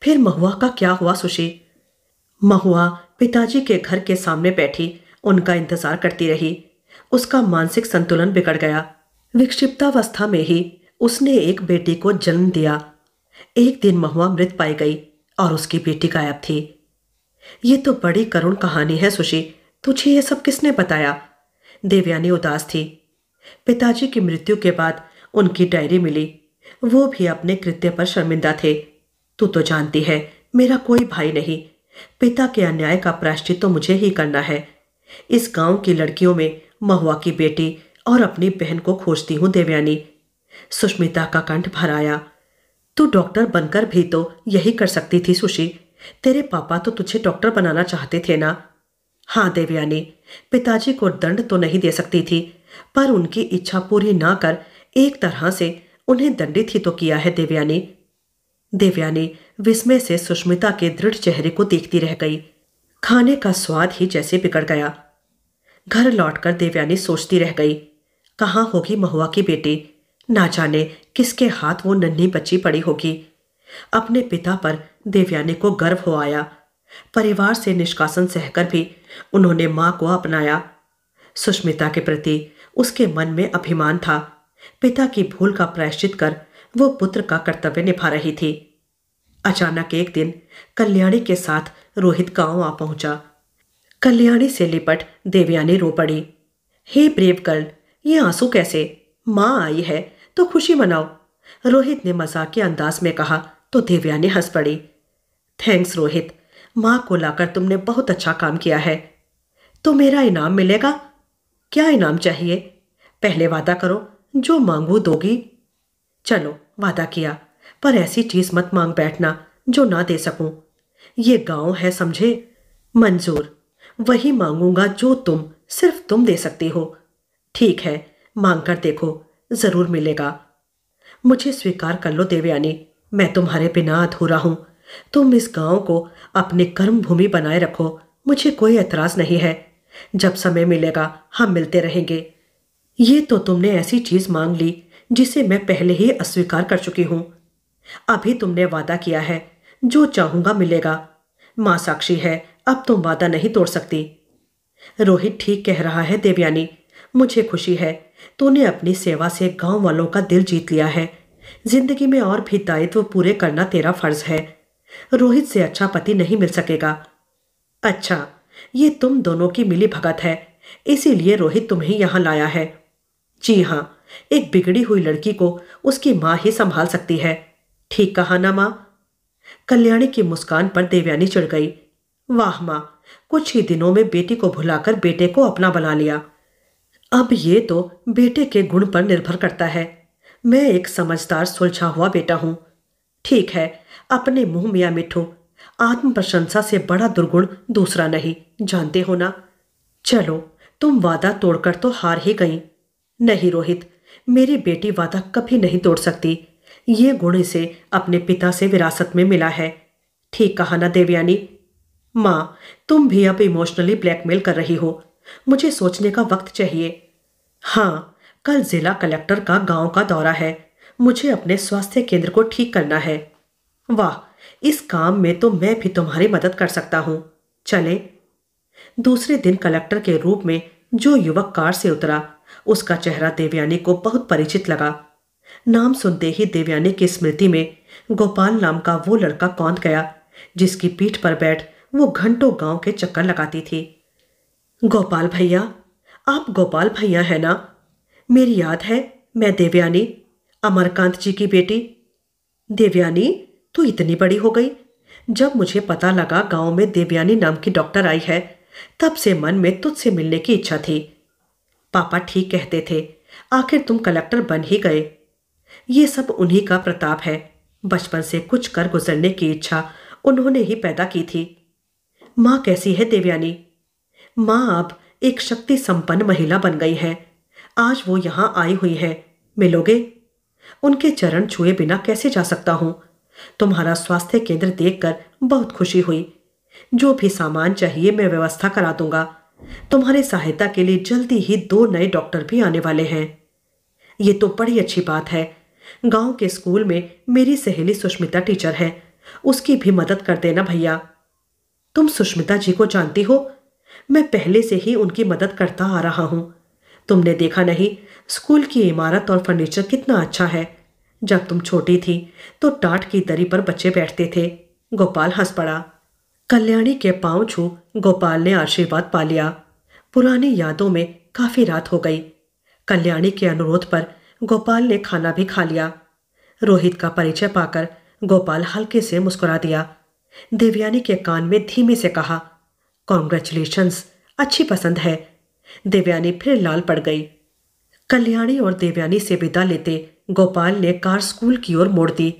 फिर महुआ का क्या हुआ सुशी महुआ पिताजी के घर के सामने बैठी उनका इंतजार करती रही उसका मानसिक संतुलन बिगड़ गया विक्षिप्तावस्था में ही उसने एक बेटी को जन्म दिया एक दिन महुआ मृत पाई गई और उसकी बेटी गायब थी ये तो बड़ी करुण कहानी है सुशी तुझे ये सब किसने बताया देवयानी उदास थी पिताजी की मृत्यु के बाद उनकी डायरी मिली वो भी अपने कृत्य पर शर्मिंदा थे तू तो जानती है मेरा कोई भाई नहीं पिता के अन्याय का प्राश्चित तो मुझे ही करना है इस गांव की लड़कियों में महुआ की बेटी और अपनी बहन को खोजती हूँ देवयानी सुष्मिता का कंठ भर आया तू डॉक्टर बनकर भी तो यही कर सकती थी सुशी तेरे पापा तो तुझे डॉक्टर बनाना चाहते थे ना हाँ देवयानी पिताजी को दंड तो नहीं दे सकती थी पर उनकी इच्छा पूरी ना कर एक तरह से उन्हें दंडित ही तो किया है देवयानी देवयानी विस्मय से सुष्मिता के दृढ़ चेहरे को देखती रह गई खाने का स्वाद ही जैसे बिगड़ गया घर लौटकर देवयानी सोचती रह गई कहाँ होगी महुआ की बेटी ना जाने किसके हाथ वो नन्ही बच्ची पड़ी होगी अपने पिता पर देवयानी को गर्व हो आया परिवार से निष्कासन सहकर भी उन्होंने मां को अपनाया सुष्मिता के प्रति उसके मन में अभिमान था पिता की भूल का प्रायश्चित कर वो पुत्र का कर्तव्य निभा रही थी अचानक एक दिन कल्याणी के साथ रोहित गांव आ पहुंचा कल्याणी से लिपट देवयानी रो पड़ी हे ब्रेव गर्ल ये आंसू कैसे माँ आई है तो खुशी मनाओ रोहित ने मजाक के अंदाज में कहा तो दिव्या ने हंस पड़ी थैंक्स रोहित माँ को लाकर तुमने बहुत अच्छा काम किया है तो मेरा इनाम मिलेगा क्या इनाम चाहिए पहले वादा करो जो मांगू दोगी चलो वादा किया पर ऐसी चीज मत मांग बैठना जो ना दे सकूं ये गांव है समझे मंजूर वही मांगूंगा जो तुम सिर्फ तुम दे सकती हो ठीक है मांग कर देखो जरूर मिलेगा मुझे स्वीकार कर लो देवयानी मैं तुम्हारे बिना अधूरा हूं तुम इस गांव को अपनी कर्म भूमि बनाए रखो मुझे कोई एतराज नहीं है जब समय मिलेगा हम मिलते रहेंगे ये तो तुमने ऐसी चीज मांग ली जिसे मैं पहले ही अस्वीकार कर चुकी हूं अभी तुमने वादा किया है जो चाहूंगा मिलेगा मां साक्षी है अब तुम वादा नहीं तोड़ सकती रोहित ठीक कह रहा है देवयानी मुझे खुशी है तूने अपनी सेवा से गांव वालों का दिल जीत लिया है जिंदगी में और भी दायित्व पूरे करना तेरा फर्ज है रोहित से अच्छा पति नहीं मिल सकेगा अच्छा ये तुम दोनों की मिली भगत है इसीलिए रोहित तुम्हें यहाँ लाया है जी हाँ एक बिगड़ी हुई लड़की को उसकी माँ ही संभाल सकती है ठीक कहा ना माँ कल्याणी की मुस्कान पर देवयानी चढ़ गई वाह माँ कुछ ही दिनों में बेटी को भुलाकर बेटे को अपना बना लिया अब ये तो बेटे के गुण पर निर्भर करता है मैं एक समझदार सुलझा हुआ बेटा हूं ठीक है अपने मुंह मियाँ मिठू आत्म प्रशंसा से बड़ा दुर्गुण दूसरा नहीं जानते हो ना चलो तुम वादा तोड़कर तो हार ही गई नहीं रोहित मेरी बेटी वादा कभी नहीं तोड़ सकती ये गुण इसे अपने पिता से विरासत में मिला है ठीक कहा ना देवयानी माँ तुम भी अब इमोशनली ब्लैकमेल कर रही हो मुझे सोचने का वक्त चाहिए हाँ कल जिला कलेक्टर का गांव का दौरा है मुझे अपने स्वास्थ्य केंद्र को ठीक करना है वाह इस काम में तो मैं भी तुम्हारी मदद कर सकता हूँ चले दूसरे दिन कलेक्टर के रूप में जो युवक कार से उतरा उसका चेहरा देवयानी को बहुत परिचित लगा नाम सुनते ही देवयानी की स्मृति में गोपाल नाम का वो लड़का कौंध गया जिसकी पीठ पर बैठ वो घंटों गांव के चक्कर लगाती थी गोपाल भैया आप गोपाल भैया है ना मेरी याद है मैं देवयानी अमरकांत जी की बेटी देवयानी तू इतनी बड़ी हो गई जब मुझे पता लगा गांव में देवयानी नाम की डॉक्टर आई है तब से मन में तुझसे मिलने की इच्छा थी पापा ठीक कहते थे आखिर तुम कलेक्टर बन ही गए ये सब उन्हीं का प्रताप है बचपन से कुछ कर गुजरने की इच्छा उन्होंने ही पैदा की थी माँ कैसी है देवयानी माँ अब एक शक्ति संपन्न महिला बन गई है आज वो यहाँ आई हुई है मिलोगे उनके चरण छुए बिना कैसे जा सकता हूँ तुम्हारा स्वास्थ्य केंद्र देखकर बहुत खुशी हुई जो भी सामान चाहिए मैं व्यवस्था करा दूंगा तुम्हारी सहायता के लिए जल्दी ही दो नए डॉक्टर भी आने वाले हैं ये तो बड़ी अच्छी बात है गांव के स्कूल में मेरी सहेली सुष्मिता टीचर है उसकी भी मदद कर देना भैया तुम सुष्मिता जी को जानती हो मैं पहले से ही उनकी मदद करता आ रहा हूँ तुमने देखा नहीं स्कूल की इमारत और फर्नीचर कितना अच्छा है जब तुम छोटी थी तो टाट की दरी पर बच्चे बैठते थे गोपाल हंस पड़ा कल्याणी के पांव छू गोपाल ने आशीर्वाद पा लिया पुरानी यादों में काफ़ी रात हो गई कल्याणी के अनुरोध पर गोपाल ने खाना भी खा लिया रोहित का परिचय पाकर गोपाल हल्के से मुस्कुरा दिया देवयानी के कान में धीमे से कहा कॉन्ग्रेचुलेशंस अच्छी पसंद है देवयानी फिर लाल पड़ गई कल्याणी और देवयानी से विदा लेते गोपाल ने कार स्कूल की ओर मोड़ दी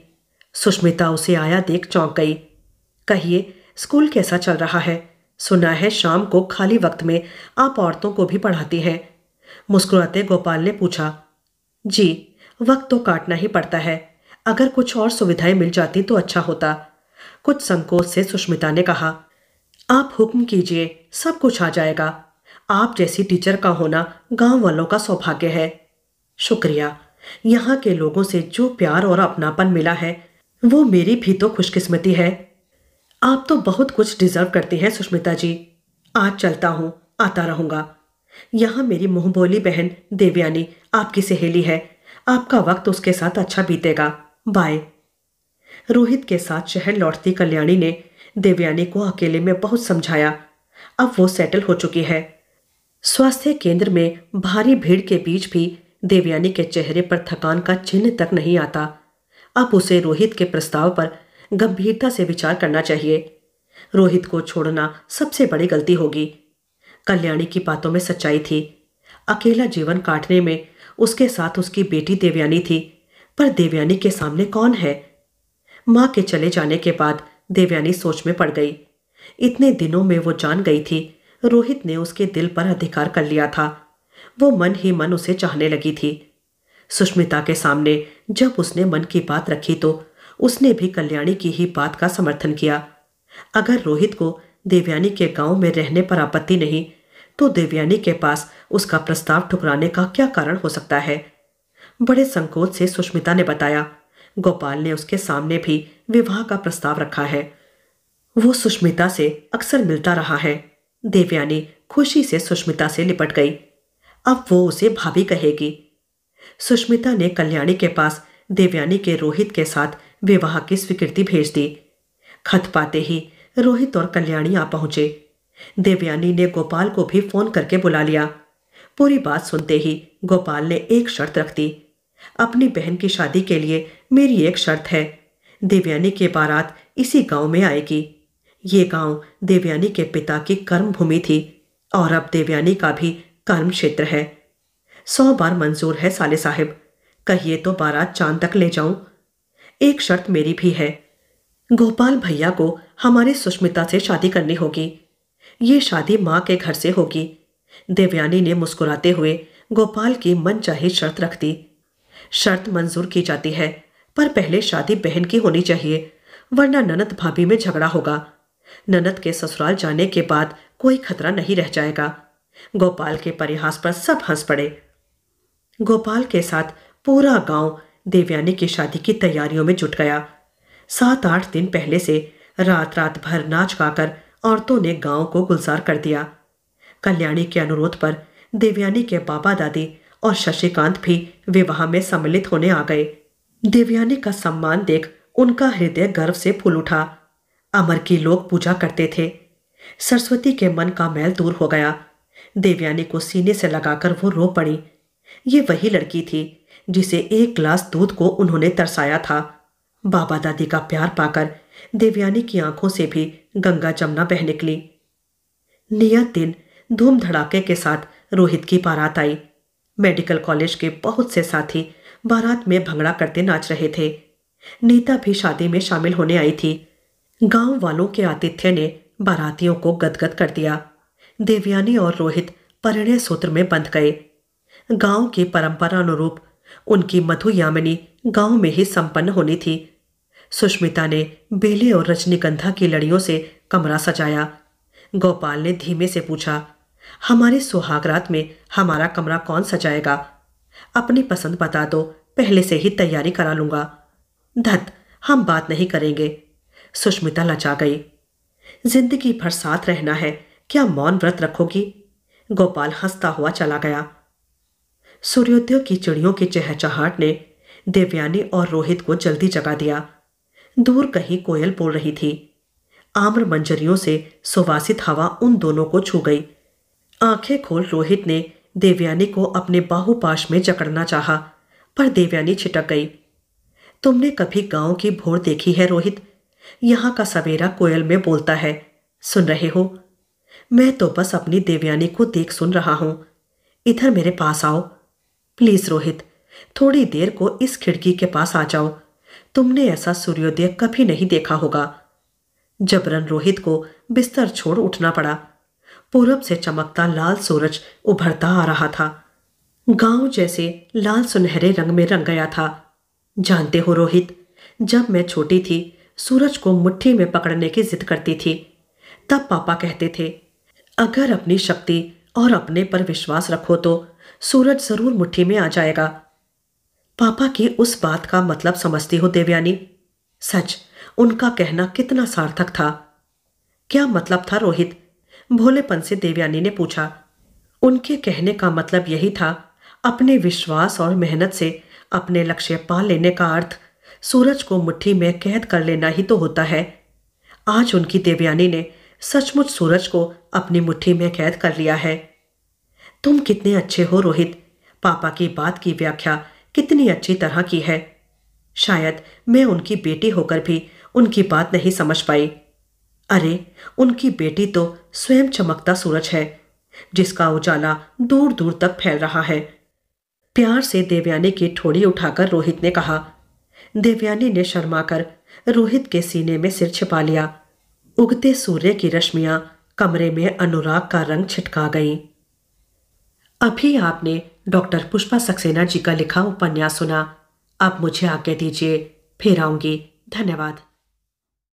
सुष्मिता उसे आया देख चौंक गई कहिए स्कूल कैसा चल रहा है सुना है शाम को खाली वक्त में आप औरतों को भी पढ़ाती हैं मुस्कुराते गोपाल ने पूछा जी वक्त तो काटना ही पड़ता है अगर कुछ और सुविधाएं मिल जाती तो अच्छा होता कुछ संकोच से सुष्मिता ने कहा आप हुक्म कीजिए सब कुछ आ जाएगा आप जैसी टीचर का होना गांव वालों का सौभाग्य है शुक्रिया यहाँ के लोगों से जो प्यार और अपनापन मिला है वो मेरी भी तो खुशकिस्मती है आप तो बहुत कुछ डिजर्व करती हैं सुष्मिता जी आज चलता हूँ आता रहूँगा यहाँ मेरी बोली बहन देवयानी आपकी सहेली है आपका वक्त उसके साथ अच्छा बीतेगा बाय रोहित के साथ शहर लौटती कल्याणी ने देवयानी को अकेले में बहुत समझाया अब वो सेटल हो चुकी है स्वास्थ्य केंद्र में भारी भीड़ के बीच भी देवयानी के चेहरे पर थकान का चिन्ह तक नहीं आता अब उसे रोहित के प्रस्ताव पर गंभीरता से विचार करना चाहिए रोहित को छोड़ना सबसे बड़ी गलती होगी कल्याणी की बातों में सच्चाई थी अकेला जीवन काटने में उसके साथ उसकी बेटी देवयानी थी पर देवयानी के सामने कौन है माँ के चले जाने के बाद देवयानी सोच में पड़ गई इतने दिनों में वो जान गई थी रोहित ने उसके दिल पर अधिकार कर लिया था वो मन ही मन उसे चाहने लगी थी सुष्मिता के सामने जब उसने मन की बात रखी तो उसने भी कल्याणी की ही बात का समर्थन किया अगर रोहित को देवयानी के गांव में रहने पर आपत्ति नहीं तो देवयानी के पास उसका प्रस्ताव ठुकराने का क्या कारण हो सकता है बड़े संकोच से सुष्मिता ने बताया गोपाल ने उसके सामने भी विवाह का प्रस्ताव रखा है वो सुष्मिता से अक्सर मिलता रहा है देवयानी खुशी से सुष्मिता से लिपट गई अब वो उसे भाभी कहेगी सुष्मिता ने कल्याणी के पास देवयानी के रोहित के साथ विवाह की स्वीकृति भेज दी खत पाते ही रोहित और कल्याणी आ पहुंचे देवयानी ने गोपाल को भी फोन करके बुला लिया पूरी बात सुनते ही गोपाल ने एक शर्त रख दी अपनी बहन की शादी के लिए मेरी एक शर्त है देवयानी के बारात इसी गांव में आएगी ये गांव देवयानी के पिता की कर्म भूमि थी और अब देवयानी का भी कर्म क्षेत्र है सौ बार मंजूर है साले साहब कहिए तो बारात चांद तक ले जाऊं एक शर्त मेरी भी है गोपाल भैया को हमारी सुष्मिता से शादी करनी होगी ये शादी माँ के घर से होगी देवयानी ने मुस्कुराते हुए गोपाल की मनचाही शर्त रख दी शर्त मंजूर की जाती है पर पहले शादी बहन की होनी चाहिए वरना ननद भाभी में झगड़ा होगा ननद के ससुराल जाने के बाद कोई खतरा नहीं रह जाएगा गोपाल के परिहास पर सब हंस पड़े गोपाल के साथ पूरा गांव देवयानी की शादी की तैयारियों में जुट गया सात आठ दिन पहले से रात रात भर नाच गाकर औरतों ने गांव को गुलजार कर दिया कल्याणी के अनुरोध पर देवयानी के बाबा दादी और शशिकांत भी विवाह में सम्मिलित होने आ गए देवयानी का सम्मान देख उनका हृदय गर्व से फूल उठा अमर की लोग पूजा करते थे सरस्वती के मन का मैल दूर हो गया देवयानी को सीने से लगाकर वो रो पड़ी ये वही लड़की थी जिसे एक ग्लास दूध को उन्होंने तरसाया था बाबा दादी का प्यार पाकर देवयानी की आंखों से भी गंगा जमुना बह निकली नियत दिन धूम धड़ाके के साथ रोहित की बारात आई मेडिकल कॉलेज के बहुत से साथी बारात में भंगड़ा करते नाच रहे थे नीता भी शादी में शामिल होने आई थी गांव वालों के आतिथ्य ने बारातियों को गदगद कर दिया देवयानी और रोहित परिणय सूत्र में बंध गए गांव की परंपरा अनुरूप उनकी मधु यामिनी गांव में ही संपन्न होनी थी सुष्मिता ने बेले और रजनीगंधा की लड़ियों से कमरा सजाया गोपाल ने धीमे से पूछा हमारे सुहागरात में हमारा कमरा कौन सजाएगा अपनी पसंद बता दो पहले से ही तैयारी करा लूंगा धत हम बात नहीं करेंगे सुष्मिता लचा गई जिंदगी भर साथ रहना है क्या मौन व्रत रखोगी गोपाल हंसता हुआ चला गया सूर्योदय की चिड़ियों की चहचहाट ने देवयानी और रोहित को जल्दी जगा दिया दूर कहीं कोयल बोल रही थी आम्र मंजरियों से सुवासित हवा उन दोनों को छू गई आंखें खोल रोहित ने देवयानी को अपने बाहुपाश में जकड़ना चाहा पर देवयानी छिटक गई तुमने कभी गांव की भोर देखी है रोहित यहां का सवेरा कोयल में बोलता है सुन रहे हो मैं तो बस अपनी देवयानी को देख सुन रहा हूं इधर मेरे पास आओ प्लीज रोहित थोड़ी देर को इस खिड़की के पास आ जाओ तुमने ऐसा सूर्योदय कभी नहीं देखा होगा जबरन रोहित को बिस्तर छोड़ उठना पड़ा पूरब से चमकता लाल सूरज उभरता आ रहा था गांव जैसे लाल सुनहरे रंग में रंग गया था जानते हो रोहित जब मैं छोटी थी सूरज को मुट्ठी में पकड़ने की जिद करती थी तब पापा कहते थे अगर अपनी शक्ति और अपने पर विश्वास रखो तो सूरज जरूर मुट्ठी में आ जाएगा पापा की उस बात का मतलब समझती हो देवयानी सच उनका कहना कितना सार्थक था क्या मतलब था रोहित भोलेपन से देवयानी ने पूछा उनके कहने का मतलब यही था अपने विश्वास और मेहनत से अपने लक्ष्य पा लेने का अर्थ सूरज को मुट्ठी में कैद कर लेना ही तो होता है आज उनकी देवयानी ने सचमुच सूरज को अपनी मुट्ठी में कैद कर लिया है तुम कितने अच्छे हो रोहित पापा की बात की व्याख्या कितनी अच्छी तरह की है शायद मैं उनकी बेटी होकर भी उनकी बात नहीं समझ पाई अरे उनकी बेटी तो स्वयं चमकता सूरज है जिसका उजाला दूर दूर तक फैल रहा है प्यार से देवयानी की ठोड़ी उठाकर रोहित ने कहा देवयानी ने शर्माकर रोहित के सीने में सिर छिपा लिया उगते सूर्य की रश्मियां कमरे में अनुराग का रंग छिटका गई अभी आपने डॉक्टर पुष्पा सक्सेना जी का लिखा उपन्यास सुना आप मुझे आज्ञा दीजिए फिर आऊंगी धन्यवाद